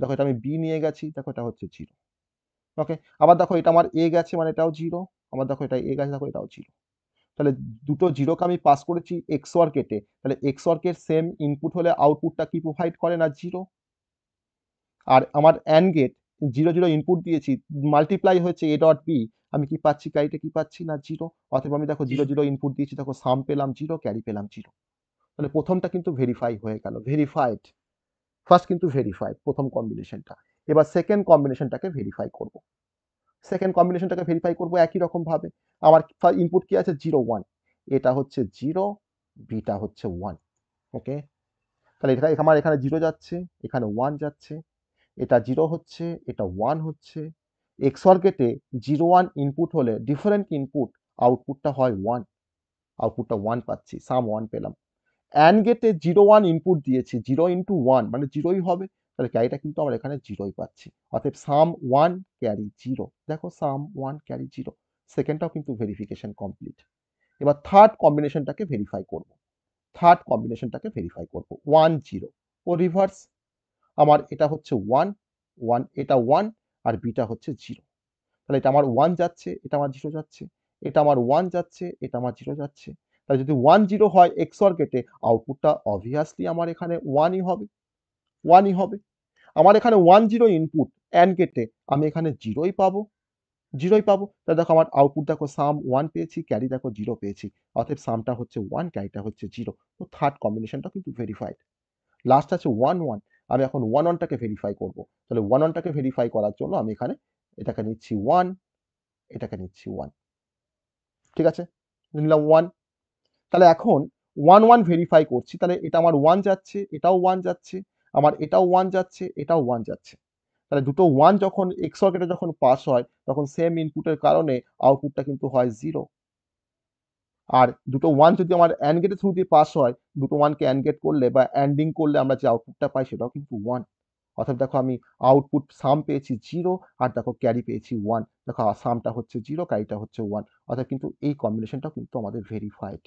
দেখো এটা আমি বি নিয়ে গেছি দেখো এটা হচ্ছে জিরো ওকে আবার দেখো এটা আমার এ গেছে মানে এটাও জিরো আমার দেখো এটা এ গেছে দেখো এটাও জিরো তাহলে দুটো জিরোকে আমি পাস করেছি এক্সওয়ার কেটে তাহলে এক্সওয়ার কে সেম ইনপুট হলে আউটপুটটা কি প্রোভাইড করে না জিরো আর আমার and gate zero zero input দিয়েছি মাল্টিপ্লাই হয়েছে এ ডট বি আমি কি পাচ্ছি ক্যারিটা কি পাচ্ছি না জিরো অথবা আমি দেখো জিরো জিরো ইনপুট দিয়েছি দেখো সাম পেলাম জিরো ক্যারি পেলাম জিরো তাহলে প্রথমটা কিন্তু ভেরিফাই হয়ে গেল ভেরিফাইড ফার্স্ট কিন্তু ভেরিফাইড প্রথম কম্বিনেশনটা এবার সেকেন্ড কম্বিনেশনটাকে ভেরিফাই করবো সেকেন্ড কম্বিনেশনটাকে ভেরিফাই করবো একই রকমভাবে আমার ইনপুট কি আছে জিরো ওয়ান এটা হচ্ছে জিরো বিটা হচ্ছে ওয়ান ওকে তাহলে এটা আমার এখানে জিরো যাচ্ছে এখানে ওয়ান যাচ্ছে এটা জিরো হচ্ছে এটা ওয়ান হচ্ছে এক্সর গেটে জিরো ওয়ান ইনপুট হলে ডিফারেন্ট ইনপুট আউটপুটটা হয় ওয়ান আউটপুটটা ওয়ান পাচ্ছি সাম ওয়ান পেলাম অ্যান গেটে জিরো ওয়ান ইনপুট দিয়েছি জিরো ইন্টু ওয়ান মানে জিরোই হবে তাহলে ক্যারিটা কিন্তু আমরা এখানে জিরোই পাচ্ছি অতএব সাম ওয়ান ক্যারি জিরো দেখো সাম ওয়ান ক্যারি জিরো সেকেন্ডটাও কিন্তু ভেরিফিকেশন কমপ্লিট এবার থার্ড কম্বিনেশনটাকে ভেরিফাই করব থার্ড কম্বিনেশনটাকে ভেরিফাই করব ওয়ান জিরো ও রিভার্স আমার এটা হচ্ছে ওয়ান ওয়ান এটা ওয়ান আর বিটা হচ্ছে জিরো তাহলে এটা আমার ওয়ান যাচ্ছে এটা আমার জিরো যাচ্ছে এটা আমার ওয়ান যাচ্ছে এটা আমার জিরো যাচ্ছে তাহলে যদি ওয়ান জিরো হয় এক্সর গেটে আউটপুটটা অবভিয়াসলি আমার এখানে ওয়ানই হবে ওয়ানই হবে আমার এখানে ওয়ান জিরো ইনপুট অ্যান্ড গেটে আমি এখানে জিরোই পাবো জিরোই পাবো তাহলে দেখো আমার আউটপুট দেখো সাম ওয়ান পেয়েছি ক্যারি দেখো জিরো পেয়েছি অর্থাৎ সামটা হচ্ছে ওয়ান ক্যারিটা হচ্ছে জিরো তো থার্ড কম্বিনেশনটা কিন্তু ভেরিফাইড লাস্ট আছে ওয়ান ওয়ান আমি এখন ওয়ান ওয়ানটাকে ভেরিফাই করব তাহলে ওয়ান ওয়ানটাকে ভেরিফাই করার জন্য আমি এখানে এটাকে নিচ্ছি ওয়ান এটাকে নিচ্ছি ওয়ান ঠিক আছে নিলাম ওয়ান তাহলে এখন ওয়ান ওয়ান ভেরিফাই করছি তাহলে এটা আমার ওয়ান যাচ্ছে এটাও ওয়ান যাচ্ছে আমার এটাও ওয়ান যাচ্ছে এটাও ওয়ান যাচ্ছে তাহলে দুটো ওয়ান যখন গেটে যখন পাস হয় তখন সেম ইনপুটের কারণে আউটপুটটা কিন্তু হয় জিরো আর দুটো ওয়ান যদি আমার অ্যান্ড গেটের থ্রু দিয়ে পাস হয় দুটো ওয়ানকে অ্যান্ড গেট করলে বা অ্যান্ডিং করলে আমরা যে আউটপুটটা পাই সেটাও কিন্তু ওয়ান অর্থাৎ দেখো আমি আউটপুট সাম পেয়েছি জিরো আর দেখো ক্যারি পেয়েছি ওয়ান দেখো সামটা হচ্ছে জিরো ক্যারিটা হচ্ছে ওয়ান অর্থাৎ কিন্তু এই কম্বিনেশনটাও কিন্তু আমাদের ভেরিফাইড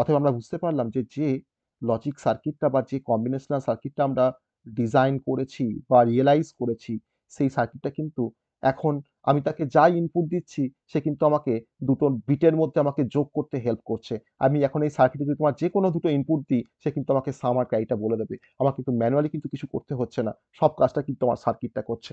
অথবা আমরা বুঝতে পারলাম যে যে লজিক সার্কিটটা বা যে কম্বিনেশনাল সার্কিটটা আমরা ডিজাইন করেছি বা রিয়েলাইজ করেছি সেই সার্কিটটা কিন্তু এখন আমি তাকে যাই ইনপুট দিচ্ছি সে কিন্তু আমাকে দুটো বিটের মধ্যে আমাকে যোগ করতে হেল্প করছে আমি এখন এই সার্কিটে যদি তোমার যে কোনো দুটো ইনপুট দিই সে কিন্তু আমাকে সামার ক্যারিটা বলে দেবে আমার কিন্তু ম্যানুয়ালি কিন্তু কিছু করতে হচ্ছে না সব কাজটা কিন্তু আমার সার্কিটটা করছে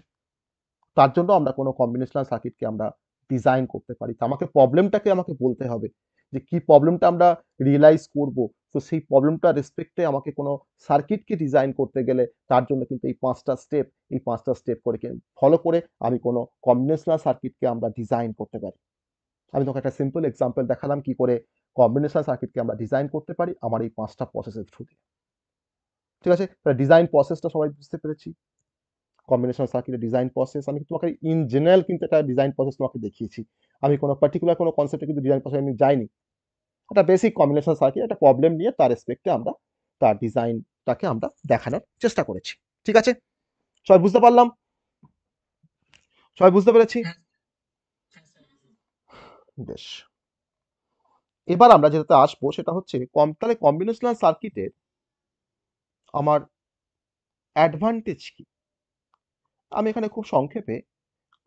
তার জন্য আমরা কোনো কম্বিনেশনাল সার্কিটকে আমরা ডিজাইন করতে পারি তো আমাকে প্রবলেমটাকে আমাকে বলতে হবে যে কি প্রবলেমটা আমরা রিয়েলাইজ করবো তো সেই প্রবলেমটা রেসপেক্টে আমাকে কোনো সার্কিটকে ডিজাইন করতে গেলে তার জন্য কিন্তু এই পাঁচটা স্টেপ এই পাঁচটা স্টেপ করে ফলো করে আমি কোনো কম্বিনেশনাল সার্কিটকে আমরা ডিজাইন করতে পারি আমি তোমাকে একটা সিম্পল এক্সাম্পল দেখালাম কি করে কম্বিনেশনাল সার্কিটকে আমরা ডিজাইন করতে পারি আমার এই পাঁচটা প্রসেসের থ্রু দিয়ে ঠিক আছে ডিজাইন প্রসেসটা সবাই বুঝতে পেরেছি কম্বিনেশন সার্কিটের ডিজাইন প্রসেস আমি তোমাকে ইন জেনারেল কিন্তু একটা ডিজাইন প্রসেস তোমাকে দেখিয়েছি আমি কোনো পার্টিকুলার কোনো কনসেপ্টে কিন্তু ডিজাইন প্রসেস আমি যাইনি একটা বেসিক কম্বিনেশন সার্কিট একটা প্রবলেম নিয়ে তার রেসপেক্টে আমরা তার ডিজাইনটাকে আমরা দেখানোর চেষ্টা করেছি ঠিক আছে সবাই বুঝতে পারলাম সবাই বুঝতে পেরেছি হ্যাঁ। বেশ এবার আমরা যেটাতে আসবো সেটা হচ্ছে কম তাহলে কম্বিনেশনাল সার্কিটের আমার অ্যাডভান্টেজ কি আমি এখানে খুব সংক্ষেপে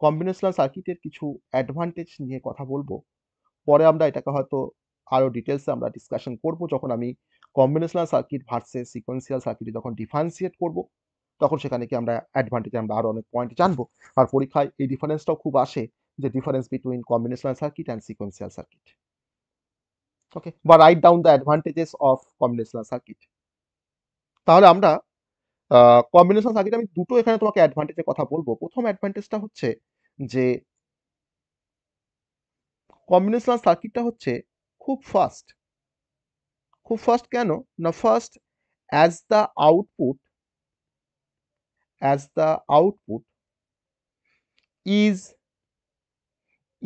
কম্বিনেশনাল সার্কিটের কিছু অ্যাডভান্টেজ নিয়ে কথা বলবো পরে আমরা এটাকে হয়তো আরও ডিটেলসে আমরা ডিসকাশন করব যখন আমি কম্বিনেশনাল সার্কিট ভার্সেস সিকোয়েন্সিয়াল সার্কিটে যখন ডিফারেন্সিয়েট করব তখন সেখানে কি আমরা অ্যাডভান্টেজে আমরা আরও অনেক পয়েন্ট জানবো আর পরীক্ষায় এই ডিফারেন্সটাও খুব আসে যে difference between combinational circuit and sequential circuit okay বা write down the advantages of combinational circuit তাহলে আমরা কম্বিনেশন সার্কিট আমি দুটো এখানে তোমাকে অ্যাডভান্টেজের কথা বলবো প্রথম অ্যাডভান্টেজটা হচ্ছে যে কম্বিনেশনাল সার্কিটটা হচ্ছে খুব ফাস্ট খুব ফাস্ট কেন না first as the output as the output is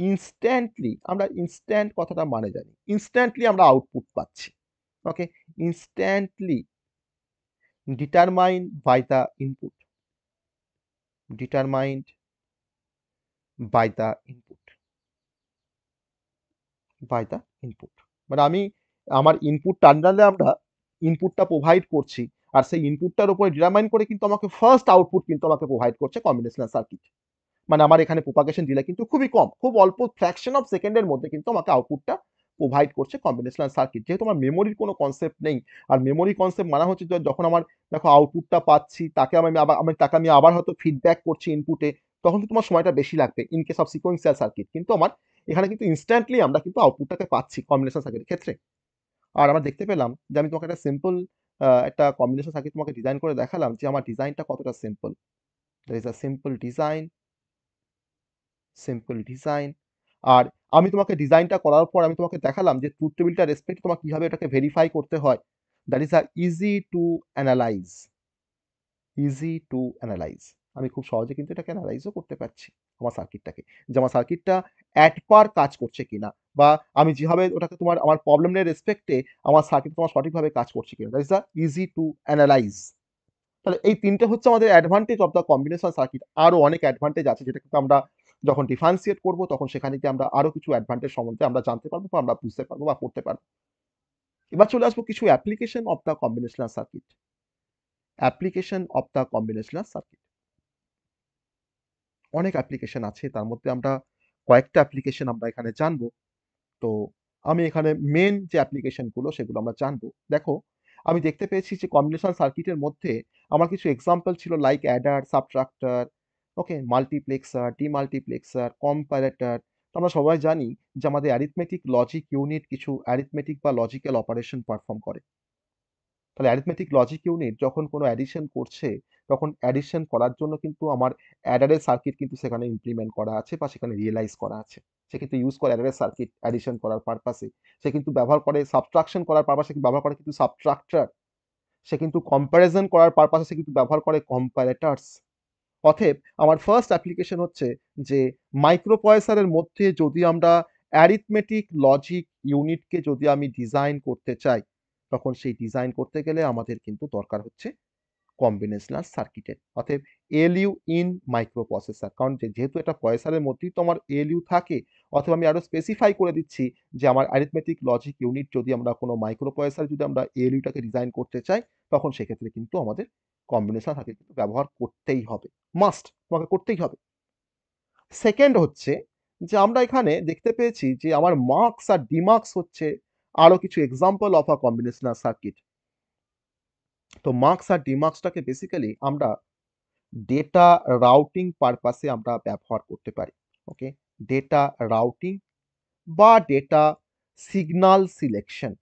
instantly আমরা ইনস্ট্যান্ট কথাটা মানে জানি ইনস্ট্যান্টলি আমরা আউটপুট পাচ্ছি okay instantly determined by the input determined by the input by the input মানে আমি আমার ইনপুট টার্মিনালে আমরা ইনপুটটা প্রোভাইড করছি আর সেই ইনপুটটার উপরে ডিটারমাইন করে কিন্তু আমাকে ফার্স্ট আউটপুট কিন্তু আমাকে প্রোভাইড করছে কম্বিনেশনাল সার্কিট মানে আমার এখানে প্রোপাগেশন ডিলে কিন্তু খুবই কম খুব অল্প ফ্র্যাকশন অফ সেকেন্ডের মধ্যে কিন্তু আমাকে আউটপুটটা প্রোভাইড করছে কম্বিনেশনাল সার্কিট যেহেতু আমার মেমোরির কোনো কনসেপ্ট নেই আর মেমোরি কনসেপ্ট মানা হচ্ছে যখন আমার দেখো আউটপুটটা পাচ্ছি তাকে আমি আবার আমি তাকে আমি আবার হয়তো ফিডব্যাক করছি ইনপুটে তখন তো তোমার সময়টা বেশি লাগবে in case of sequential circuit কিন্তু আমার এখানে কিন্তু ইনস্ট্যান্টলি আমরা কিন্তু আউটপুটটাকে পাচ্ছি কম্বিনেশন সার্কিটের ক্ষেত্রে আর আমরা দেখতে পেলাম যে আমি তোমাকে একটা সিম্পল একটা কম্বিনেশন সার্কিট তোমাকে ডিজাইন করে দেখালাম যে আমার ডিজাইনটা কতটা simple that is a simple design simple design আর আমি তোমাকে ডিজাইনটা করার পর আমি তোমাকে দেখালাম যে ট্রুথ টেবিলটা রেসপেক্ট তোমাকে কীভাবে এটাকে ভেরিফাই করতে হয় that is a easy to analyse easy to analyse আমি খুব সহজে কিন্তু এটাকে অ্যানালাইজও করতে পারছি আমার সার্কিটটাকে যে আমার সার্কিটটা অ্যাট পার কাজ করছে কিনা বা আমি যেভাবে ওটাকে তোমার আমার প্রবলেমের রেসপেক্টে আমার সার্কিট তোমার সঠিকভাবে কাজ করছে কিনা that is the easy to analyse তাহলে এই তিনটে হচ্ছে আমাদের advantage of the combination circuit আরও অনেক অ্যাডভান্টেজ আছে যেটা কিন্তু আমরা যখন ডিফারেন্সিয়েট করব তখন সেখানে গিয়ে আমরা আরও কিছু অ্যাডভান্টেজ সম্বন্ধে আমরা জানতে পারবো বা আমরা বুঝতে পারবো বা পড়তে পারবো এবার চলে আসবো কিছু application of the combinational circuit application of the combinational circuit অনেক অ্যাপ্লিকেশন আছে তার মধ্যে আমরা কয়েকটা অ্যাপ্লিকেশন আমরা এখানে জানবো তো আমি এখানে মেন যে অ্যাপ্লিকেশনগুলো সেগুলো আমরা জানবো দেখো আমি দেখতে পেয়েছি যে কম্বিনেশন সার্কিটের মধ্যে আমার কিছু এক্সাম্পল ছিল like adder subtractor okay multiplexer demultiplexer comparator আমরা সবাই জানি যে আমাদের অ্যারিথমেটিক লজিক ইউনিট কিছু অ্যারিথমেটিক বা লজিক্যাল অপারেশন পারফর্ম করে তাহলে অ্যারিথমেটিক লজিক ইউনিট যখন কোনো অ্যাডিশন করছে তখন অ্যাডিশন করার জন্য কিন্তু আমার অ্যাডারের সার্কিট কিন্তু সেখানে ইমপ্লিমেন্ট করা আছে বা সেখানে রিয়েলাইজ করা আছে সে কিন্তু ইউজ করে অ্যাডারের সার্কিট অ্যাডিশন করার পারপাসে সে কিন্তু ব্যবহার করে সাবট্রাকশন করার পারপাসে ব্যবহার করে কিন্তু সাবট্রাক্টার সে কিন্তু কম্প্যারিজন করার পারপাসে সে কিন্তু ব্যবহার করে কম্প্যারেটার্স অথেব আমার ফার্স্ট অ্যাপ্লিকেশন হচ্ছে যে মাইক্রোপয়সারের মধ্যে যদি আমরা অ্যারিথমেটিক লজিক ইউনিটকে যদি আমি ডিজাইন করতে চাই তখন সেই ডিজাইন করতে গেলে আমাদের কিন্তু দরকার হচ্ছে কম্বিনেশনাল সার্কিটেড এল এলইউ ইন মাইক্রোপ্রসেসর কারণ যেহেতু এটা পয়সারের মধ্যেই তোমার এল এলইউ থাকে অথবা আমি আরও স্পেসিফাই করে দিচ্ছি যে আমার অ্যারিথমেটিক লজিক ইউনিট যদি আমরা কোনো মাইক্রোপ্রসেসর যদি আমরা এলইউটাকে ডিজাইন করতে চাই তখন সেক্ষেত্রে কিন্তু আমাদের কম্বিনেশন সার্কিট কিন্তু ব্যবহার করতেই হবে মাস্ট তোমাকে করতেই হবে সেকেন্ড হচ্ছে যে আমরা এখানে দেখতে পেয়েছি যে আমার মার্কস আর ডিমার্কস হচ্ছে আরও কিছু example of a combinational circuit তো মার্কস আর ডিমার্কসটাকে বেসিক্যালি আমরা ডেটা রাউটিং পারপাসে আমরা ব্যবহার করতে পারি ওকে ডেটা রাউটিং বা data signal selection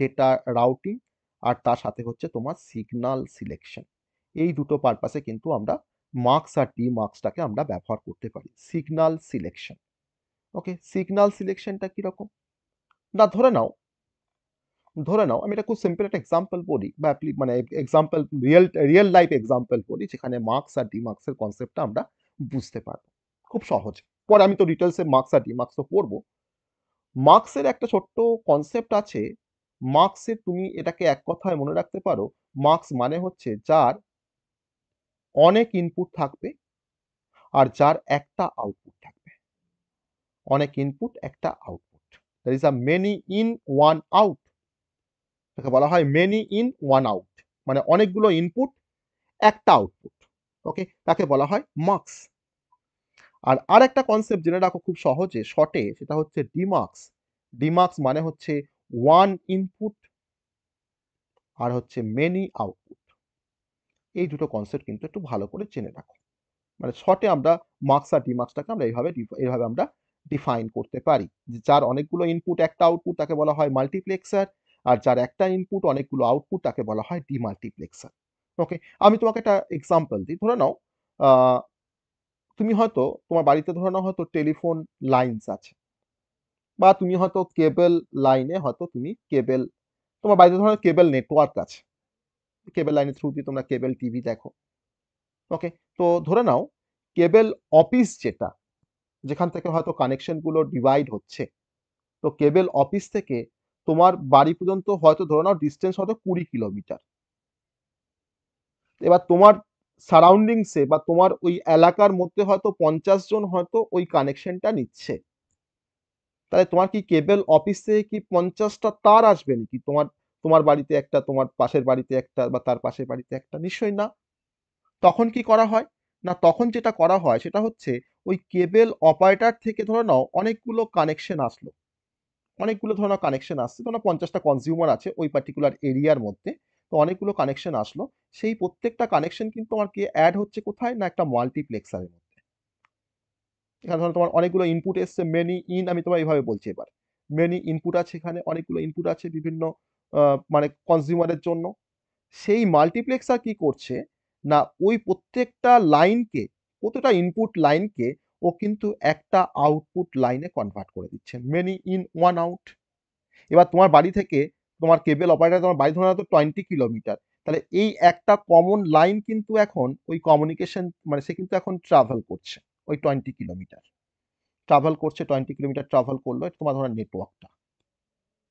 data routing আর তার সাথে হচ্ছে তোমার সিগনাল সিলেকশন এই দুটো পারপাসে কিন্তু আমরা মার্কস আর ডি মার্কসটাকে আমরা ব্যবহার করতে পারি সিগনাল সিলেকশন ওকে সিগনাল সিলেকশনটা কীরকম না ধরে নাও ধরে নাও আমি এটা খুব সিম্পল একটা এক্সাম্পল বলি বা মানে example real real life example বলি যেখানে মার্কস আর ডিমার্কসের কনসেপ্টটা আমরা বুঝতে পারবো খুব সহজ পরে আমি তো ডিটেলসে মার্কস আর ডিমার্কস তো পড়বো মার্কসের একটা ছোট্ট কনসেপ্ট আছে মার্কসের তুমি এটাকে এক কথায় মনে রাখতে পারো মার্কস মানে হচ্ছে যার অনেক ইনপুট থাকবে আর যার একটা আউটপুট থাকবে অনেক ইনপুট একটা output that is a many in one out মানে তাকে বলা হয় মেনি ইন ওয়ান আউট মানে অনেকগুলো ইনপুট একটা আউটপুট ওকে তাকে বলা হয় মার্কস আর আর একটা কনসেপ্ট জেনে রাখো খুব সহজে শর্টে সেটা হচ্ছে ডিমার্কস ডিমার্কস মানে হচ্ছে ওয়ান ইনপুট আর হচ্ছে মেনি আউটপুট এই দুটো কনসেপ্ট কিন্তু একটু ভালো করে জেনে রাখো মানে শর্টে আমরা মার্কস আর ডিমার্কসটাকে আমরা এইভাবে এইভাবে আমরা ডিফাইন করতে পারি যার অনেকগুলো ইনপুট একটা আউটপুট তাকে বলা হয় মাল্টিপ্লেক্সার আর যার একটা ইনপুট অনেকগুলো আউটপুট তাকে বলা হয় ডিমাল্টিপ্লেক্সার ওকে আমি তোমাকে একটা এক্সাম্পল দিই ধরে নাও তুমি হয়তো তোমার বাড়িতে ধরে নাও হয়তো টেলিফোন লাইনস আছে বা তুমি হয়তো কেবল লাইনে হয়তো তুমি কেবল তোমার বাড়িতে ধরো কেবল নেটওয়ার্ক আছে কেবল লাইনের থ্রু দিয়ে তোমরা কেবল টিভি দেখো ওকে তো ধরে নাও কেবল অফিস যেটা যেখান থেকে হয়তো কানেকশনগুলো ডিভাইড হচ্ছে তো কেবল অফিস থেকে তোমার বাড়ি পর্যন্ত হয়তো ধরে নাও ডিস্টেন্স হয়তো কুড়ি কিলোমিটার এবার তোমার সারাউন্ডিংসে বা তোমার ওই এলাকার মধ্যে হয়তো পঞ্চাশ জন হয়তো ওই কানেকশনটা নিচ্ছে তাহলে তোমার কি কেবল অফিস থেকে কি পঞ্চাশটা তার আসবে নাকি তোমার তোমার বাড়িতে একটা তোমার পাশের বাড়িতে একটা বা তার পাশের বাড়িতে একটা নিশ্চয়ই না তখন কি করা হয় না তখন যেটা করা হয় সেটা হচ্ছে ওই কেবল অপারেটর থেকে ধরে নাও অনেকগুলো কানেকশন আসলো অনেকগুলো ধরনের কানেকশন আসছে ধরো পঞ্চাশটা কনজিউমার আছে ওই পার্টিকুলার এরিয়ার মধ্যে তো অনেকগুলো কানেকশন আসলো সেই প্রত্যেকটা কানেকশন কিন্তু আমার কি অ্যাড হচ্ছে কোথায় না একটা মাল্টিপ্লেক্সারের মধ্যে এখানে ধরো তোমার অনেকগুলো ইনপুট এসছে মেনি ইন আমি তোমার এইভাবে বলছি এবার মেনি ইনপুট আছে এখানে অনেকগুলো ইনপুট আছে বিভিন্ন মানে কনজিউমারের জন্য সেই মাল্টিপ্লেক্সার কি করছে না ওই প্রত্যেকটা লাইনকে কতটা ইনপুট লাইনকে ও কিন্তু একটা আউটপুট লাইনে কনভার্ট করে দিচ্ছে মেনি ইন ওয়ান আউট এবার তোমার বাড়ি থেকে তোমার কেবল অপারেটার তোমার বাড়ি ধরে তো টোয়েন্টি কিলোমিটার তাহলে এই একটা কমন লাইন কিন্তু এখন ওই কমিউনিকেশন মানে সে কিন্তু এখন ট্রাভেল করছে ওই টোয়েন্টি কিলোমিটার ট্রাভেল করছে টোয়েন্টি কিলোমিটার ট্রাভেল করলো তোমার ধরো নেটওয়ার্কটা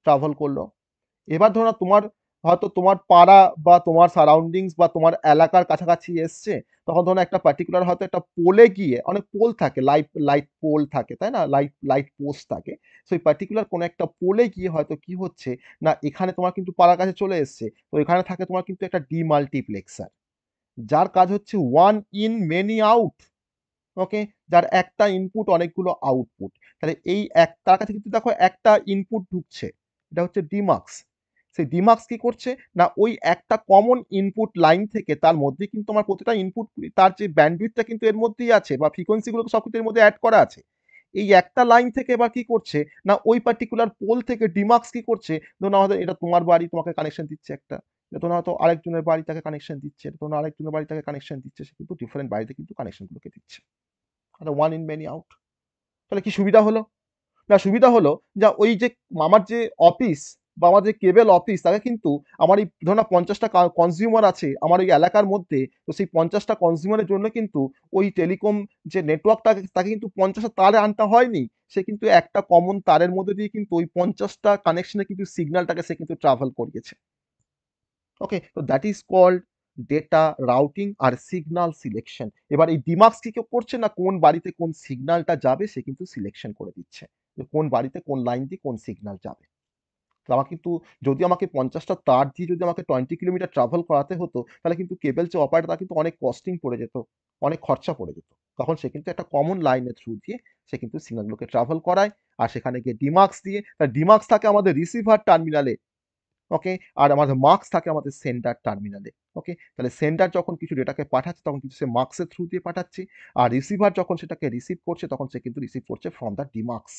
ট্রাভেল করলো এবার ধরো তোমার হয়তো তোমার পাড়া বা তোমার সারাউন্ডিংস বা তোমার এলাকার কাছাকাছি এসছে তখন ধরো একটা পার্টিকুলার হয়তো একটা পোলে গিয়ে অনেক পোল থাকে লাইট লাইট পোল থাকে তাই না লাইট লাইট পোস্ট থাকে সো এই পার্টিকুলার কোনো একটা পোলে গিয়ে হয়তো কি হচ্ছে না এখানে তোমার কিন্তু পাড়ার কাছে চলে এসছে তো এখানে থাকে তোমার কিন্তু একটা ডিমাল্টিপ্লেক্সার যার কাজ হচ্ছে one in many out okay যার একটা ইনপুট অনেকগুলো আউটপুট তাহলে এই এক তার কাছে কিন্তু দেখো একটা ইনপুট ঢুকছে এটা হচ্ছে ডিমাক্স সেই ডিমার্কস কি করছে না ওই একটা কমন ইনপুট লাইন থেকে তার মধ্যে কিন্তু আমার প্রতিটা ইনপুট তার যে ব্যান্ডউইথটা কিন্তু এর মধ্যেই আছে বা ফ্রিকোয়েন্সিগুলো সব কিছু এর মধ্যে অ্যাড করা আছে এই একটা লাইন থেকে এবার কি করছে না ওই পার্টিকুলার পোল থেকে ডিমার্কস কি করছে ধরুন আমাদের এটা তোমার বাড়ি তোমাকে কানেকশন দিচ্ছে একটা তোমরা হয়তো আরেকজনের বাড়ি তাকে কানেকশন দিচ্ছে তোমরা আরেকজনের বাড়ি তাকে কানেকশন দিচ্ছে সে কিন্তু ডিফারেন্ট বাড়িতে কিন্তু কানেকশনগুলোকে দিচ্ছে এটা ওয়ান ইন মেনি আউট তাহলে কি সুবিধা হলো না সুবিধা হলো যা ওই যে আমার যে অফিস বা আমার কেবেল অফিস তাকে কিন্তু আমার এই ধরুন পঞ্চাশটা কনজিউমার আছে আমার ওই এলাকার মধ্যে তো সেই পঞ্চাশটা কনজিউমারের জন্য কিন্তু ওই টেলিকম যে নেটওয়ার্কটাকে তাকে কিন্তু পঞ্চাশটা তারে আনতে হয়নি সে কিন্তু একটা কমন তারের মধ্যে দিয়ে কিন্তু ওই পঞ্চাশটা কানেকশনে কিন্তু সিগন্যালটাকে সে কিন্তু ট্রাভেল করিয়েছে ওকে তো that is called data routing আর সিগনাল সিলেকশন এবার এই ডিমার্কস কি কেউ করছে না কোন বাড়িতে কোন সিগনালটা যাবে সে কিন্তু সিলেকশন করে দিচ্ছে কোন বাড়িতে কোন লাইন দিয়ে কোন সিগনাল যাবে আমার কিন্তু যদি আমাকে পঞ্চাশটা তার দিয়ে যদি আমাকে টোয়েন্টি কিলোমিটার ট্রাভেল করাতে হতো তাহলে কিন্তু কেবল যে অপারেটার কিন্তু অনেক কস্টিং পড়ে যেত অনেক খরচা পড়ে যেত তখন সে কিন্তু একটা কমন লাইনের থ্রু দিয়ে সে কিন্তু সিগনালগুলোকে ট্রাভেল করায় আর সেখানে গিয়ে ডিমার্কস দিয়ে তার ডিমার্কস থাকে আমাদের রিসিভার টার্মিনালে ওকে আর আমাদের মার্কস থাকে আমাদের সেন্টার টার্মিনালে ওকে তাহলে সেন্টার যখন কিছু ডেটাকে পাঠাচ্ছে তখন কিন্তু সে মার্কসের থ্রু দিয়ে পাঠাচ্ছে আর রিসিভার যখন সেটাকে রিসিভ করছে তখন সে কিন্তু রিসিভ করছে ফ্রম দ্য ডিমার্কস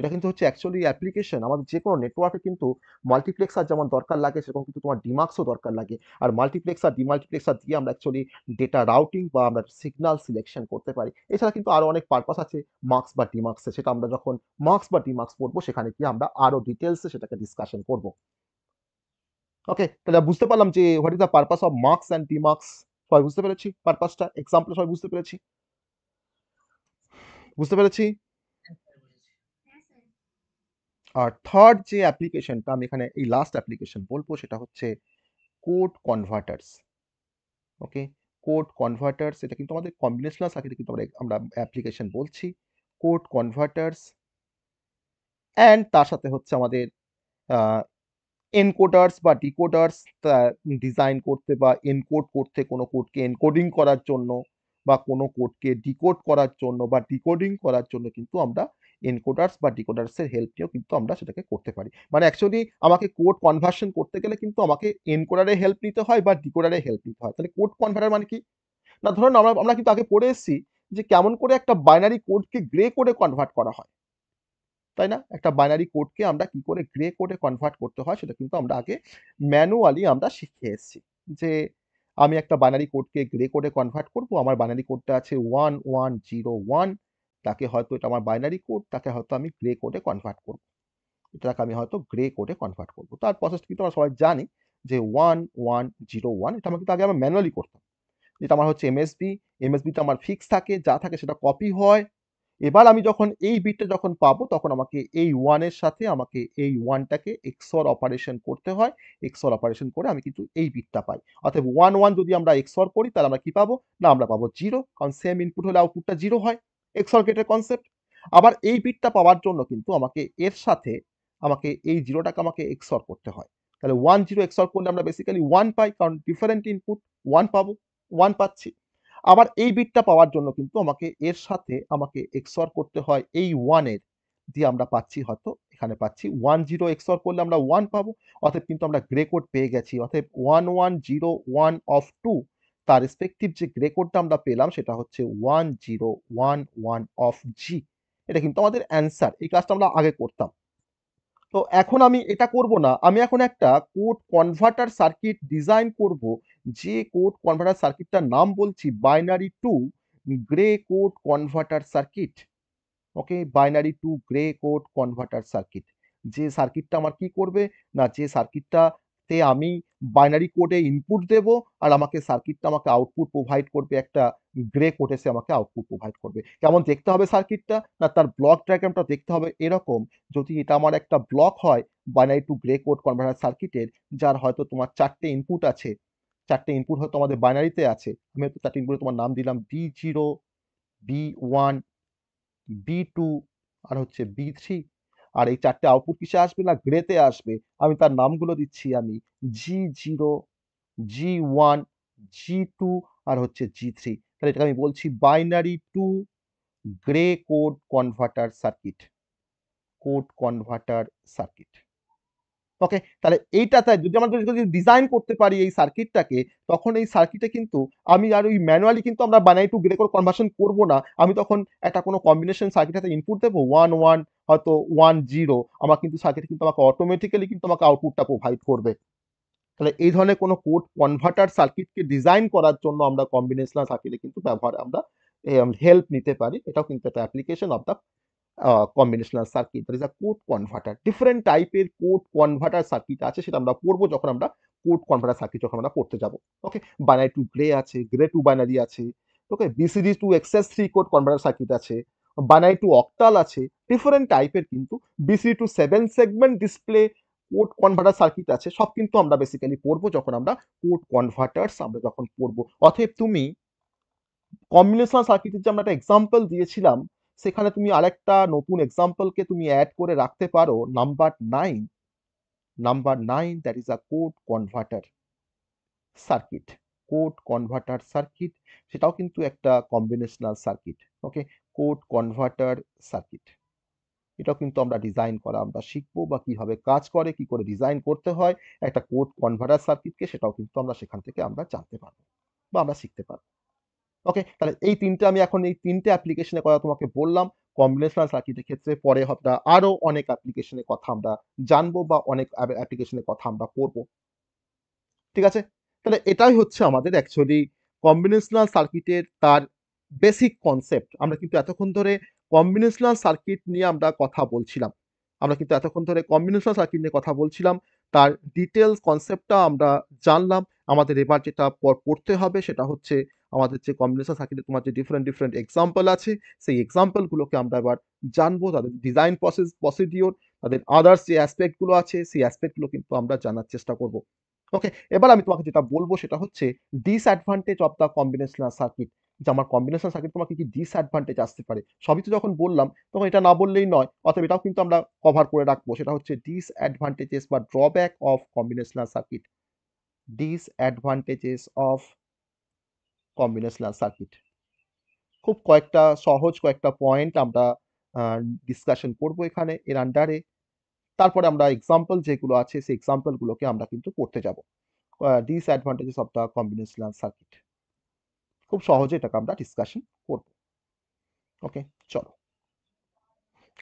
এটা কিন্তু হচ্ছে অ্যাকচুয়ালি অ্যাপ্লিকেশন আমাদের যে কোনো নেটওয়ার্কে কিন্তু মাল্টিপ্লেক্সার যেমন দরকার লাগে সেরকম কিন্তু তোমার ডিমার্কসও দরকার লাগে আর মাল্টিপ্লেক্সার ডিমাল্টিপ্লেক্সার দিয়ে আমরা অ্যাকচুয়ালি ডেটা রাউটিং বা আমরা সিগনাল সিলেকশন করতে পারি এছাড়া কিন্তু আরও অনেক পারপাস আছে মার্কস বা ডিমার্কসে সেটা আমরা যখন মার্কস বা ডিমার্কস পড়বো সেখানে গিয়ে আমরা আরও ডিটেলসে সেটাকে ডিসকাশন করব ওকে তাহলে বুঝতে পারলাম যে what is the purpose of mux and demux সবাই বুঝতে পেরেছি পারপাসটা এক্সাম্পল সবাই বুঝতে পেরেছি বুঝতে পেরেছি আর থার্ড যে অ্যাপ্লিকেশনটা আমি এখানে এই লাস্ট অ্যাপ্লিকেশন বলবো সেটা হচ্ছে code converters okay code converters এটা কিন্তু আমাদের কম্বিনেশনাল সার্কিটে কিন্তু আমরা অ্যাপ্লিকেশন বলছি কোড কনভার্টার্স অ্যান্ড তার সাথে হচ্ছে আমাদের এনকোডার্স বা ডিকোডার্স ডিজাইন করতে বা এনকোড করতে কোনো কোডকে এনকোডিং করার জন্য বা কোনো কোডকে ডিকোড করার জন্য বা ডিকোডিং করার জন্য কিন্তু আমরা এনকোডার্স বা ডিকোডার্সের হেল্প নিয়েও কিন্তু আমরা সেটাকে করতে পারি মানে অ্যাকচুয়ালি আমাকে কোড কনভার্সন করতে গেলে কিন্তু আমাকে এনকোডারে হেল্প নিতে হয় বা ডিকোডারে হেল্প নিতে হয় তাহলে কোড কনভার্টার মানে কি না ধরুন আমরা আমরা কিন্তু আগে পড়ে এসেছি যে কেমন করে একটা বাইনারি কোডকে গ্রে কোডে কনভার্ট করা হয় তাই না একটা বাইনারি কোডকে আমরা কি করে গ্রে কোডে কনভার্ট করতে হয় সেটা কিন্তু আমরা আগে ম্যানুয়ালি আমরা শিখে এসেছি যে আমি একটা বাইনারি কোডকে গ্রে কোডে কনভার্ট করব আমার বাইনারি কোডটা আছে ওয়ান ওয়ান জিরো ওয়ান তাকে হয়তো এটা আমার বাইনারি কোড তাকে হয়তো আমি গ্রে কোডে কনভার্ট করব এটাকে আমি হয়তো গ্রে কোডে কনভার্ট করব তার প্রসেস কিন্তু আমরা সবাই জানি যে ওয়ান ওয়ান জিরো ওয়ান এটা আমাকে আগে আমরা ম্যানুয়ালি করতাম যেটা আমার হচ্ছে এমএসবি এমএসবিটা আমার ফিক্স থাকে যা থাকে সেটা কপি হয় এবার আমি যখন এই বিটটা যখন পাবো তখন আমাকে এই ওয়ানের সাথে আমাকে এই ওয়ানটাকে এক্সর অপারেশন করতে হয় এক্সর অপারেশন করে আমি কিন্তু এই বিটটা পাই অর্থাৎ ওয়ান ওয়ান যদি আমরা এক্সর করি তাহলে আমরা কি পাবো না আমরা পাবো জিরো কারণ সেম ইনপুট হলে আউটপুটটা জিরো হয় এক্সল গেটের কনসেপ্ট আবার এই বিটটা পাওয়ার জন্য কিন্তু আমাকে এর সাথে আমাকে এই জিরোটাকে আমাকে এক্সর করতে হয় তাহলে ওয়ান জিরো এক্সর করলে আমরা বেসিক্যালি ওয়ান পাই কারণ ডিফারেন্ট ইনপুট ওয়ান পাবো ওয়ান পাচ্ছি আবার এই বিটটা পাওয়ার জন্য কিন্তু আমাকে এর সাথে আমাকে এক্সর করতে হয় এই ওয়ানের দিয়ে আমরা পাচ্ছি হয়তো এখানে পাচ্ছি ওয়ান জিরো এক্সর করলে আমরা ওয়ান পাবো অর্থাৎ কিন্তু আমরা গ্রে কোড পেয়ে গেছি অর্থাৎ one one zero one of two তার রেসপেক্টিভ যে গ্রে কোডটা আমরা পেলাম সেটা হচ্ছে one zero one one of G এটা কিন্তু আমাদের অ্যান্সার এই কাজটা আমরা আগে করতাম তো এখন আমি এটা করব না আমি এখন একটা কোড কনভার্টার সার্কিট ডিজাইন করব যে কোড কনভার্টার সার্কিটটার নাম বলছি binary to Gray code converter circuit okay binary to Gray code converter circuit যে সার্কিটটা আমার কি করবে না যে সার্কিটটা তে আমি বাইনারি কোডে ইনপুট দেব আর আমাকে সার্কিটটা আমাকে আউটপুট প্রোভাইড করবে একটা গ্রে কোড এসে আমাকে আউটপুট প্রোভাইড করবে কেমন দেখতে হবে সার্কিটটা না তার ব্লক ডায়াগ্রামটা দেখতে হবে এরকম যদি এটা আমার একটা ব্লক হয় binary to Gray code converter সার্কিটের যার হয়তো তোমার চারটে ইনপুট আছে চারটে ইনপুট হয়তো আমাদের বাইনারিতে আছে আমি হয়তো চারটে ইনপুটে তোমার নাম দিলাম B zero B one B two আর হচ্ছে বি থ্রি আর এই চারটে আউটপুট কিসে আসবে না গ্রেতে আসবে আমি তার নামগুলো দিচ্ছি আমি G zero G one G two আর হচ্ছে জি থ্রি তাহলে এটাকে আমি বলছি binary to Gray code converter circuit code converter circuit okay তাহলে এইটাতে যদি আমরা যদি ডিজাইন করতে পারি এই সার্কিটটাকে তখন এই সার্কিটে কিন্তু আমি আর ওই ম্যানুয়ালি কিন্তু আমরা বানাই টু গ্রেকর কনভার্সন করব না আমি তখন একটা কোনো কম্বিনেশন সার্কিটটাতে ইনপুট দেবো ওয়ান ওয়ান হয়তো ওয়ান জিরো আমার কিন্তু সার্কিট কিন্তু আমাকে অটোমেটিক্যালি কিন্তু আমাকে আউটপুটটা প্রোভাইড করবে তাহলে এই ধরনের কোনো কোড কনভার্টার সার্কিটকে ডিজাইন করার জন্য আমরা কম্বিনেশনাল সার্কিটে কিন্তু ব্যবহার আমরা হেল্প নিতে পারি এটাও কিন্তু একটা application of the combinational circuit that is a code converter different টাইপের কোড কনভার্টার সার্কিট আছে সেটা আমরা পড়বো যখন আমরা কোড কনভার্টার সার্কিট যখন আমরা পড়তে যাবো ওকে বাইনারি টু প্লে আছে গ্রে টু বাইনারি আছে okay BCD to excess three code converter circuit আছে বানাই টু অক্টাল আছে ডিফারেন্ট টাইপের কিন্তু BC to seven segment display code converter circuit আছে সব কিন্তু আমরা বেসিক্যালি পড়বো যখন আমরা কোড কনভার্টার্স আমরা যখন পড়বো অতএব তুমি কম্বিনেশনাল সার্কিটের যে আমরা একটা এক্সাম্পল দিয়েছিলাম সেখানে তুমি আরেকটা নতুন এক্সাম্পলকে তুমি অ্যাড করে রাখতে পারো number nine number nine that is a code converter circuit code converter circuit সেটাও কিন্তু একটা combinational circuit okay code converter circuit এটাও কিন্তু আমরা ডিজাইন করা আমরা শিখবো বা কিভাবে কাজ করে কি করে ডিজাইন করতে হয় একটা কোড কনভার্টার সার্কিটকে সেটাও কিন্তু আমরা সেখান থেকে আমরা জানতে পারবো বা আমরা শিখতে পারবো ওকে তাহলে এই তিনটে আমি এখন এই তিনটে অ্যাপ্লিকেশনের কথা তোমাকে বললাম কম্বিনেশনাল সার্কিটের ক্ষেত্রে পরে আমরা আরও অনেক অ্যাপ্লিকেশনের কথা আমরা জানবো বা অনেক অ্যাপ্লিকেশনের কথা আমরা করব ঠিক আছে তাহলে এটাই হচ্ছে আমাদের অ্যাকচুয়ালি কম্বিনেশনাল সার্কিটের তার বেসিক কনসেপ্ট আমরা কিন্তু এতক্ষণ ধরে কম্বিনেশনাল সার্কিট নিয়ে আমরা কথা বলছিলাম আমরা কিন্তু এতক্ষণ ধরে কম্বিনেশনাল সার্কিট নিয়ে কথা বলছিলাম তার ডিটেলস কনসেপ্টটা আমরা জানলাম আমাদের এবার যেটা পড়তে হবে সেটা হচ্ছে আমাদের যে কম্বিনেশন সার্কিটে তোমার যে ডিফারেন্ট ডিফারেন্ট এক্সাম্পল আছে সেই এক্সাম্পলগুলোকে আমরা এবার জানবো তাদের ডিজাইন প্রসেস প্রসিডিওর তাদের আদার্স যে অ্যাসপেক্টগুলো আছে সেই অ্যাসপেক্টগুলো কিন্তু আমরা জানার চেষ্টা করব ওকে এবার আমি তোমাকে যেটা বলবো সেটা হচ্ছে disadvantage of the combinational circuit যে আমার কম্বিনেশন সার্কিট তোমাকে কি ডিসঅ্যাডভান্টেজ আসতে পারে সবই তো যখন বললাম তখন এটা না বললেই নয় অথবা এটাও কিন্তু আমরা কভার করে রাখবো সেটা হচ্ছে ডিসঅ্যাডভান্টেজেস বা drawback of combinational circuit disadvantages of combinational circuit খুব কয়েকটা সহজ কয়েকটা পয়েন্ট আমরা ডিসকাশন করব এখানে এর আন্ডারে তারপরে আমরা এক্সাম্পল যেগুলো আছে সেই এক্সাম্পলগুলোকে আমরা কিন্তু করতে যাব disadvantages of the combinational circuit খুব সহজে এটাকে আমরা ডিসকাশন করব ওকে চলো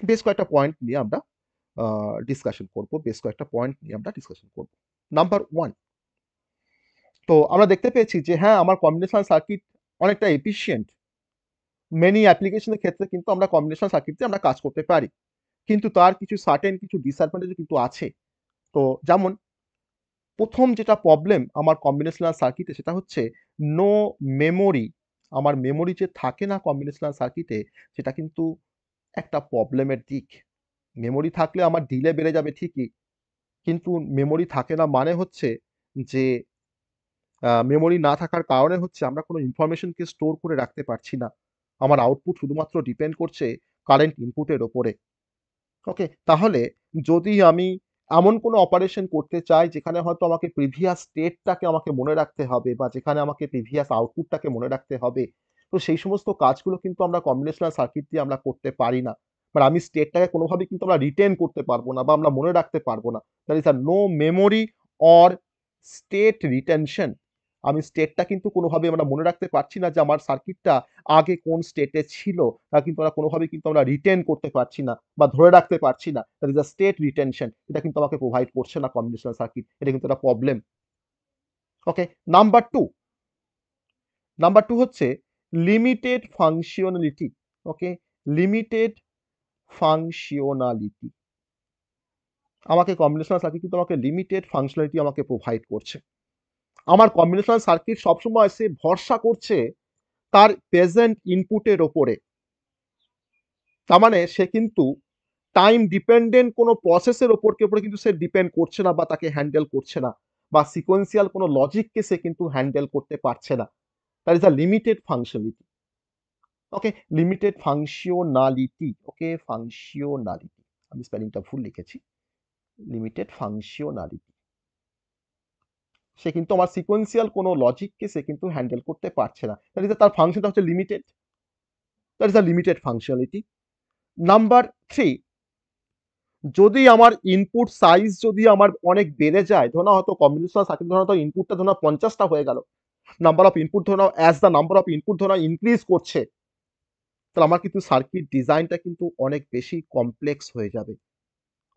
বেশ কয়েকটা পয়েন্ট নিয়ে আমরা ডিসকাশন করব বেশ কয়েকটা পয়েন্ট নিয়ে আমরা ডিসকাশন করব নাম্বার ওয়ান তো আমরা দেখতে পেয়েছি যে হ্যাঁ আমার কম্বিনেশনাল সার্কিট অনেকটা এফিসিয়েন্ট মেনি অ্যাপ্লিকেশনের ক্ষেত্রে কিন্তু আমরা কম্বিনেশন দিয়ে আমরা কাজ করতে পারি কিন্তু তার কিছু সার্টেন কিছু ডিসঅ্যাডভান্টেজ কিন্তু আছে তো যেমন প্রথম যেটা প্রবলেম আমার কম্বিনেশনাল সার্কিটে সেটা হচ্ছে নো মেমোরি আমার মেমোরি যে থাকে না কম্বিনেশনাল সার্কিটে সেটা কিন্তু একটা প্রবলেমের দিক মেমোরি থাকলে আমার ডিলে বেড়ে যাবে ঠিকই কিন্তু মেমোরি থাকে না মানে হচ্ছে যে মেমোরি না থাকার কারণে হচ্ছে আমরা কোনো ইনফরমেশনকে স্টোর করে রাখতে পারছি না আমার আউটপুট শুধুমাত্র ডিপেন্ড করছে কারেন্ট ইনপুটের ওপরে ওকে তাহলে যদি আমি এমন কোনো অপারেশন করতে চাই যেখানে হয়তো আমাকে প্রিভিয়াস স্টেটটাকে আমাকে মনে রাখতে হবে বা যেখানে আমাকে প্রিভিয়াস আউটপুটটাকে মনে রাখতে হবে তো সেই সমস্ত কাজগুলো কিন্তু আমরা কম্বিনেশনাল সার্কিট দিয়ে আমরা করতে পারি না বাট আমি স্টেটটাকে কোনোভাবেই কিন্তু আমরা রিটেন করতে পারবো না বা আমরা মনে রাখতে পারবো না that is are no memory or state retention আমি স্টেটটা কিন্তু কোনোভাবে আমরা মনে রাখতে পারছি না যে আমার সার্কিটটা আগে কোন স্টেটে ছিল তা কিন্তু আমরা কোনোভাবে কিন্তু আমরা রিটেন করতে পারছি না বা ধরে রাখতে পারছি না that is a state retention এটা কিন্তু আমাকে প্রোভাইড করছে না কম্বিনেশনাল সার্কিট এটা কিন্তু একটা problem okay number two number two হচ্ছে limited functionality okay limited functionality আমাকে কম্বিনেশনাল সার্কিট কিন্তু আমাকে লিমিটেড ফাংশনালিটি আমাকে প্রোভাইড করছে আমার কম্বিনেশনাল সার্কিট সবসময় সে ভরসা করছে তার প্রেজেন্ট ইনপুটের ওপরে তার মানে সে কিন্তু টাইম ডিপেন্ডেন্ট কোনো প্রসেসের কে ওপরে কিন্তু সে ডিপেন্ড করছে না বা তাকে হ্যান্ডেল করছে না বা সিকোয়েন্সিয়াল কোনো লজিককে সে কিন্তু হ্যান্ডেল করতে পারছে না তার is a limited functionality okay limited functionality okay functionality আমি স্পেলিংটা ভুল লিখেছি লিমিটেড ফাংশনালিটি সে কিন্তু আমার সিকোয়েন্সিয়াল কোনো লজিককে সে কিন্তু হ্যান্ডেল করতে পারছে না দ্যাট ইজ তার ফাংশনটা হচ্ছে limited that is a limited functionality number three যদি আমার ইনপুট সাইজ যদি আমার অনেক বেড়ে যায় ধরো হয়তো কম্বিনেশন সার্কিট ধরো হয়তো ইনপুটটা ধরো পঞ্চাশটা হয়ে গেল নাম্বার অফ ইনপুট ধরো as the number of input ধরো ইনক্রিজ করছে তাহলে আমার কিন্তু সার্কিট ডিজাইনটা কিন্তু অনেক বেশি কমপ্লেক্স হয়ে যাবে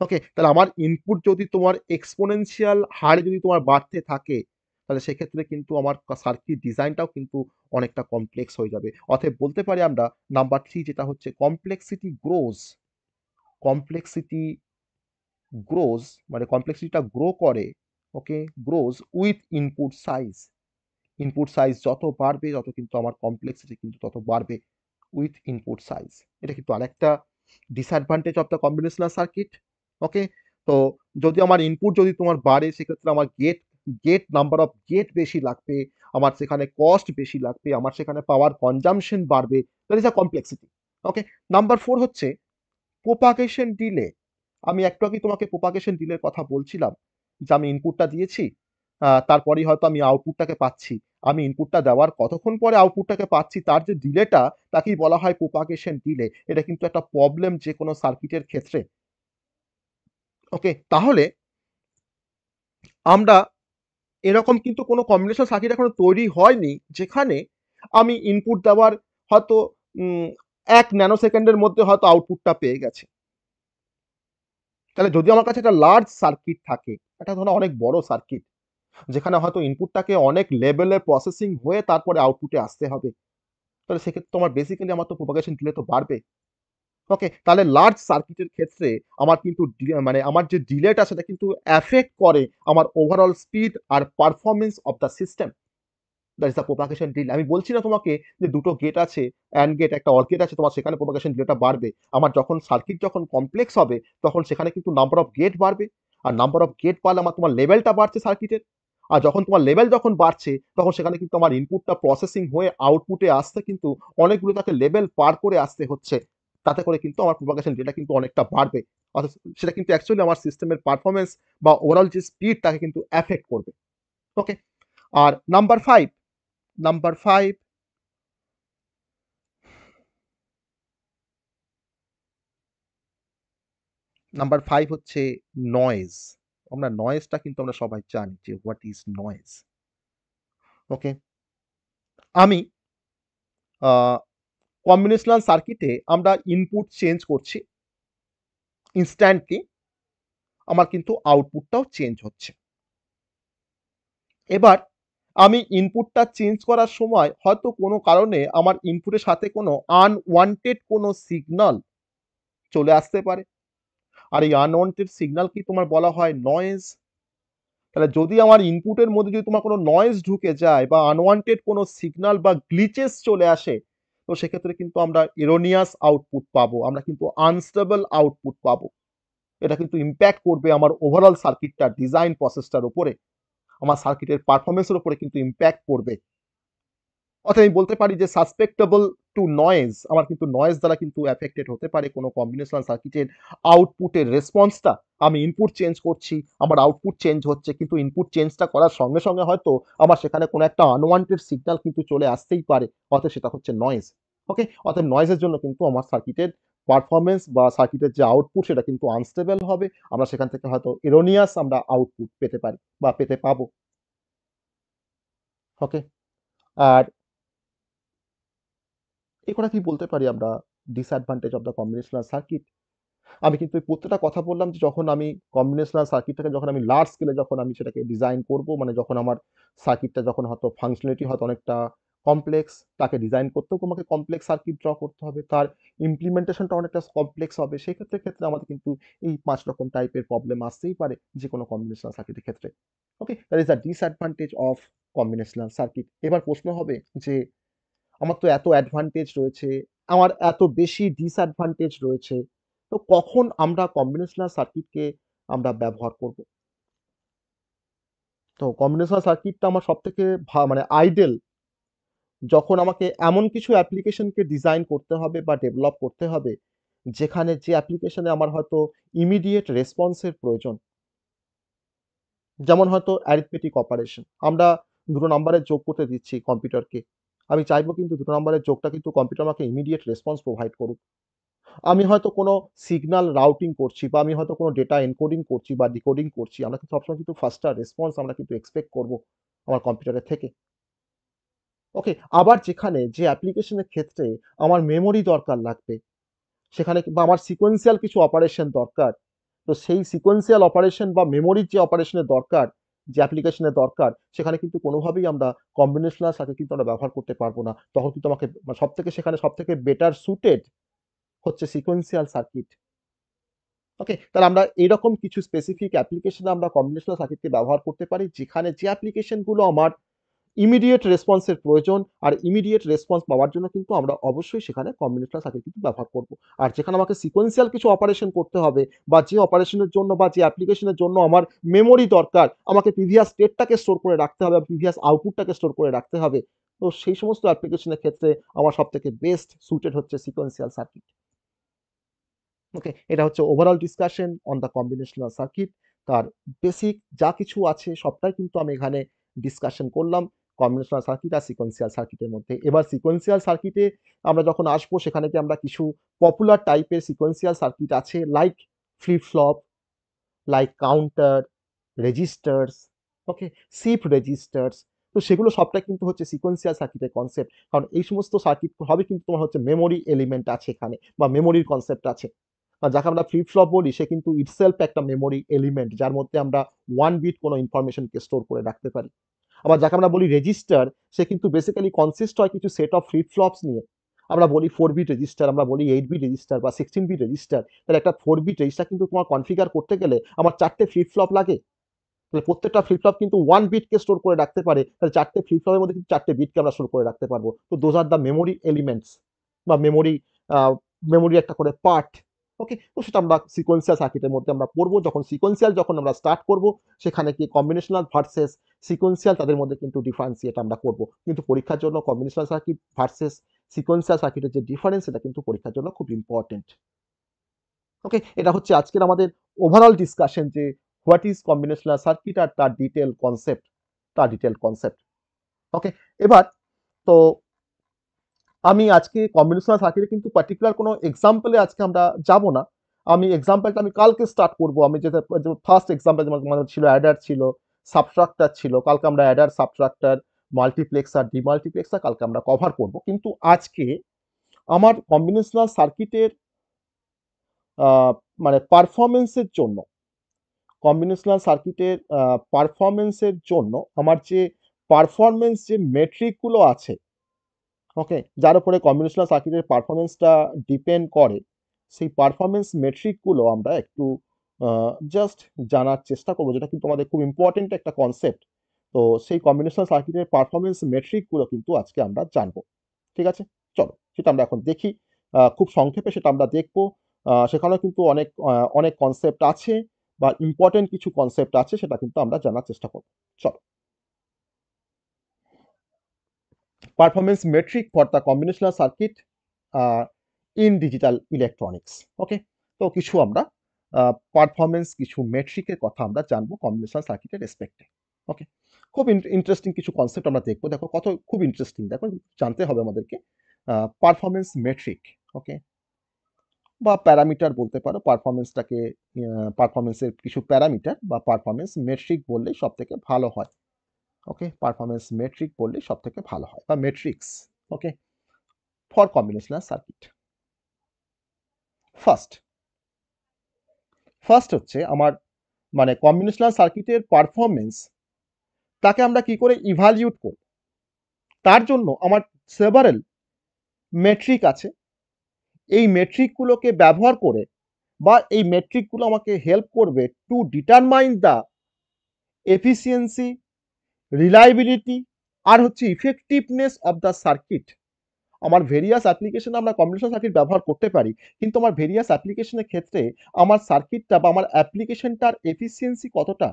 ওকে তাহলে আমার ইনপুট যদি তোমার এক্সপোনেন্সিয়াল হারে যদি তোমার বাড়তে থাকে তাহলে সেক্ষেত্রে কিন্তু আমার সার্কিট ডিজাইনটাও কিন্তু অনেকটা কমপ্লেক্স হয়ে যাবে অতএব বলতে পারি আমরা নাম্বার থ্রি যেটা হচ্ছে কমপ্লেক্সিটি গ্রোজ কমপ্লেক্সিটি গ্রোজ মানে কমপ্লেক্সিটিটা গ্রো করে okay grows with input size input size যত বাড়বে তত কিন্তু আমার কমপ্লেক্সিটি কিন্তু তত বাড়বে উইথ ইনপুট সাইজ এটা কিন্তু আরেকটা disadvantage of the combinational circuit okay তো যদি আমার ইনপুট যদি তোমার বাড়ে সেক্ষেত্রে আমার gate gate number of gate বেশি লাগবে আমার সেখানে কস্ট বেশি লাগবে আমার সেখানে পাওয়ার কনজামশন বাড়বে that is a complexity okay number four হচ্ছে প্রোপাগেশন ডিলে আমি একটু আগে তোমাকে প্রোপাগেশন ডিলের কথা বলছিলাম যে আমি ইনপুটটা দিয়েছি তারপরেই হয়তো আমি আউটপুটটাকে পাচ্ছি আমি ইনপুটটা দেওয়ার কতক্ষণ পরে আউটপুটটাকে পাচ্ছি তার যে ডিলেটা তাকেই বলা হয় প্রোপাগেশন ডিলে এটা কিন্তু একটা প্রবলেম যে কোনো সার্কিটের ক্ষেত্রে ওকে তাহলে আমরা এরকম কিন্তু কোনো কম্বিনেশন সার্কিট এখনো তৈরি হয়নি যেখানে আমি ইনপুট দেওয়ার হয়তো এক ন্যানো সেকেন্ডের মধ্যে হয়তো আউটপুটটা পেয়ে গেছে তাহলে যদি আমার কাছে একটা লার্জ সার্কিট থাকে একটা ধরো অনেক বড় সার্কিট যেখানে হয়তো ইনপুটটাকে অনেক লেভেলে প্রসেসিং হয়ে তারপরে আউটপুটে আসতে হবে তাহলে সেক্ষেত্রে তোমার বেসিক্যালি আমার তো প্রোপাগেশন দিলে তো বাড়বে ওকে তাহলে লার্জ সার্কিটের ক্ষেত্রে আমার কিন্তু মানে আমার যে ডিলেটা সেটা কিন্তু অ্যাফেক্ট করে আমার ওভারঅল স্পিড আর performance of the system that is the propagation delay আমি বলছি না তোমাকে যে দুটো গেট আছে অ্যান্ড গেট একটা অর গেট আছে তোমার সেখানে প্রোপাকেশন ডিলেটা বাড়বে আমার যখন সার্কিট যখন কমপ্লেক্স হবে তখন সেখানে কিন্তু নাম্বার অফ গেট বাড়বে আর নাম্বার অফ গেট বাড়লে আমার তোমার লেভেলটা বাড়ছে সার্কিটের আর যখন তোমার লেভেল যখন বাড়ছে তখন সেখানে কিন্তু আমার ইনপুটটা প্রসেসিং হয়ে আউটপুটে আসতে কিন্তু অনেকগুলো তাকে লেভেল পার করে আসতে হচ্ছে তাতে করে কিন্তু আমার প্রোপাগেশন ডেটা কিন্তু অনেকটা বাড়বে অর্থাৎ সেটা কিন্তু অ্যাকচুয়ালি আমার সিস্টেমের পারফরমেন্স বা ওভারঅল যে স্পিড তাকে কিন্তু অ্যাফেক্ট করবে ওকে আর number five number five number five হচ্ছে নয়েজ আমরা নয়েজটা কিন্তু আমরা সবাই জানি যে হোয়াট ইজ নয়েজ ওকে আমি কম্বিনেশনাল সার্কিটে আমরা ইনপুট চেঞ্জ করছি ইনস্ট্যান্টলি আমার কিন্তু আউটপুটটাও চেঞ্জ হচ্ছে এবার আমি ইনপুটটা চেঞ্জ করার সময় হয়তো কোনো কারণে আমার ইনপুটের সাথে কোনো আনওয়ান্টেড কোনো সিগনাল চলে আসতে পারে আর এই আনওয়ান্টেড সিগনাল কি তোমার বলা হয় নয়েজ তাহলে যদি আমার ইনপুটের মধ্যে যদি তোমার কোনো নয়েজ ঢুকে যায় বা আনওয়ান্টেড কোনো সিগনাল বা গ্লিচেস চলে আসে তো সেক্ষেত্রে কিন্তু আমরা ইরোনিয়াস আউটপুট পাবো আমরা কিন্তু আনস্টেবল আউটপুট পাবো এটা কিন্তু ইম্প্যাক্ট করবে আমার ওভারঅল সার্কিটটার ডিজাইন প্রসেসটার উপরে আমার সার্কিটের পারফরমেন্সের উপরে কিন্তু ইম্প্যাক্ট করবে অর্থাৎ আমি বলতে পারি যে সাসপেক্টেবল টু নয়েজ আমার কিন্তু নয়েজ দ্বারা কিন্তু অ্যাফেক্টেড হতে পারে কোনো কম্বিনেশনাল সার্কিটের আউটপুটের রেসপন্সটা আমি ইনপুট চেঞ্জ করছি আমার আউটপুট চেঞ্জ হচ্ছে কিন্তু ইনপুট চেঞ্জটা করার সঙ্গে সঙ্গে হয়তো আমার সেখানে কোনো একটা আনওয়ান্টেড সিগন্যাল কিন্তু চলে আসতেই পারে অর্থাৎ সেটা হচ্ছে নয়েজ ওকে অর্থাৎ নয়েজের জন্য কিন্তু আমার সার্কিটের পারফরমেন্স বা সার্কিটের যে আউটপুট সেটা কিন্তু আনস্টেবল হবে আমরা সেখান থেকে হয়তো এরোনিয়াস আমরা আউটপুট পেতে পারি বা পেতে পাবো ওকে আর এ কথা কি বলতে পারি আমরা disadvantage of the combinational circuit আমি কিন্তু এই প্রত্যেকটা কথা বললাম যে যখন আমি কম্বিনেশনাল সার্কিটটাকে যখন আমি লার্জ স্কেলে যখন আমি সেটাকে ডিজাইন করব মানে যখন আমার সার্কিটটা যখন হয়তো ফাংশনালিটি হয়তো অনেকটা কমপ্লেক্স তাকে ডিজাইন করতেও আমাকে কমপ্লেক্স সার্কিট ড্র করতে হবে তার ইমপ্লিমেন্টেশনটা অনেকটা কমপ্লেক্স হবে সেক্ষেত্রে ক্ষেত্রে আমাদের কিন্তু এই পাঁচ রকম টাইপের প্রবলেম আসতেই পারে যে কোনো কম্বিনেশনাল সার্কিটের ক্ষেত্রে okay that is the disadvantage of combinational circuit এবার প্রশ্ন হবে যে আমার তো এত অ্যাডভান্টেজ রয়েছে আমার এত বেশি ডিসঅ্যাডভান্টেজ রয়েছে তো কখন আমরা কম্বিনেশনাল সার্কিটকে আমরা ব্যবহার করব তো কম্বিনেশনাল সার্কিটটা আমার সব থেকে মানে আইডেল যখন আমাকে এমন কিছু অ্যাপ্লিকেশনকে ডিজাইন করতে হবে বা ডেভেলপ করতে হবে যেখানে যে অ্যাপ্লিকেশনে আমার হয়তো ইমিডিয়েট রেসপন্সের প্রয়োজন যেমন হয়তো অ্যারিথমেটিক অপারেশন আমরা দুটো নাম্বারে যোগ করতে দিচ্ছি কম্পিউটারকে আমি চাইবো কিন্তু দুটো নম্বরের যোগটা কিন্তু কম্পিউটার আমাকে ইমিডিয়েট রেসপন্স প্রোভাইড করুক আমি হয়তো কোনো সিগনাল রাউটিং করছি বা আমি হয়তো কোনো ডেটা এনকোডিং করছি বা ডিকোডিং করছি আমরা কিন্তু সবসময় কিন্তু ফার্স্টার রেসপন্স আমরা কিন্তু এক্সপেক্ট করব আমার কম্পিউটারের থেকে ওকে আবার যেখানে যে অ্যাপ্লিকেশনের ক্ষেত্রে আমার মেমোরি দরকার লাগবে সেখানে বা আমার সিকোয়েন্সিয়াল কিছু অপারেশন দরকার তো সেই সিকোয়েন্সিয়াল অপারেশন বা মেমোরির যে অপারেশনের দরকার যে অ্যাপ্লিকেশনের দরকার সেখানে কিন্তু কোনোভাবেই আমরা কম্বিনেশনাল সাথে কিন্তু আমরা ব্যবহার করতে পারবো না তখন কিন্তু আমাকে সব থেকে সেখানে সব থেকে বেটার সুটেড হচ্ছে সিকোয়েন্সিয়াল সার্কিট ওকে তাহলে আমরা এইরকম কিছু স্পেসিফিক অ্যাপ্লিকেশনে আমরা কম্বিনেশনাল সার্কিটকে ব্যবহার করতে পারি যেখানে যে অ্যাপ্লিকেশনগুলো আমার ইমিডিয়েট রেসপন্সের প্রয়োজন আর ইমিডিয়েট রেসপন্স পাওয়ার জন্য কিন্তু আমরা অবশ্যই সেখানে কম্বিনেট সার্কিট কিন্তু ব্যবহার করব আর যেখানে আমাকে সিকোয়েন্সিয়াল কিছু অপারেশন করতে হবে বা যে অপারেশনের জন্য বা যে অ্যাপ্লিকেশনের জন্য আমার মেমোরি দরকার আমাকে প্রিভিয়াস স্টেটটাকে স্টোর করে রাখতে হবে প্রিভিয়াস আউটপুটটাকে স্টোর করে রাখতে হবে তো সেই সমস্ত অ্যাপ্লিকেশনের ক্ষেত্রে আমার সবথেকে বেস্ট সুটেড হচ্ছে সিকোয়েন্সিয়াল সার্কিট ওকে এটা হচ্ছে overall discussion on the combinational circuit তার বেসিক যা কিছু আছে সবটাই কিন্তু আমি এখানে ডিসকাশন করলাম কম্বিনেশনাল সার্কিট আর সিকোয়েন্সিয়াল সার্কিটের মধ্যে এবার সিকোয়েন্সিয়াল সার্কিটে আমরা যখন আসবো সেখানে কি আমরা কিছু পপুলার টাইপের সিকোয়েন্সিয়াল সার্কিট আছে like flip flop like counter registers okay shift registers তো সেগুলো সবটা কিন্তু হচ্ছে সিকোয়েন্সিয়াল সার্কিটের কনসেপ্ট কারণ এই সমস্ত সার্কিট হবে কিন্তু তোমার হচ্ছে মেমোরি এলিমেন্ট আছে এখানে বা মেমোরির কনসেপ্ট আছে যাকে আমরা ফ্লিপ ফ্লপ বলি সে কিন্তু ইটসেলফ একটা মেমোরি এলিমেন্ট যার মধ্যে আমরা ওয়ান বিট কোনো ইনফরমেশনকে স্টোর করে রাখতে পারি আবার যাকে আমরা বলি রেজিস্টার সে কিন্তু বেসিক্যালি কনসিস্ট হয় কিছু সেট অফ ফ্লিপ ফ্লপস নিয়ে আমরা বলি ফোর বিট রেজিস্টার আমরা বলি এইট বিট রেজিস্টার বা সিক্সটিন বিট রেজিস্টার তাহলে একটা ফোর বিট রেজিস্টার কিন্তু তোমার কনফিগার করতে গেলে আমার চারটে ফ্লিপ ফ্লপ লাগে তাহলে প্রত্যেকটা ফ্লপ কিন্তু ওয়ান বিটকে স্টোর করে রাখতে পারে তাহলে চারটে ফ্লপের মধ্যে কিন্তু চারটে বিটকে আমরা স্টোর করে রাখতে পারবো তো those are the memory elements বা মেমোরি মেমোরি একটা করে পার্ট ওকে তো সেটা আমরা সিকোয়েন্সিয়াল সার্কিটের মধ্যে আমরা পড়বো যখন সিকোয়েন্সিয়াল যখন আমরা স্টার্ট করব সেখানে কি কম্বিনেশনাল ভার্সেস সিকোয়েন্সিয়াল তাদের মধ্যে কিন্তু ডিফারেন্সিয়েট আমরা করব কিন্তু পরীক্ষার জন্য কম্বিনেশনাল সার্কিট ভার্সেস সিকোয়েন্সিয়াল সার্কিটের যে ডিফারেন্স এটা কিন্তু পরীক্ষার জন্য খুব ইম্পর্টেন্ট ওকে এটা হচ্ছে আজকের আমাদের ওভারঅল ডিসকাশন যে হোয়াট ইজ কম্বিনেশনাল সার্কিট আর তার ডিটেল কনসেপ্ট তার ডিটেল কনসেপ্ট ওকে এবার তো আমি আজকে কম্বিনেশনাল থাকি কিন্তু পার্টিকুলার কোনো এক্সাম্পলে আজকে আমরা যাব না আমি এক্সাম্পলটা আমি কালকে স্টার্ট করব আমি যেটা ফার্স্ট এক্সাম্পল যেমন ছিল অ্যাডার ছিল সাবস্ট্রাক্টার ছিল কালকে আমরা অ্যাডার সাবস্ট্রাক্টার মাল্টিপ্লেক্সার ডিমাল্টিপ্লেক্সার কালকে আমরা কভার করব কিন্তু আজকে আমার কম্বিনেশনাল সার্কিটের মানে পারফরমেন্সের জন্য কম্বিনেশনাল সার্কিটের পারফরমেন্সের জন্য আমার যে পারফরমেন্স যে মেট্রিকগুলো আছে ওকে যার উপরে কম্বিনেশনাল সার্কিটের পারফরমেন্সটা ডিপেন্ড করে সেই পারফরমেন্স মেট্রিকগুলো আমরা একটু জাস্ট জানার চেষ্টা করবো যেটা কিন্তু আমাদের খুব ইম্পর্টেন্ট একটা কনসেপ্ট তো সেই কম্বিনেশনাল সার্কিটের পারফরমেন্স মেট্রিকগুলো কিন্তু আজকে আমরা জানবো ঠিক আছে চলো সেটা আমরা এখন দেখি খুব সংক্ষেপে সেটা আমরা দেখবো সেখানেও কিন্তু অনেক অনেক কনসেপ্ট আছে বা ইম্পর্টেন্ট কিছু কনসেপ্ট আছে সেটা কিন্তু আমরা জানার চেষ্টা করবো চলো performance metric for the combinational circuit in digital electronics okay তো কিছু আমরা পারফরমেন্স uh, কিছু মেট্রিকের কথা আমরা জানবো কম্বিনেশনাল সার্কিটের রেসপেক্টে ওকে খুব ইন্টারেস্টিং কিছু কনসেপ্ট আমরা দেখবো দেখো কত খুব ইন্টারেস্টিং দেখো জানতে হবে আমাদেরকে পারফরমেন্স মেট্রিক ওকে বা প্যারামিটার বলতে পারো পারফরমেন্সটাকে পারফরমেন্সের uh, কিছু প্যারামিটার বা পারফরমেন্স মেট্রিক বললেই সব থেকে ভালো হয় ওকে পারফরমেন্স মেট্রিক বললে সব থেকে ভালো হয় বা metrics okay for combinational circuit first first হচ্ছে আমার মানে কম্বিনেশনাল সার্কিটের পারফরমেন্স তাকে আমরা কি করে ইভ্যালিউট করব তার জন্য আমার সেভারেল মেট্রিক আছে এই মেট্রিকগুলোকে ব্যবহার করে বা এই মেট্রিকগুলো আমাকে হেল্প করবে to determine the efficiency reliability আর হচ্ছে ইফেক্টিভনেস অব দ্য সার্কিট আমার ভেরিয়াস অ্যাপ্লিকেশনে আমরা কম্বিনেশন সার্কিট ব্যবহার করতে পারি কিন্তু আমার ভেরিয়াস অ্যাপ্লিকেশনের ক্ষেত্রে আমার সার্কিটটা বা আমার অ্যাপ্লিকেশনটার এফিসিয়েন্সি কতটা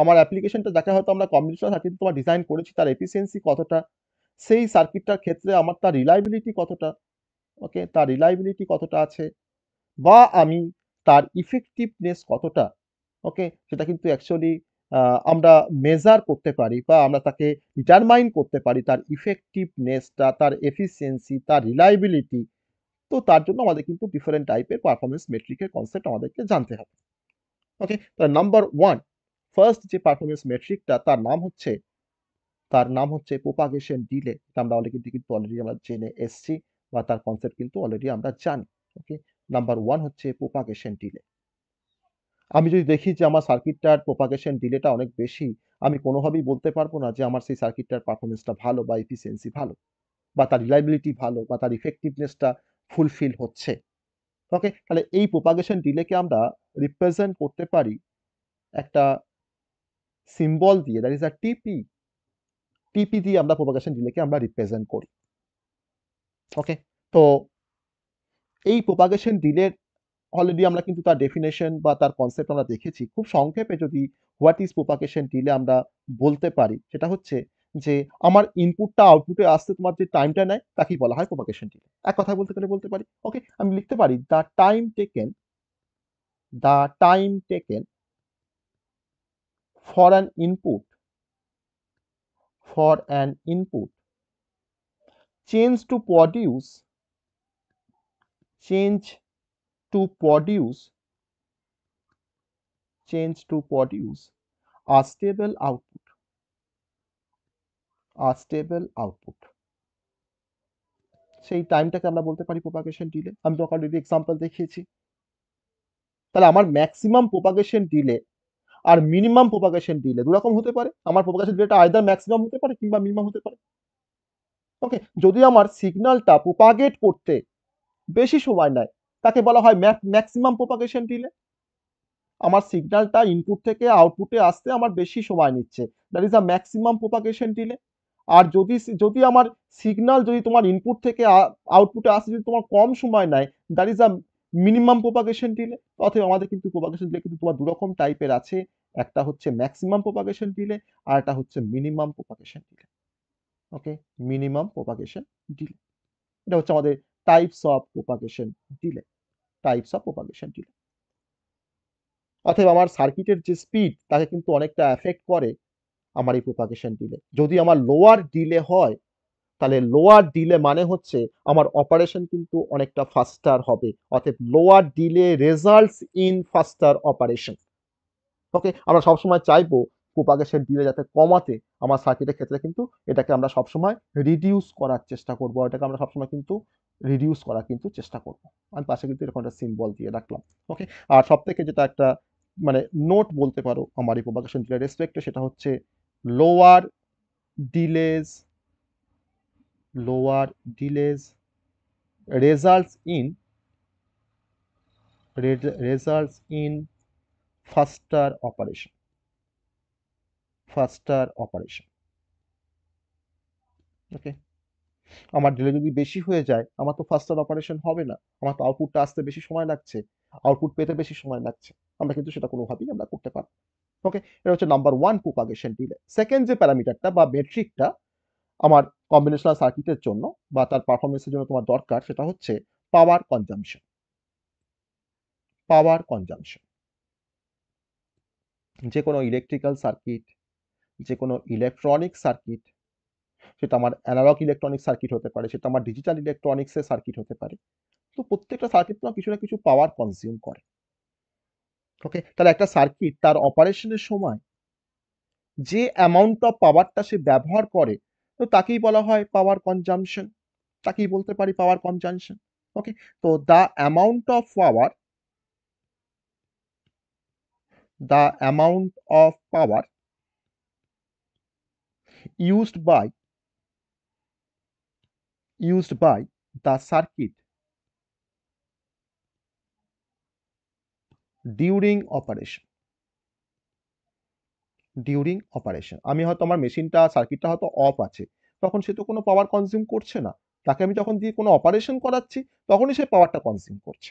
আমার অ্যাপ্লিকেশনটা দেখা হয়তো আমরা কম্বিনেশন সার্কিট তোমার ডিজাইন করেছি তার এফিসিয়েন্সি কতটা সেই সার্কিটটার ক্ষেত্রে আমার তার রিলায়েবিলিটি কতটা ওকে তার রিলায়েবিলিটি কতটা আছে বা আমি তার ইফেক্টিভনেস কতটা ওকে সেটা কিন্তু অ্যাকচুয়ালি আমরা মেজার করতে পারি বা আমরা তাকে ডিটারমাইন করতে পারি তার ইফেক্টিভনেসটা তার এফিসিয়েন্সি তার রিলায়েবিলিটি তো তার জন্য আমাদের কিন্তু ডিফারেন্ট টাইপের পারফরমেন্স মেট্রিকের কনসেপ্ট আমাদেরকে জানতে হবে ওকে তাহলে নাম্বার ওয়ান ফার্স্ট যে পারফরমেন্স মেট্রিকটা তার নাম হচ্ছে তার নাম হচ্ছে প্রোপাগেশন ডিলে আমরা অলরেডি কিন্তু অলরেডি আমরা জেনে এসছি বা তার কনসেপ্ট কিন্তু অলরেডি আমরা জানি ওকে নাম্বার ওয়ান হচ্ছে প্রোপাগেশন ডিলে আমি যদি দেখি যে আমার সার্কিটটার প্রোপাগেশন ডিলেটা অনেক বেশি আমি কোনোভাবেই বলতে পারবো না যে আমার সেই সার্কিটটার পারফরমেন্সটা ভালো বা এফিসিয়েন্সি ভালো বা তার রিলাইবিলিটি ভালো বা তার ইফেক্টিভনেসটা ফুলফিল হচ্ছে ওকে তাহলে এই প্রোপাগেশন ডিলেকে আমরা রিপ্রেজেন্ট করতে পারি একটা সিম্বল দিয়ে দ্যাট ইজ আ টিপি টিপি দিয়ে আমরা প্রোপাগেশন ডিলেকে আমরা রিপ্রেজেন্ট করি ওকে তো এই প্রোপাগেশন ডিলের অলরেডি আমরা কিন্তু তার ডেফিনেশন বা তার কনসেপ্ট আমরা দেখেছি খুব সংক্ষেপে যদি হোয়াট ইজ প্রোপাকেশন ডিলে আমরা বলতে পারি সেটা হচ্ছে যে আমার ইনপুটটা আউটপুটে আসতে তোমার যে টাইমটা নেয় তাকেই বলা হয় প্রোপাকেশন ডিলে এক কথা বলতে গেলে বলতে পারি ওকে আমি লিখতে পারি the time taken the time taken for an input for an input change to produce change to produce change to produce a stable output a stable output সেই টাইমটাকে আমরা বলতে পারি প্রোপাগেশন ডিলে আমি তোমাকে অলরেডি এক্সাম্পল দেখিয়েছি তাহলে আমার maximum propagation delay আর মিনিমাম প্রোপাগেশন ডিলে দু রকম হতে পারে আমার প্রোপাগেশন ডিলেটা আয়দার ম্যাক্সিমাম হতে পারে কিংবা মিনিমাম হতে পারে ওকে যদি আমার সিগন্যালটা প্রোপাগেট করতে বেশি সময় নেয় তাকে বলা হয় ম্যাক্সিমাম প্রোপাগেশন ডিলে আমার সিগন্যালটা ইনপুট থেকে আউটপুটে আসতে আমার বেশি সময় নিচ্ছে that is a maximum propagation delay আর যদি যদি আমার সিগনাল যদি তোমার ইনপুট থেকে আউটপুটে আসতে যদি তোমার কম সময় নেয় that is a minimum propagation delay অথবা আমাদের কিন্তু প্রোপাগেশন ডিলে কিন্তু তোমার দুরকম টাইপের আছে একটা হচ্ছে ম্যাক্সিমাম প্রোপাগেশন ডিলে আর একটা হচ্ছে minimum propagation delay okay minimum propagation delay এটা হচ্ছে আমাদের types of propagation delay types of propagation delay অতএব আমার সার্কিটের যে স্পিড তাকে কিন্তু অনেকটা এফেক্ট করে আমার এই প্রোপাগেশন ডিলে যদি আমার লোয়ার ডিলে হয় তাহলে লোয়ার ডিলে মানে হচ্ছে আমার অপারেশন কিন্তু অনেকটা ফাস্টার হবে অতএব lower delay results in faster operation okay আমরা সবসময় চাইবো প্রোপাগেশন ডিলে যাতে কমাতে আমার সার্কিটের ক্ষেত্রে কিন্তু এটাকে আমরা সবসময় রিডিউস করার চেষ্টা করবো এটাকে আমরা সবসময় কিন্তু রিডিউস করা কিন্তু চেষ্টা করব আমি পাশে কিন্তু এরকম একটা সিম্বল দিয়ে রাখলাম ওকে আর সব থেকে যেটা একটা মানে নোট বলতে পারো আমার এই প্রভাকাশন ডিলের রেসপেক্টে সেটা হচ্ছে lower delays lower delays results in results in faster operation faster operation okay আমার ডিলে যদি বেশি হয়ে যায় আমার তো ফাস্টার অপারেশন হবে না আমার তো আউটপুটটা আসতে বেশি সময় লাগছে আউটপুট পেতে বেশি সময় লাগছে আমরা কিন্তু সেটা কোনোভাবেই আমরা করতে পারবো ওকে এটা হচ্ছে number one propagation delay second যে প্যারামিটারটা বা মেট্রিকটা আমার কম্বিনেশনাল সার্কিটের জন্য বা তার পারফরমেন্সের জন্য তোমার দরকার সেটা হচ্ছে পাওয়ার কনজামশন পাওয়ার কনজামশন যে কোনো ইলেকট্রিক্যাল সার্কিট যে কোনো ইলেকট্রনিক সার্কিট সেটা আমার অ্যানালগ ইলেকট্রনিক সার্কিট হতে পারে সেটা আমার ডিজিটাল ইলেকট্রনিক্সের সার্কিট হতে পারে তো প্রত্যেকটা সার্কিট তোমার কিছু না কিছু পাওয়ার কনজিউম করে ওকে তাহলে একটা সার্কিট তার অপারেশনের সময় যে অ্যামাউন্ট অফ পাওয়ারটা সে ব্যবহার করে তো তাকেই বলা হয় পাওয়ার কনজামশন তাকেই বলতে পারি পাওয়ার কনজামশন ওকে তো the amount of power the amount of power used by used by the circuit during operation during operation আমি হয়তো আমার মেশিনটা সার্কিটটা হয়তো অফ আছে তখন সে তো কোনো পাওয়ার কনজিউম করছে না তাকে আমি যখন দিয়ে কোনো অপারেশন করাচ্ছি তখনই সে পাওয়ারটা কনজিউম করছে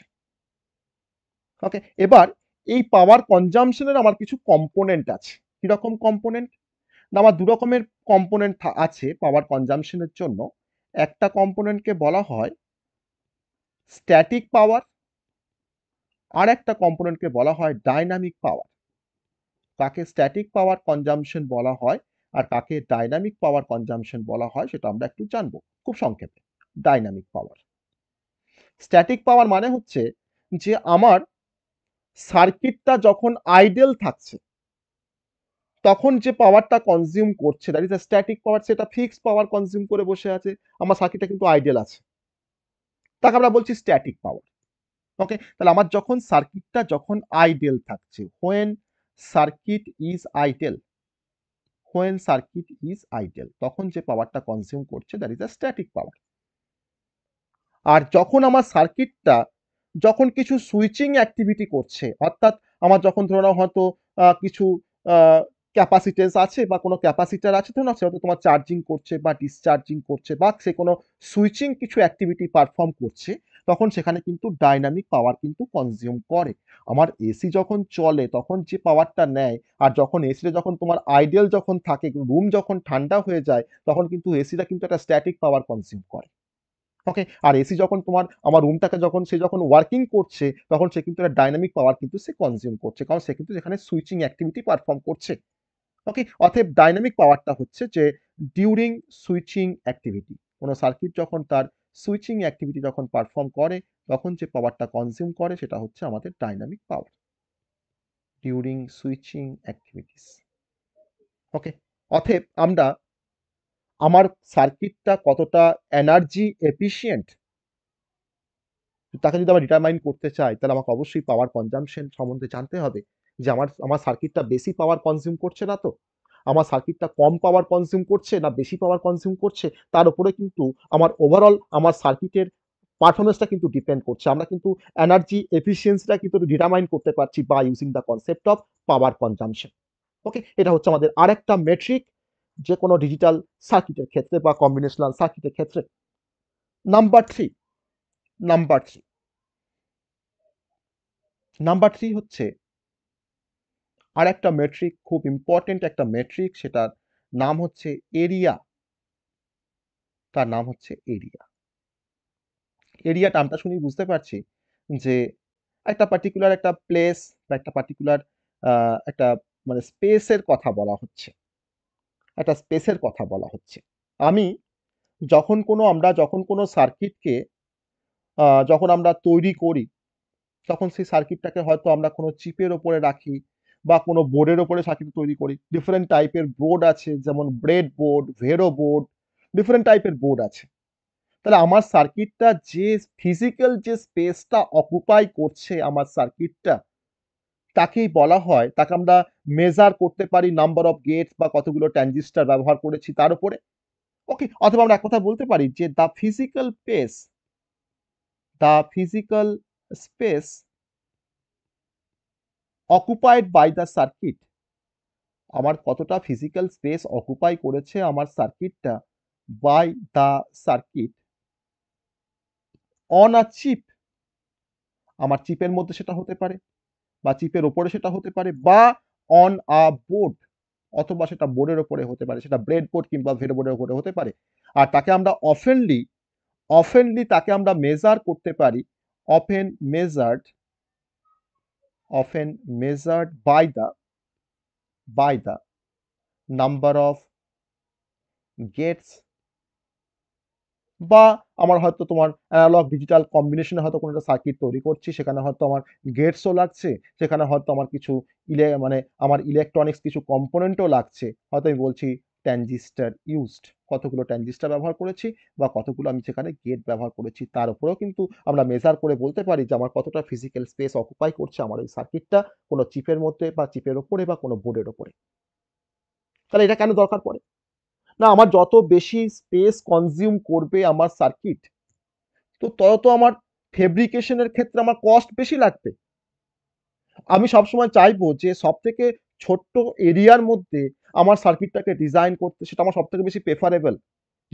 ওকে এবার এই পাওয়ার কনজামশনের আমার কিছু কম্পোনেন্ট আছে কীরকম কম্পোনেন্ট না আমার দু রকমের কম্পোনেন্ট আছে পাওয়ার কনজামশনের জন্য একটা কম্পোনেন্টকে বলা হয় স্ট্যাটিক পাওয়ার আর একটা কম্পোনেন্টকে বলা হয় ডাইনামিক পাওয়ার কাকে স্ট্যাটিক পাওয়ার কনজামশন বলা হয় আর কাকে ডাইনামিক পাওয়ার কনজামশন বলা হয় সেটা আমরা একটু জানবো খুব সংক্ষেপে ডাইনামিক পাওয়ার স্ট্যাটিক পাওয়ার মানে হচ্ছে যে আমার সার্কিটটা যখন আইডেল থাকছে তখন যে পাওয়ারটা কনজিউম করছে that is a static power সেটা ফিক্সড পাওয়ার কনজিউম করে বসে আছে আমার সার্কিটটা কিন্তু আইডিয়াল আছে তাকে আমরা বলছি স্ট্যাটিক পাওয়ার ওকে তাহলে আমার যখন সার্কিটটা যখন আইডিয়াল থাকছে when circuit is ideal when circuit is ideal তখন যে পাওয়ারটা কনজিউম করছে that is a static power আর যখন আমার সার্কিটটা যখন কিছু সুইচিং অ্যাক্টিভিটি করছে অর্থাৎ আমার যখন ধরো হয়তো কিছু ক্যাপাসিটেন্স আছে বা কোনো ক্যাপাসিটার আছে তো না সেটা তোমার চার্জিং করছে বা ডিসচার্জিং করছে বা সে কোনো সুইচিং কিছু অ্যাক্টিভিটি পারফর্ম করছে তখন সেখানে কিন্তু ডাইনামিক পাওয়ার কিন্তু কনজিউম করে আমার এসি যখন চলে তখন যে পাওয়ারটা নেয় আর যখন এসিটা যখন তোমার আইডিয়াল যখন থাকে রুম যখন ঠান্ডা হয়ে যায় তখন কিন্তু এসিটা কিন্তু একটা স্ট্যাটিক পাওয়ার কনজিউম করে ওকে আর এসি যখন তোমার আমার রুমটাকে যখন সে যখন ওয়ার্কিং করছে তখন সে কিন্তু একটা ডাইনামিক পাওয়ার কিন্তু সে কনজিউম করছে কারণ সে কিন্তু সেখানে সুইচিং অ্যাক্টিভিটি পারফর্ম করছে ওকে অতএব ডাইনামিক পাওয়ারটা হচ্ছে যে ডিউরিং সুইচিং অ্যাক্টিভিটি কোনো সার্কিট যখন তার সুইচিং অ্যাক্টিভিটি যখন পারফর্ম করে তখন যে পাওয়ারটা কনজিউম করে সেটা হচ্ছে আমাদের dynamic power during switching activities okay অতএব আমরা আমার সার্কিটটা কতটা এনার্জি এফিসিয়েন্ট তাকে যদি আমরা ডিটারমাইন করতে চাই তাহলে আমাকে অবশ্যই পাওয়ার কনজামশন সম্বন্ধে জানতে হবে যে আমার আমার সার্কিটটা বেশি পাওয়ার কনজিউম করছে না তো আমার সার্কিটটা কম পাওয়ার কনজিউম করছে না বেশি পাওয়ার কনজিউম করছে তার উপরে কিন্তু আমার ওভারঅল আমার সার্কিটের পারফরমেন্সটা কিন্তু ডিপেন্ড করছে আমরা কিন্তু এনার্জি এফিসিয়েন্সিটা কিন্তু ডিটারমাইন করতে পারছি বা using the concept of power consumption okay এটা হচ্ছে আমাদের আরেকটা মেট্রিক যে কোনো ডিজিটাল সার্কিটের ক্ষেত্রে বা কম্বিনেশনাল সার্কিটের ক্ষেত্রে number three number three number three হচ্ছে আর একটা মেট্রিক খুব ইম্পর্টেন্ট একটা মেট্রিক সেটার নাম হচ্ছে এরিয়া তার নাম হচ্ছে এরিয়া এরিয়া টার্মটা শুনেই বুঝতে পারছি যে একটা পার্টিকুলার একটা প্লেস বা একটা পার্টিকুলার একটা মানে স্পেসের কথা বলা হচ্ছে একটা স্পেসের কথা বলা হচ্ছে আমি যখন কোনো আমরা যখন কোনো সার্কিটকে যখন আমরা তৈরি করি তখন সেই সার্কিটটাকে হয়তো আমরা কোনো চিপের ওপরে রাখি বা কোনো বোর্ডের ওপরে সার্কিট তৈরি করি ডিফারেন্ট টাইপের বোর্ড আছে যেমন bread board vero board different টাইপের বোর্ড আছে তাহলে আমার সার্কিটটা যে ফিজিক্যাল যে স্পেসটা অকুপাই করছে আমার সার্কিটটা তাকেই বলা হয় তাকে আমরা মেজার করতে পারি নাম্বার অফ গেটস বা কতগুলো ট্যানজিস্টার ব্যবহার করেছি তার উপরে ওকে অথবা আমরা এক কথা বলতে পারি যে the physical space the physical space occupied by the circuit আমার কতটা ফিজিক্যাল স্পেস অকুপাই করেছে আমার সার্কিটটা by the circuit on a chip আমার চিপের মধ্যে সেটা হতে পারে বা চিপের ওপরে সেটা হতে পারে বা অন আ বোর্ড অথবা সেটা বোর্ডের ওপরে হতে পারে সেটা ব্রেড বোর্ড কিংবা ভেড বোর্ডের ওপরে হতে পারে আর তাকে আমরা অফেনলি অফেনলি তাকে আমরা মেজার করতে পারি often measured often measured by the by the number of gates বা আমার হয়তো তোমার অ্যানালগ ডিজিটাল কম্বিনেশনে হয়তো কোনো একটা সার্কিট তৈরি করছি সেখানে হয়তো আমার গেটসও লাগছে সেখানে হয়তো আমার কিছু ইলে মানে আমার ইলেকট্রনিক্স কিছু কম্পোনেন্টও লাগছে হয়তো আমি বলছি ট্যানজিস্টার ইউজড কতগুলো ট্যানজিস্টার ব্যবহার করেছি বা কতগুলো আমি সেখানে গেট ব্যবহার করেছি তার উপরেও কিন্তু আমরা মেজার করে বলতে পারি যে আমার কতটা ফিজিক্যাল স্পেস অকুপাই করছে আমার এই সার্কিটটা কোনো চিপের মধ্যে বা চিপের ওপরে বা কোনো বোর্ডের ওপরে তাহলে এটা কেন দরকার পড়ে না আমার যত বেশি স্পেস কনজিউম করবে আমার সার্কিট তো তত আমার ফেব্রিকেশনের ক্ষেত্রে আমার কস্ট বেশি লাগবে আমি সবসময় চাইবো যে সব থেকে ছোট্ট এরিয়ার মধ্যে আমার সার্কিটটাকে ডিজাইন করতে সেটা আমার সবথেকে বেশি প্রেফারেবল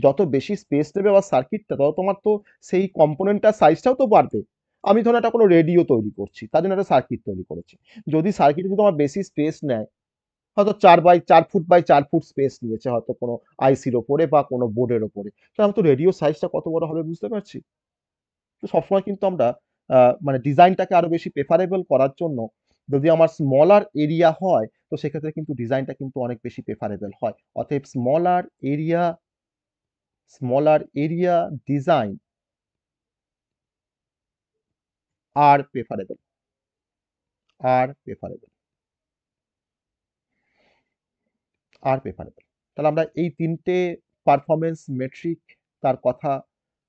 যত বেশি স্পেস দেবে আমার সার্কিটটা তত তোমার তো সেই কম্পোনেন্টটার সাইজটাও তো বাড়বে আমি ধরো একটা কোনো রেডিও তৈরি করছি তার জন্য একটা সার্কিট তৈরি করেছি যদি সার্কিট যদি আমার বেশি স্পেস নেয় হয়তো চার বাই চার ফুট বাই চার ফুট স্পেস নিয়েছে হয়তো কোনো আইসির ওপরে বা কোনো বোর্ডের ওপরে তাহলে আমি তো রেডিও সাইজটা কত বড় হবে বুঝতে পারছি তো সবসময় কিন্তু আমরা মানে ডিজাইনটাকে আরও বেশি প্রেফারেবল করার জন্য যদি আমার স্মলার এরিয়া হয় তো সেক্ষেত্রে কিন্তু ডিজাইনটা কিন্তু অনেক বেশি প্রেফারেবল হয় অতএব smaller area smaller area design আর প্রেফারেবল আর প্রেফারেবল আর প্রেফারেবল তাহলে আমরা এই তিনটে পারফরমেন্স মেট্রিক তার কথা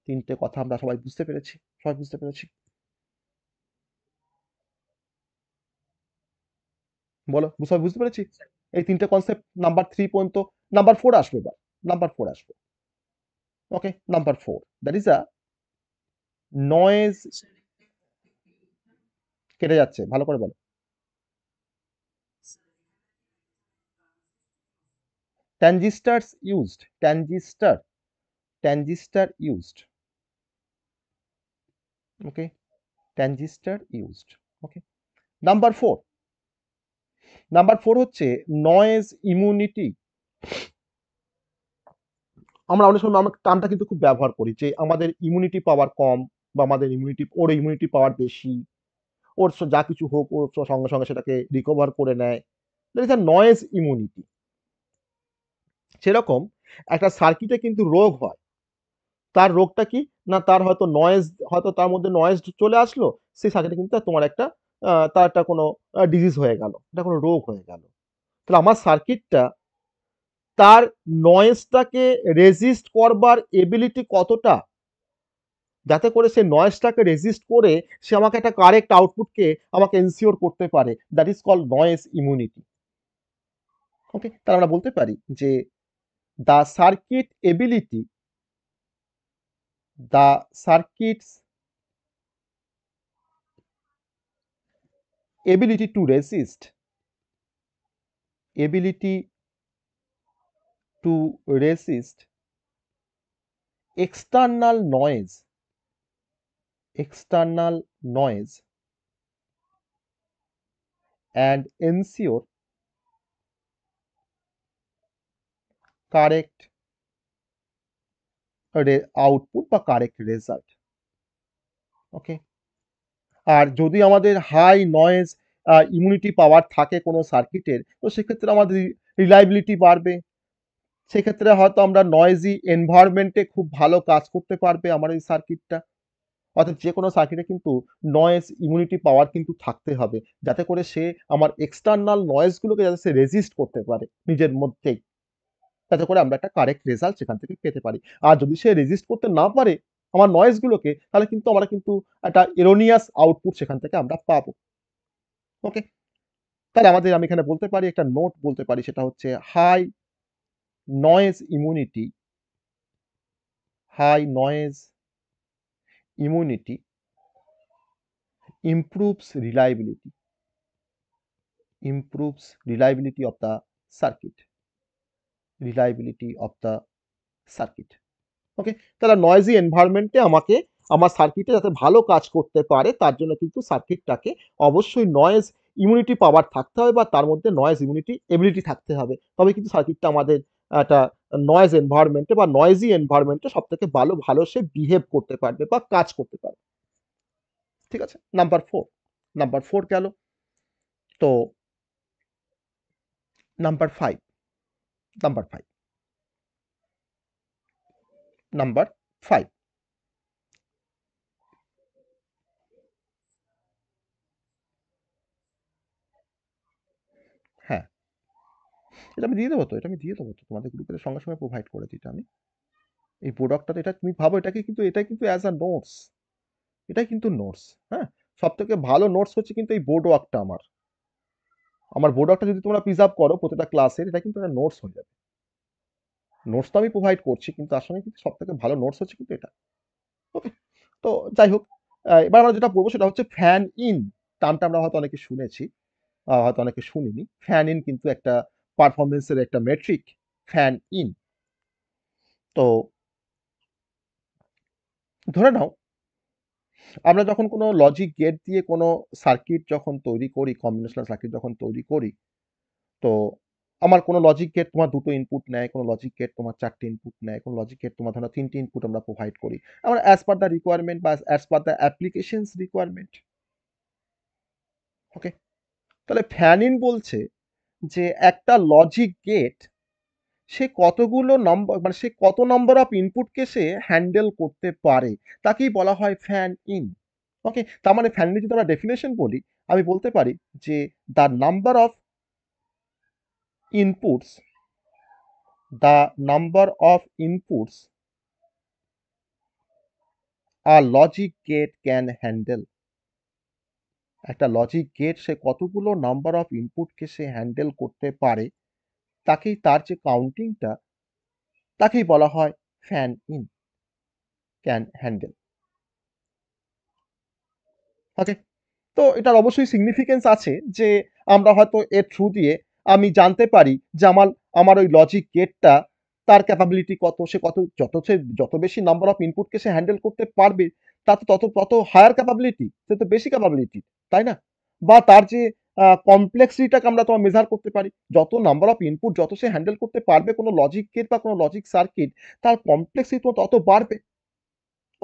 তিনটে কথা আমরা সবাই বুঝতে পেরেছি সবাই বুঝতে পেরেছি বলো সবাই বুঝতে পেরেছি এই তিনটা কনসেপ্ট নাম্বার থ্রি পর্যন্ত নাম্বার ফোর আসবে বা নাম্বার ফোর আসবে ওকে number four that is a noise কেটে যাচ্ছে ভালো করে বলো ট্যানজিস্টার used ট্যানজিস্টার ট্যানজিস্টার used okay ট্যানজিস্টার used okay number four number four হচ্ছে নয়েজ ইমিউনিটি আমরা অনেক সময় আমরা টার্মটা কিন্তু খুব ব্যবহার করি যে আমাদের ইমিউনিটি পাওয়ার কম বা আমাদের ইমিউনিটি ওর ইমিউনিটি পাওয়ার বেশি ওর যা কিছু হোক ওর সঙ্গে সঙ্গে সেটাকে রিকভার করে নেয় that is a noise immunity সেরকম একটা সার্কিটে কিন্তু রোগ হয় তার রোগটা কি না তার হয়তো নয়েজ হয়তো তার মধ্যে নয়েজ চলে আসলো সেই সার্কিটে কিন্তু তোমার একটা তার একটা কোনো ডিজিজ হয়ে গেল এটা কোনো রোগ হয়ে গেল তাহলে আমার সার্কিটটা তার নয়েজটাকে রেজিস্ট করবার এবিলিটি কতটা যাতে করে সে নয়েজটাকে রেজিস্ট করে সে আমাকে একটা কারেক্ট আউটপুটকে আমাকে এনসিওর করতে পারে that is call noise immunity okay তাহলে আমরা বলতে পারি যে the circuit ability the circuits ability to resist ability to resist external noise external noise and ensure correct output বা correct result okay আর যদি আমাদের হাই নয়েজ ইমিউনিটি পাওয়ার থাকে কোনো সার্কিটের তো সেক্ষেত্রে আমাদের রিলায়েবিলিটি বাড়বে সেক্ষেত্রে হয়তো আমরা নয়েজি এনভায়রনমেন্টে খুব ভালো কাজ করতে পারবে আমার এই সার্কিটটা অর্থাৎ যে কোনো সার্কিটে কিন্তু নয়েজ ইমিউনিটি পাওয়ার কিন্তু থাকতে হবে যাতে করে সে আমার এক্সটার্নাল নয়েজগুলোকে যাতে সে রেজিস্ট করতে পারে নিজের মধ্যেই তাতে করে আমরা একটা কারেক্ট রেজাল্ট সেখান থেকে পেতে পারি আর যদি সে রেজিস্ট করতে না পারে আমার নয়েজগুলোকে তাহলে কিন্তু আমরা কিন্তু একটা এরোনিয়াস আউটপুট সেখান থেকে আমরা পাবো ওকে তাহলে আমাদের আমি এখানে বলতে পারি একটা নোট বলতে পারি সেটা হচ্ছে high noise immunity high noise immunity improves reliability improves reliability of the circuit reliability of the circuit okay তাহলে নয়েজি এনভায়রনমেন্টে আমাকে আমার সার্কিটে যাতে ভালো কাজ করতে পারে তার জন্য কিন্তু সার্কিটটাকে অবশ্যই নয়েজ ইমিউনিটি পাওয়ার থাকতে হবে বা তার মধ্যে নয়েজ ইমিউনিটি এবিলিটি থাকতে হবে তবে কিন্তু সার্কিটটা আমাদের একটা নয়েজ এনভায়রনমেন্টে বা নয়েজি এনভায়রনমেন্টে সব থেকে ভালো ভালো সে বিহেভ করতে পারবে বা কাজ করতে পারবে ঠিক আছে নাম্বার ফোর নাম্বার ফোর গেল তো number five number five number five হ্যাঁ এটা আমি দিয়ে দেবো তো এটা আমি দিয়ে দেবো তো তোমাদের গ্রুপে সঙ্গে সঙ্গে প্রোভাইড করে দিই আমি এই প্রোডাক্টটা এটা তুমি ভাবো এটাকে কিন্তু এটাই কিন্তু অ্যাজ আ নোটস এটাই কিন্তু নোটস হ্যাঁ সব থেকে ভালো নোটস হচ্ছে কিন্তু এই বোর্ড ওয়ার্কটা আমার আমার বোর্ড ওয়ার্কটা যদি তোমরা প্রিজার্ভ করো প্রতিটা ক্লাসের এটা কিন্তু একটা নোটস হয়ে যাবে নোটস তো আমি প্রোভাইড করছি কিন্তু তার সঙ্গে কিন্তু থেকে ভালো নোটস হচ্ছে কিন্তু এটা ওকে তো যাই হোক এবার আমরা যেটা পড়বো সেটা হচ্ছে ফ্যান ইন টার্মটা আমরা হয়তো অনেকে শুনেছি হয়তো অনেকে শুনিনি ফ্যান ইন কিন্তু একটা পারফরমেন্সের একটা মেট্রিক ফ্যান ইন তো ধরে নাও আমরা যখন কোনো লজিক গেট দিয়ে কোনো সার্কিট যখন তৈরি করি কম্বিনেশনাল সার্কিট যখন তৈরি করি তো আমার কোনো লজিক গেট তোমার দুটো ইনপুট নেয় কোনো লজিক গেট তোমার চারটে ইনপুট নেয় কোনো লজিক গেট তোমার ধরো তিনটে ইনপুট আমরা প্রোভাইড করি আমরা অ্যাজ পার দ্য রিকোয়ারমেন্ট বা as per the applications requirement okay তাহলে ফ্যান ইন বলছে যে একটা লজিক গেট সে কতগুলো নম্বর মানে সে কত নম্বর অফ ইনপুটকে সে হ্যান্ডেল করতে পারে তাকেই বলা হয় ফ্যান ইন ওকে তার মানে ফ্যান ইন যদি আমরা ডেফিনেশন বলি আমি বলতে পারি যে the number of inputs the number of inputs a logic gate can handle একটা লজিক গেট সে কতগুলো নাম্বার অফ ইনপুটকে সে হ্যান্ডেল করতে পারে তাকেই তার যে কাউন্টিংটা তাকেই বলা হয় fan in can handle okay তো এটার অবশ্যই সিগনিফিকেন্স আছে যে আমরা হয়তো এর থ্রু দিয়ে আমি জানতে পারি যে আমার আমার ওই লজিক গেটটা তার ক্যাপাবিলিটি কত সে কত যত সে যত বেশি নাম্বার অফ ইনপুটকে সে হ্যান্ডেল করতে পারবে তাতে তত তত হায়ার ক্যাপাবিলিটি সে তো বেশি ক্যাপাবিলিটি তাই না বা তার যে কমপ্লেক্সিটিটাকে আমরা তোমার মেজার করতে পারি যত নাম্বার অফ ইনপুট যত সে হ্যান্ডেল করতে পারবে কোনো লজিক গেট বা কোনো লজিক সার্কিট তার কমপ্লেক্সিটি তত বাড়বে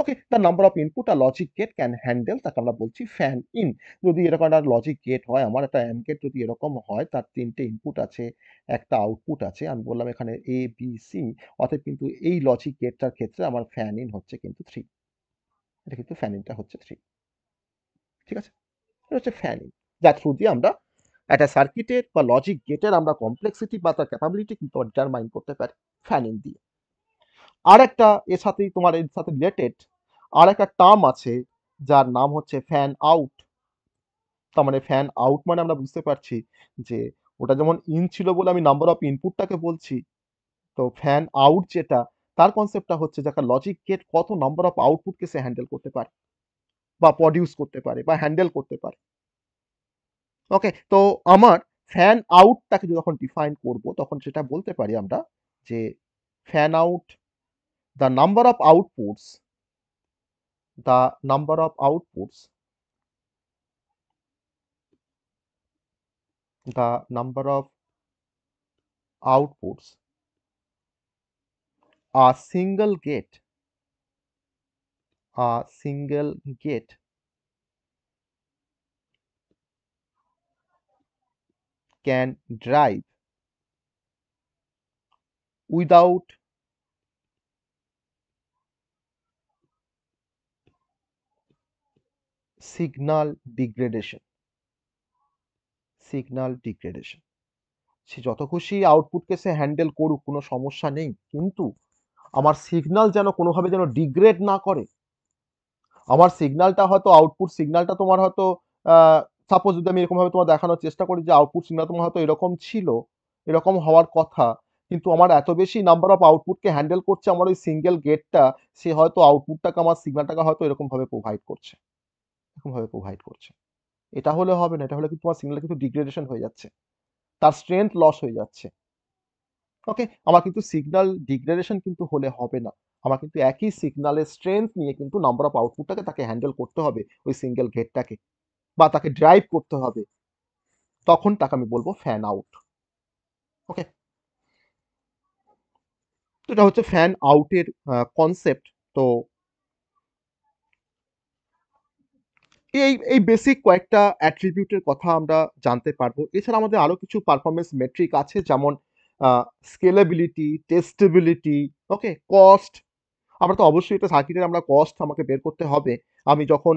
okay the number of input আর লজিক গেট ক্যান হ্যান্ডেল তাকে আমরা বলছি ফ্যান ইন যদি এরকম একটা লজিক গেট হয় আমার একটা অ্যান গেট যদি এরকম হয় তার তিনটে ইনপুট আছে একটা আউটপুট আছে আমি বললাম এখানে এ বি সি অর্থাৎ কিন্তু এই লজিক গেটটার ক্ষেত্রে আমার ফ্যান ইন হচ্ছে কিন্তু থ্রি এটা কিন্তু ফ্যান ইনটা হচ্ছে থ্রি ঠিক আছে এটা হচ্ছে ফ্যান ইন যার থ্রু দিয়ে আমরা একটা সার্কিটের বা লজিক গেটের আমরা কমপ্লেক্সিটি বা তার ক্যাপাবিলিটি কিন্তু ডিটারমাইন করতে পারি ফ্যান ইন দিয়ে আর একটা এর সাথেই তোমার এর সাথে রিলেটেড আর একটা টার্ম আছে যার নাম হচ্ছে ফ্যান আউট তার মানে ফ্যান আউট মানে আমরা বুঝতে পারছি যে ওটা যেমন ইন ছিল বলে আমি নাম্বার অফ ইনপুটটাকে বলছি তো ফ্যান আউট যেটা তার কনসেপ্টটা হচ্ছে যাকে লজিক গেট কত নাম্বার অফ আউটপুটকে সে হ্যান্ডেল করতে পারে বা প্রডিউস করতে পারে বা হ্যান্ডেল করতে পারে ওকে তো আমার ফ্যান আউটটাকে যখন ডিফাইন করব তখন সেটা বলতে পারি আমরা যে fan out the number of outputs the number of outputs the number of outputs a single gate a single gate can drive without signal degradation signal degradation সে যত খুশি আউটপুটকে সে হ্যান্ডেল করুক কোনো সমস্যা নেই কিন্তু আমার সিগনাল যেন কোনোভাবে যেন ডিগ্রেড না করে আমার সিগনালটা হয়তো আউটপুট সিগনালটা তোমার হয়তো সাপোজ যদি আমি এরকমভাবে তোমার দেখানোর চেষ্টা করি যে আউটপুট সিগনাল তোমার হয়তো এরকম ছিল এরকম হওয়ার কথা কিন্তু আমার এত বেশি নাম্বার অফ আউটপুটকে হ্যান্ডেল করছে আমার ওই সিঙ্গেল গেটটা সে হয়তো আউটপুটটাকে আমার সিগনালটাকে হয়তো এরকমভাবে প্রোভাইড করছে এরকমভাবে প্রোভাইড করছে এটা হলে হবে না এটা হলে কিন্তু তোমার সিগন্যাল কিন্তু ডিগ্রেডেশন হয়ে যাচ্ছে তার স্ট্রেংথ লস হয়ে যাচ্ছে ওকে আমার কিন্তু সিগন্যাল ডিগ্রেডেশন কিন্তু হলে হবে না আমার কিন্তু একই সিগনালের স্ট্রেংথ নিয়ে কিন্তু নাম্বার অফ আউটপুটটাকে তাকে হ্যান্ডেল করতে হবে ওই সিঙ্গেল গেটটাকে বা তাকে ড্রাইভ করতে হবে তখন তাকে আমি বলবো ফ্যান আউট ওকে তো এটা হচ্ছে ফ্যান আউটের কনসেপ্ট তো এই এই বেসিক কয়েকটা অ্যাট্রিবিউটের কথা আমরা জানতে পারবো এছাড়া আমাদের আরও কিছু পারফরমেন্স মেট্রিক আছে যেমন স্কেলেবিলিটি টেস্টেবিলিটি ওকে কস্ট আমরা তো অবশ্যই একটা সার্কিটের আমরা কস্ট আমাকে বের করতে হবে আমি যখন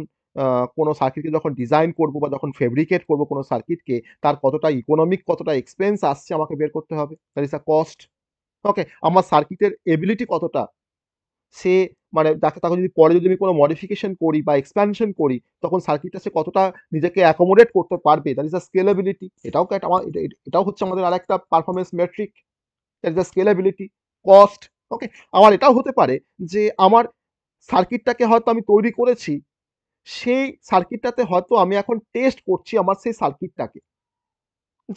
কোনো সার্কিটকে যখন ডিজাইন করব বা যখন ফেব্রিকেট করব কোনো সার্কিটকে তার কতটা ইকোনমিক কতটা এক্সপেন্স আসছে আমাকে বের করতে হবে that is a cost okay আমার সার্কিটের এবিলিটি কতটা সে মানে তাকে তাকে যদি পরে যদি আমি কোনো মডিফিকেশন করি বা এক্সপ্যানশন করি তখন সার্কিটটা সে কতটা নিজেকে অ্যাকোমোডেট করতে পারবে দ্যাট ইজ দ্য স্কেলেবিলিটি এটাও আমার এটাও হচ্ছে আমাদের আর একটা performance metric that is a scalability cost okay আমার এটাও হতে পারে যে আমার সার্কিটটাকে হয়তো আমি তৈরি করেছি সেই সার্কিটটাতে হয়তো আমি এখন টেস্ট করছি আমার সেই সার্কিটটাকে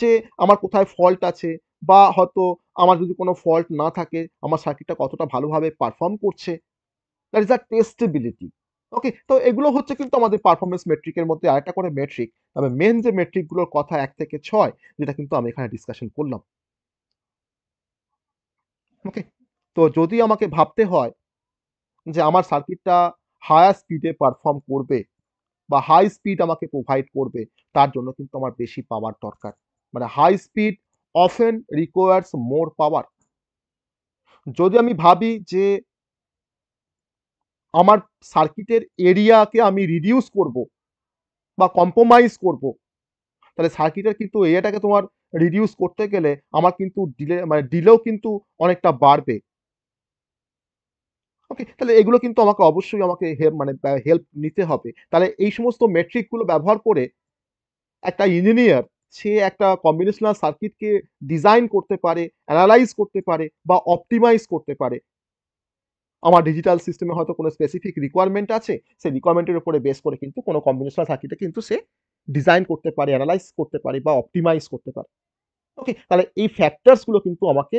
যে আমার কোথায় ফল্ট আছে বা হয়তো আমার যদি কোনো ফল্ট না থাকে আমার সার্কিটটা কতটা ভালোভাবে পারফর্ম করছে দ্যাট ইজ আর টেস্টেবিলিটি ওকে তো এগুলো হচ্ছে কিন্তু আমাদের পারফরমেন্স মেট্রিকের মধ্যে আরেকটা করে মেট্রিক তবে মেন যে মেট্রিকগুলোর কথা এক থেকে ছয় যেটা কিন্তু আমি এখানে ডিসকাশন করলাম ওকে তো যদি আমাকে ভাবতে হয় যে আমার সার্কিটটা হায়ার স্পিডে পারফর্ম করবে বা হাই স্পিড আমাকে প্রোভাইড করবে তার জন্য কিন্তু আমার বেশি পাওয়ার দরকার মানে high speed often requires more power যদি আমি ভাবি যে আমার সার্কিটের এরিয়াকে আমি রিডিউস করব বা কম্প্রোমাইজ করব তাহলে সার্কিটের কিন্তু এরিয়াটাকে তোমার রিডিউস করতে গেলে আমার কিন্তু ডিলে মানে ডিলেও কিন্তু অনেকটা বাড়বে ওকে তাহলে এগুলো কিন্তু আমাকে অবশ্যই আমাকে মানে হেল্প নিতে হবে তাহলে এই সমস্ত মেট্রিকগুলো ব্যবহার করে একটা ইঞ্জিনিয়ার সে একটা কম্বিনেশনাল সার্কিটকে ডিজাইন করতে পারে অ্যানালাইজ করতে পারে বা অপটিমাইজ করতে পারে আমার ডিজিটাল সিস্টেমে হয়তো কোনো স্পেসিফিক রিকোয়ারমেন্ট আছে সেই রিকোয়ারমেন্টের উপরে বেস করে কিন্তু কোনো কম্বিনেশনাল সার্কিটে কিন্তু সে ডিজাইন করতে পারে অ্যানালাইজ করতে পারে বা অপটিমাইজ করতে পারে ওকে তাহলে এই ফ্যাক্টরসগুলো কিন্তু আমাকে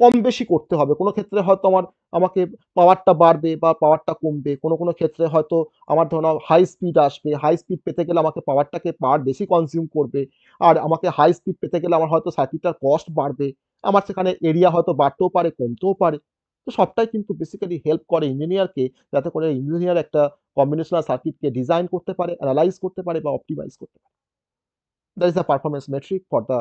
কম বেশি করতে হবে কোনো ক্ষেত্রে হয়তো আমার আমাকে পাওয়ারটা বাড়বে বা পাওয়ারটা কমবে কোনো কোনো ক্ষেত্রে হয়তো আমার ধরো হাই স্পিড আসবে হাই স্পিড পেতে গেলে আমাকে পাওয়ারটাকে পাওয়ার বেশি কনজিউম করবে আর আমাকে হাই স্পিড পেতে গেলে আমার হয়তো সার্কিটটার কস্ট বাড়বে আমার সেখানে এরিয়া হয়তো বাড়তেও পারে কমতেও পারে তো সবটাই কিন্তু বেসিক্যালি হেল্প করে ইঞ্জিনিয়ারকে যাতে করে ইঞ্জিনিয়ার একটা কম্বিনেশনাল সার্কিটকে ডিজাইন করতে পারে অ্যানালাইজ করতে পারে বা অপটিমাইজ করতে পারে that is the performance metric for the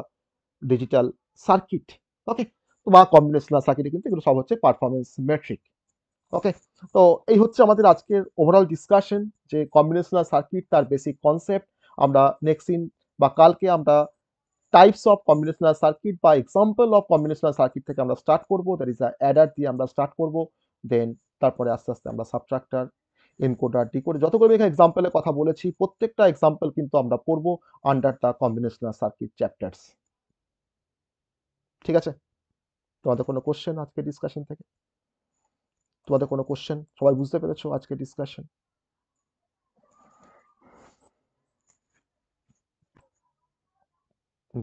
digital circuit okay তো বা কম্বিনেশনাল সার্কিটে কিন্তু এগুলো সব হচ্ছে পারফরমেন্স মেট্রিক ওকে তো এই হচ্ছে আমাদের আজকের ওভারঅল ডিসকাশন যে কম্বিনেশনাল সার্কিট তার বেসিক কনসেপ্ট আমরা নেক্সট দিন বা কালকে আমরা টাইপস অফ কম্বিনেশনাল সার্কিট বা এক্সাম্পল অফ কম্বিনেশনাল সার্কিট থেকে আমরা স্টার্ট করবো দ্যাট ইজ অ্যাডার দিয়ে আমরা স্টার্ট করবো দেন তারপরে আস্তে আস্তে আমরা সাবট্রাক্টার এনকোডার ডিকোডার যতগুলো এখানে এক্সাম্পলের কথা বলেছি প্রত্যেকটা এক্সাম্পল কিন্তু আমরা পড়বো under the combinational circuit chapters ঠিক আছে তোমাদের কোনো কোশ্চেন আজকে ডিসকাশন থেকে তোমাদের কোনো কোশ্চেন সবাই বুঝতে পেরেছো আজকে ডিসকাশন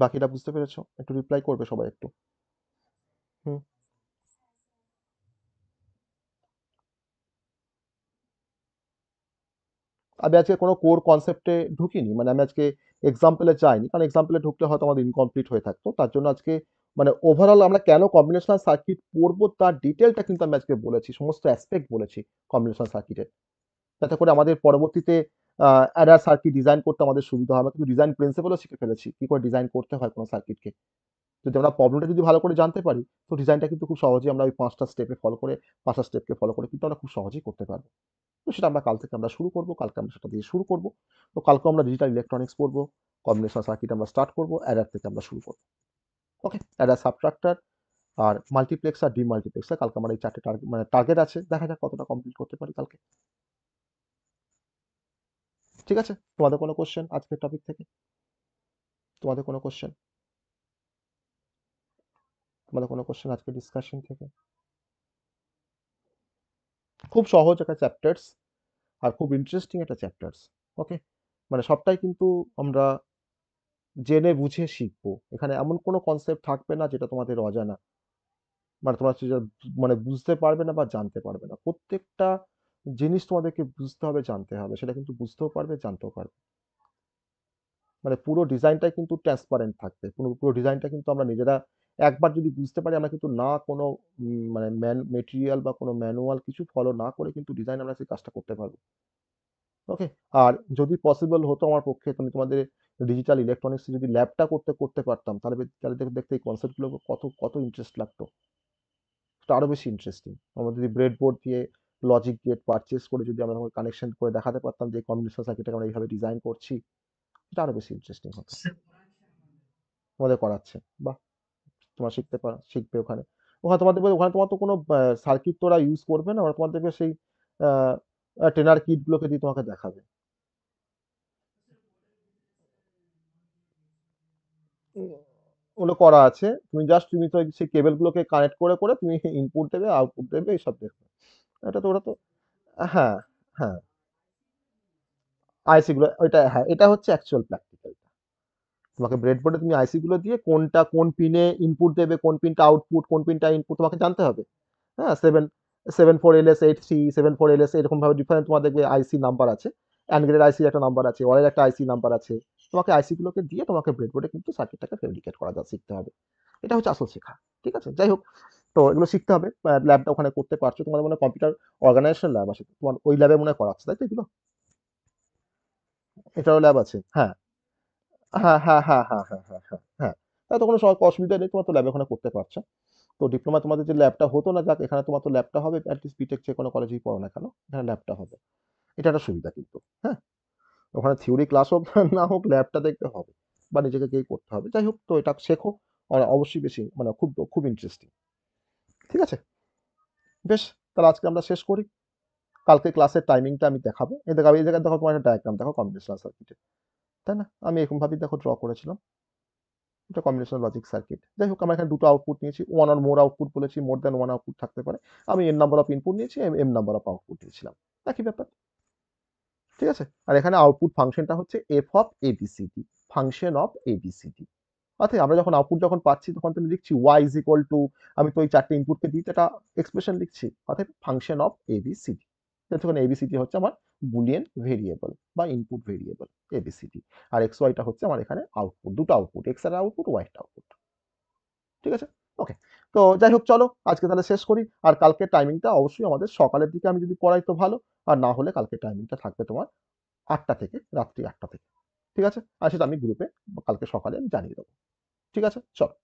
বাকিটা বুঝতে পেরেছো একটু রিপ্লাই করবে সবাই একটু হুম আমি আজকে কোনো কোর কনসেপ্টে ঢুকিনি মানে আমি আজকে এক্সাম্পলে যাইনি কারণ এক্সাম্পলে ঢুকলে হয়তো আমাদের ইনকমপ্লিট হয়ে থাকতো তার জন্য আজকে মানে ওভারঅল আমরা কেন কম্বিনেশনাল সার্কিট পড়বো তার ডিটেলটা কিন্তু আমি আজকে বলেছি সমস্ত অ্যাসপেক্ট বলেছি কম্বিনেশনাল সার্কিটের যাতে করে আমাদের পরবর্তীতে অ্যাডার সার্কিট ডিজাইন করতে আমাদের সুবিধা হবে কিন্তু ডিজাইন প্রিন্সিপালও শিখে ফেলেছি কী করে ডিজাইন করতে হয় কোনো সার্কিটকে যদি আমরা প্রবলেমটা যদি ভালো করে জানতে পারি তো ডিজাইনটা কিন্তু খুব সহজেই আমরা ওই পাঁচটা স্টেপে ফলো করে পাঁচটা স্টেপকে ফলো করে কিন্তু আমরা খুব সহজেই করতে পারবো তো সেটা আমরা কাল থেকে আমরা শুরু করবো কালকে আমরা সেটা দিয়ে শুরু করবো তো কালকে আমরা ডিজিটাল ইলেকট্রনিক্স পড়বো কম্বিনেশন সার্কিট আমরা স্টার্ট করবো অ্যাডার থেকে আমরা শুরু করবো ওকে অ্যাডার সাবট্রাক্টার আর মাল্টিপ্লেক্স আর ডিমাল্টিপ্লেক্স কালকে আমার এই চারটে টার্গেট মানে টার্গেট আছে দেখা যাক কতটা কমপ্লিট করতে পারি কালকে ঠিক আছে তোমাদের কোনো কোশ্চেন আজকের টপিক থেকে তোমাদের কোনো কোশ্চেন তোমাদের কোনো কোশ্চেন আজকে ডিসকাশন থেকে খুব সহজ একটা চ্যাপ্টার্স আর খুব ইন্টারেস্টিং একটা চ্যাপ্টার্স ওকে মানে সবটাই কিন্তু আমরা জেনে বুঝে শিখব এখানে এমন কোনো কনসেপ্ট থাকবে না যেটা তোমাদের অজানা মানে তোমরা মানে বুঝতে পারবে না বা জানতে পারবে না প্রত্যেকটা জিনিস তোমাদেরকে বুঝতে হবে জানতে হবে সেটা কিন্তু বুঝতেও পারবে জানতেও পারবে মানে পুরো ডিজাইনটা কিন্তু ট্রান্সপারেন্ট থাকবে পুরো পুরো ডিজাইনটা কিন্তু আমরা নিজেরা একবার যদি বুঝতে পারি আমরা কিন্তু না কোনো মানে ম্যান মেটেরিয়াল বা কোনো ম্যানুয়াল কিছু ফলো না করে কিন্তু ডিজাইন আমরা সেই কাজটা করতে পারবো ওকে আর যদি পসিবল হতো আমার পক্ষে তুমি তোমাদের ডিজিটাল ইলেকট্রনিক্স যদি ল্যাবটা করতে করতে পারতাম তাহলে তাহলে দেখতে এই কনসেপ্টগুলো কত কত ইন্টারেস্ট লাগতো আরও বেশি ইন্টারেস্টিং আমরা যদি ব্রেড বোর্ড দিয়ে লজিক গেট পারচেস করে যদি আমরা কানেকশন করে দেখাতে পারতাম যে কম্বিনেশন সার্কিটটাকে আমরা এইভাবে ডিজাইন করছি এটা আরো বেশি ইন্টারেস্টিং হতো তোমাদের করাচ্ছে বাহ তোমরা শিখতে পারো শিখবে ওখানে ওখানে তোমাদের ওখানে তোমার তো কোনো সার্কিট তোরা ইউজ করবে না ওরা তোমাদেরকে সেই ট্রেনার কিটগুলোকে দিয়ে তোমাকে দেখাবে ওগুলো করা আছে তুমি জাস্ট তুমি তো সেই কেবেলগুলোকে কানেক্ট করে করে তুমি ইনপুট দেবে আউটপুট দেবে এইসব দেখবে এটা তো ওরা তো হ্যাঁ হ্যাঁ আইসিগুলো ওইটা হ্যাঁ এটা হচ্ছে অ্যাকচুয়াল প্র্যাকটিক্যাল তোমাকে ব্রেডবোর্ডে তুমি আইসিগুলো দিয়ে কোনটা কোন পিনে ইনপুট দেবে কোন পিনটা আউটপুট কোন পিনটা ইনপুট তোমাকে জানতে হবে হ্যাঁ seven seven four L S eight C seven four L S এরকমভাবে ডিফারেন্ট তোমার দেখবে আইসি নাম্বার আছে অ্যান্ড্রয়েড আইসির একটা নাম্বার আছে ওয়ালের একটা আইসি নাম্বার আছে তোমাকে আইসিগুলোকে দিয়ে তোমাকে ব্রেডবোর্ডে কিন্তু সার্কিটটাকে ফেব্রিকেট করা যা শিখতে হবে এটা হচ্ছে আসল শেখা ঠিক আছে যাই হোক তো এগুলো শিখতে হবে ল্যাবটা ওখানে করতে পারছো তোমাদের মনে কম্পিউটার অর্গানাইজেশন ল্যাব আছে তোমার ওই ল্যাবে মনে করাচ্ছে তাই তো এগুলো এটারও ল্যাব আছে হ্যাঁ হ্যাঁ হ্যাঁ হ্যাঁ হ্যাঁ হ্যাঁ হ্যাঁ হ্যাঁ হ্যাঁ তাই তো কোনো অসুবিধা নেই তোমার তো ল্যাবে ওখানে করতে পারছো তো ডিপ্লোমা তোমাদের যে ল্যাবটা হতো না যাক এখানে তোমার তো ল্যাবটা হবে অ্যাটলিস্ট বিটেক যে কোনো কলেজেই পড়ো না কেন এখানে ল্যাবটা হবে এটা একটা সুবিধা কিন্তু হ্যাঁ ওখানে থিওরি ক্লাস হোক না হোক ল্যাবটা দেখতে হবে বা নিজেকে গিয়ে করতে হবে যাই হোক তো এটা শেখো আর অবশ্যই বেশি মানে খুব খুব ইন্টারেস্টিং ঠিক আছে বেশ তাহলে আজকে আমরা শেষ করি কালকে ক্লাসের টাইমিংটা আমি দেখাবো এই দেখাবো এই জায়গায় দেখো তোমার একটা ডায়াগ্রাম দেখো কম্বিনেশনাল সার্কিটে তাই না আমি এরকমভাবেই দেখো ড্র করেছিলাম এটা কম্বিনেশনাল লজিক সার্কিট যাই হোক আমরা এখানে দুটো আউটপুট নিয়েছি ওয়ান অর মোর আউটপুট বলেছি মোর দ্যান ওয়ান আউটপুট থাকতে পারে আমি এম নাম্বার অফ ইনপুট নিয়েছি এম নাম্বার অফ আউটপুট নিয়েছিলাম একই ব্যাপার ঠিক আছে আর এখানে আউটপুট ফাংশনটা হচ্ছে F of A B C D function of A B C D অর্থাৎ আমরা যখন আউটপুট যখন পাচ্ছি তখন তুমি লিখছি ওয়াই ইজ ইকুয়াল টু আমি তো ওই চারটে ইনপুটকে দিই একটা এক্সপ্রেশন লিখছি অর্থাৎ ফাংশন অফ এবিসিডি এতক্ষণ এবিসিডি হচ্ছে আমার বুলিয়ান ভেরিয়েবল বা ইনপুট ভেরিয়েবল এবিসিডি আর এক্স ওয়াইটা হচ্ছে আমার এখানে আউটপুট দুটো আউটপুট এক্স এর আউটপুট ওয়াইটা আউটপুট ঠিক আছে ওকে তো যাই হোক চলো আজকে তাহলে শেষ করি আর কালকে টাইমিংটা অবশ্যই আমাদের সকালের দিকে আমি যদি পড়াই তো ভালো আর না হলে কালকে টাইমিংটা থাকবে তোমার আটটা থেকে রাত্রি আটটা থেকে ঠিক আছে আর সেটা আমি গ্রুপে কালকে সকালে জানিয়ে দেবো ঠিক আছে চলো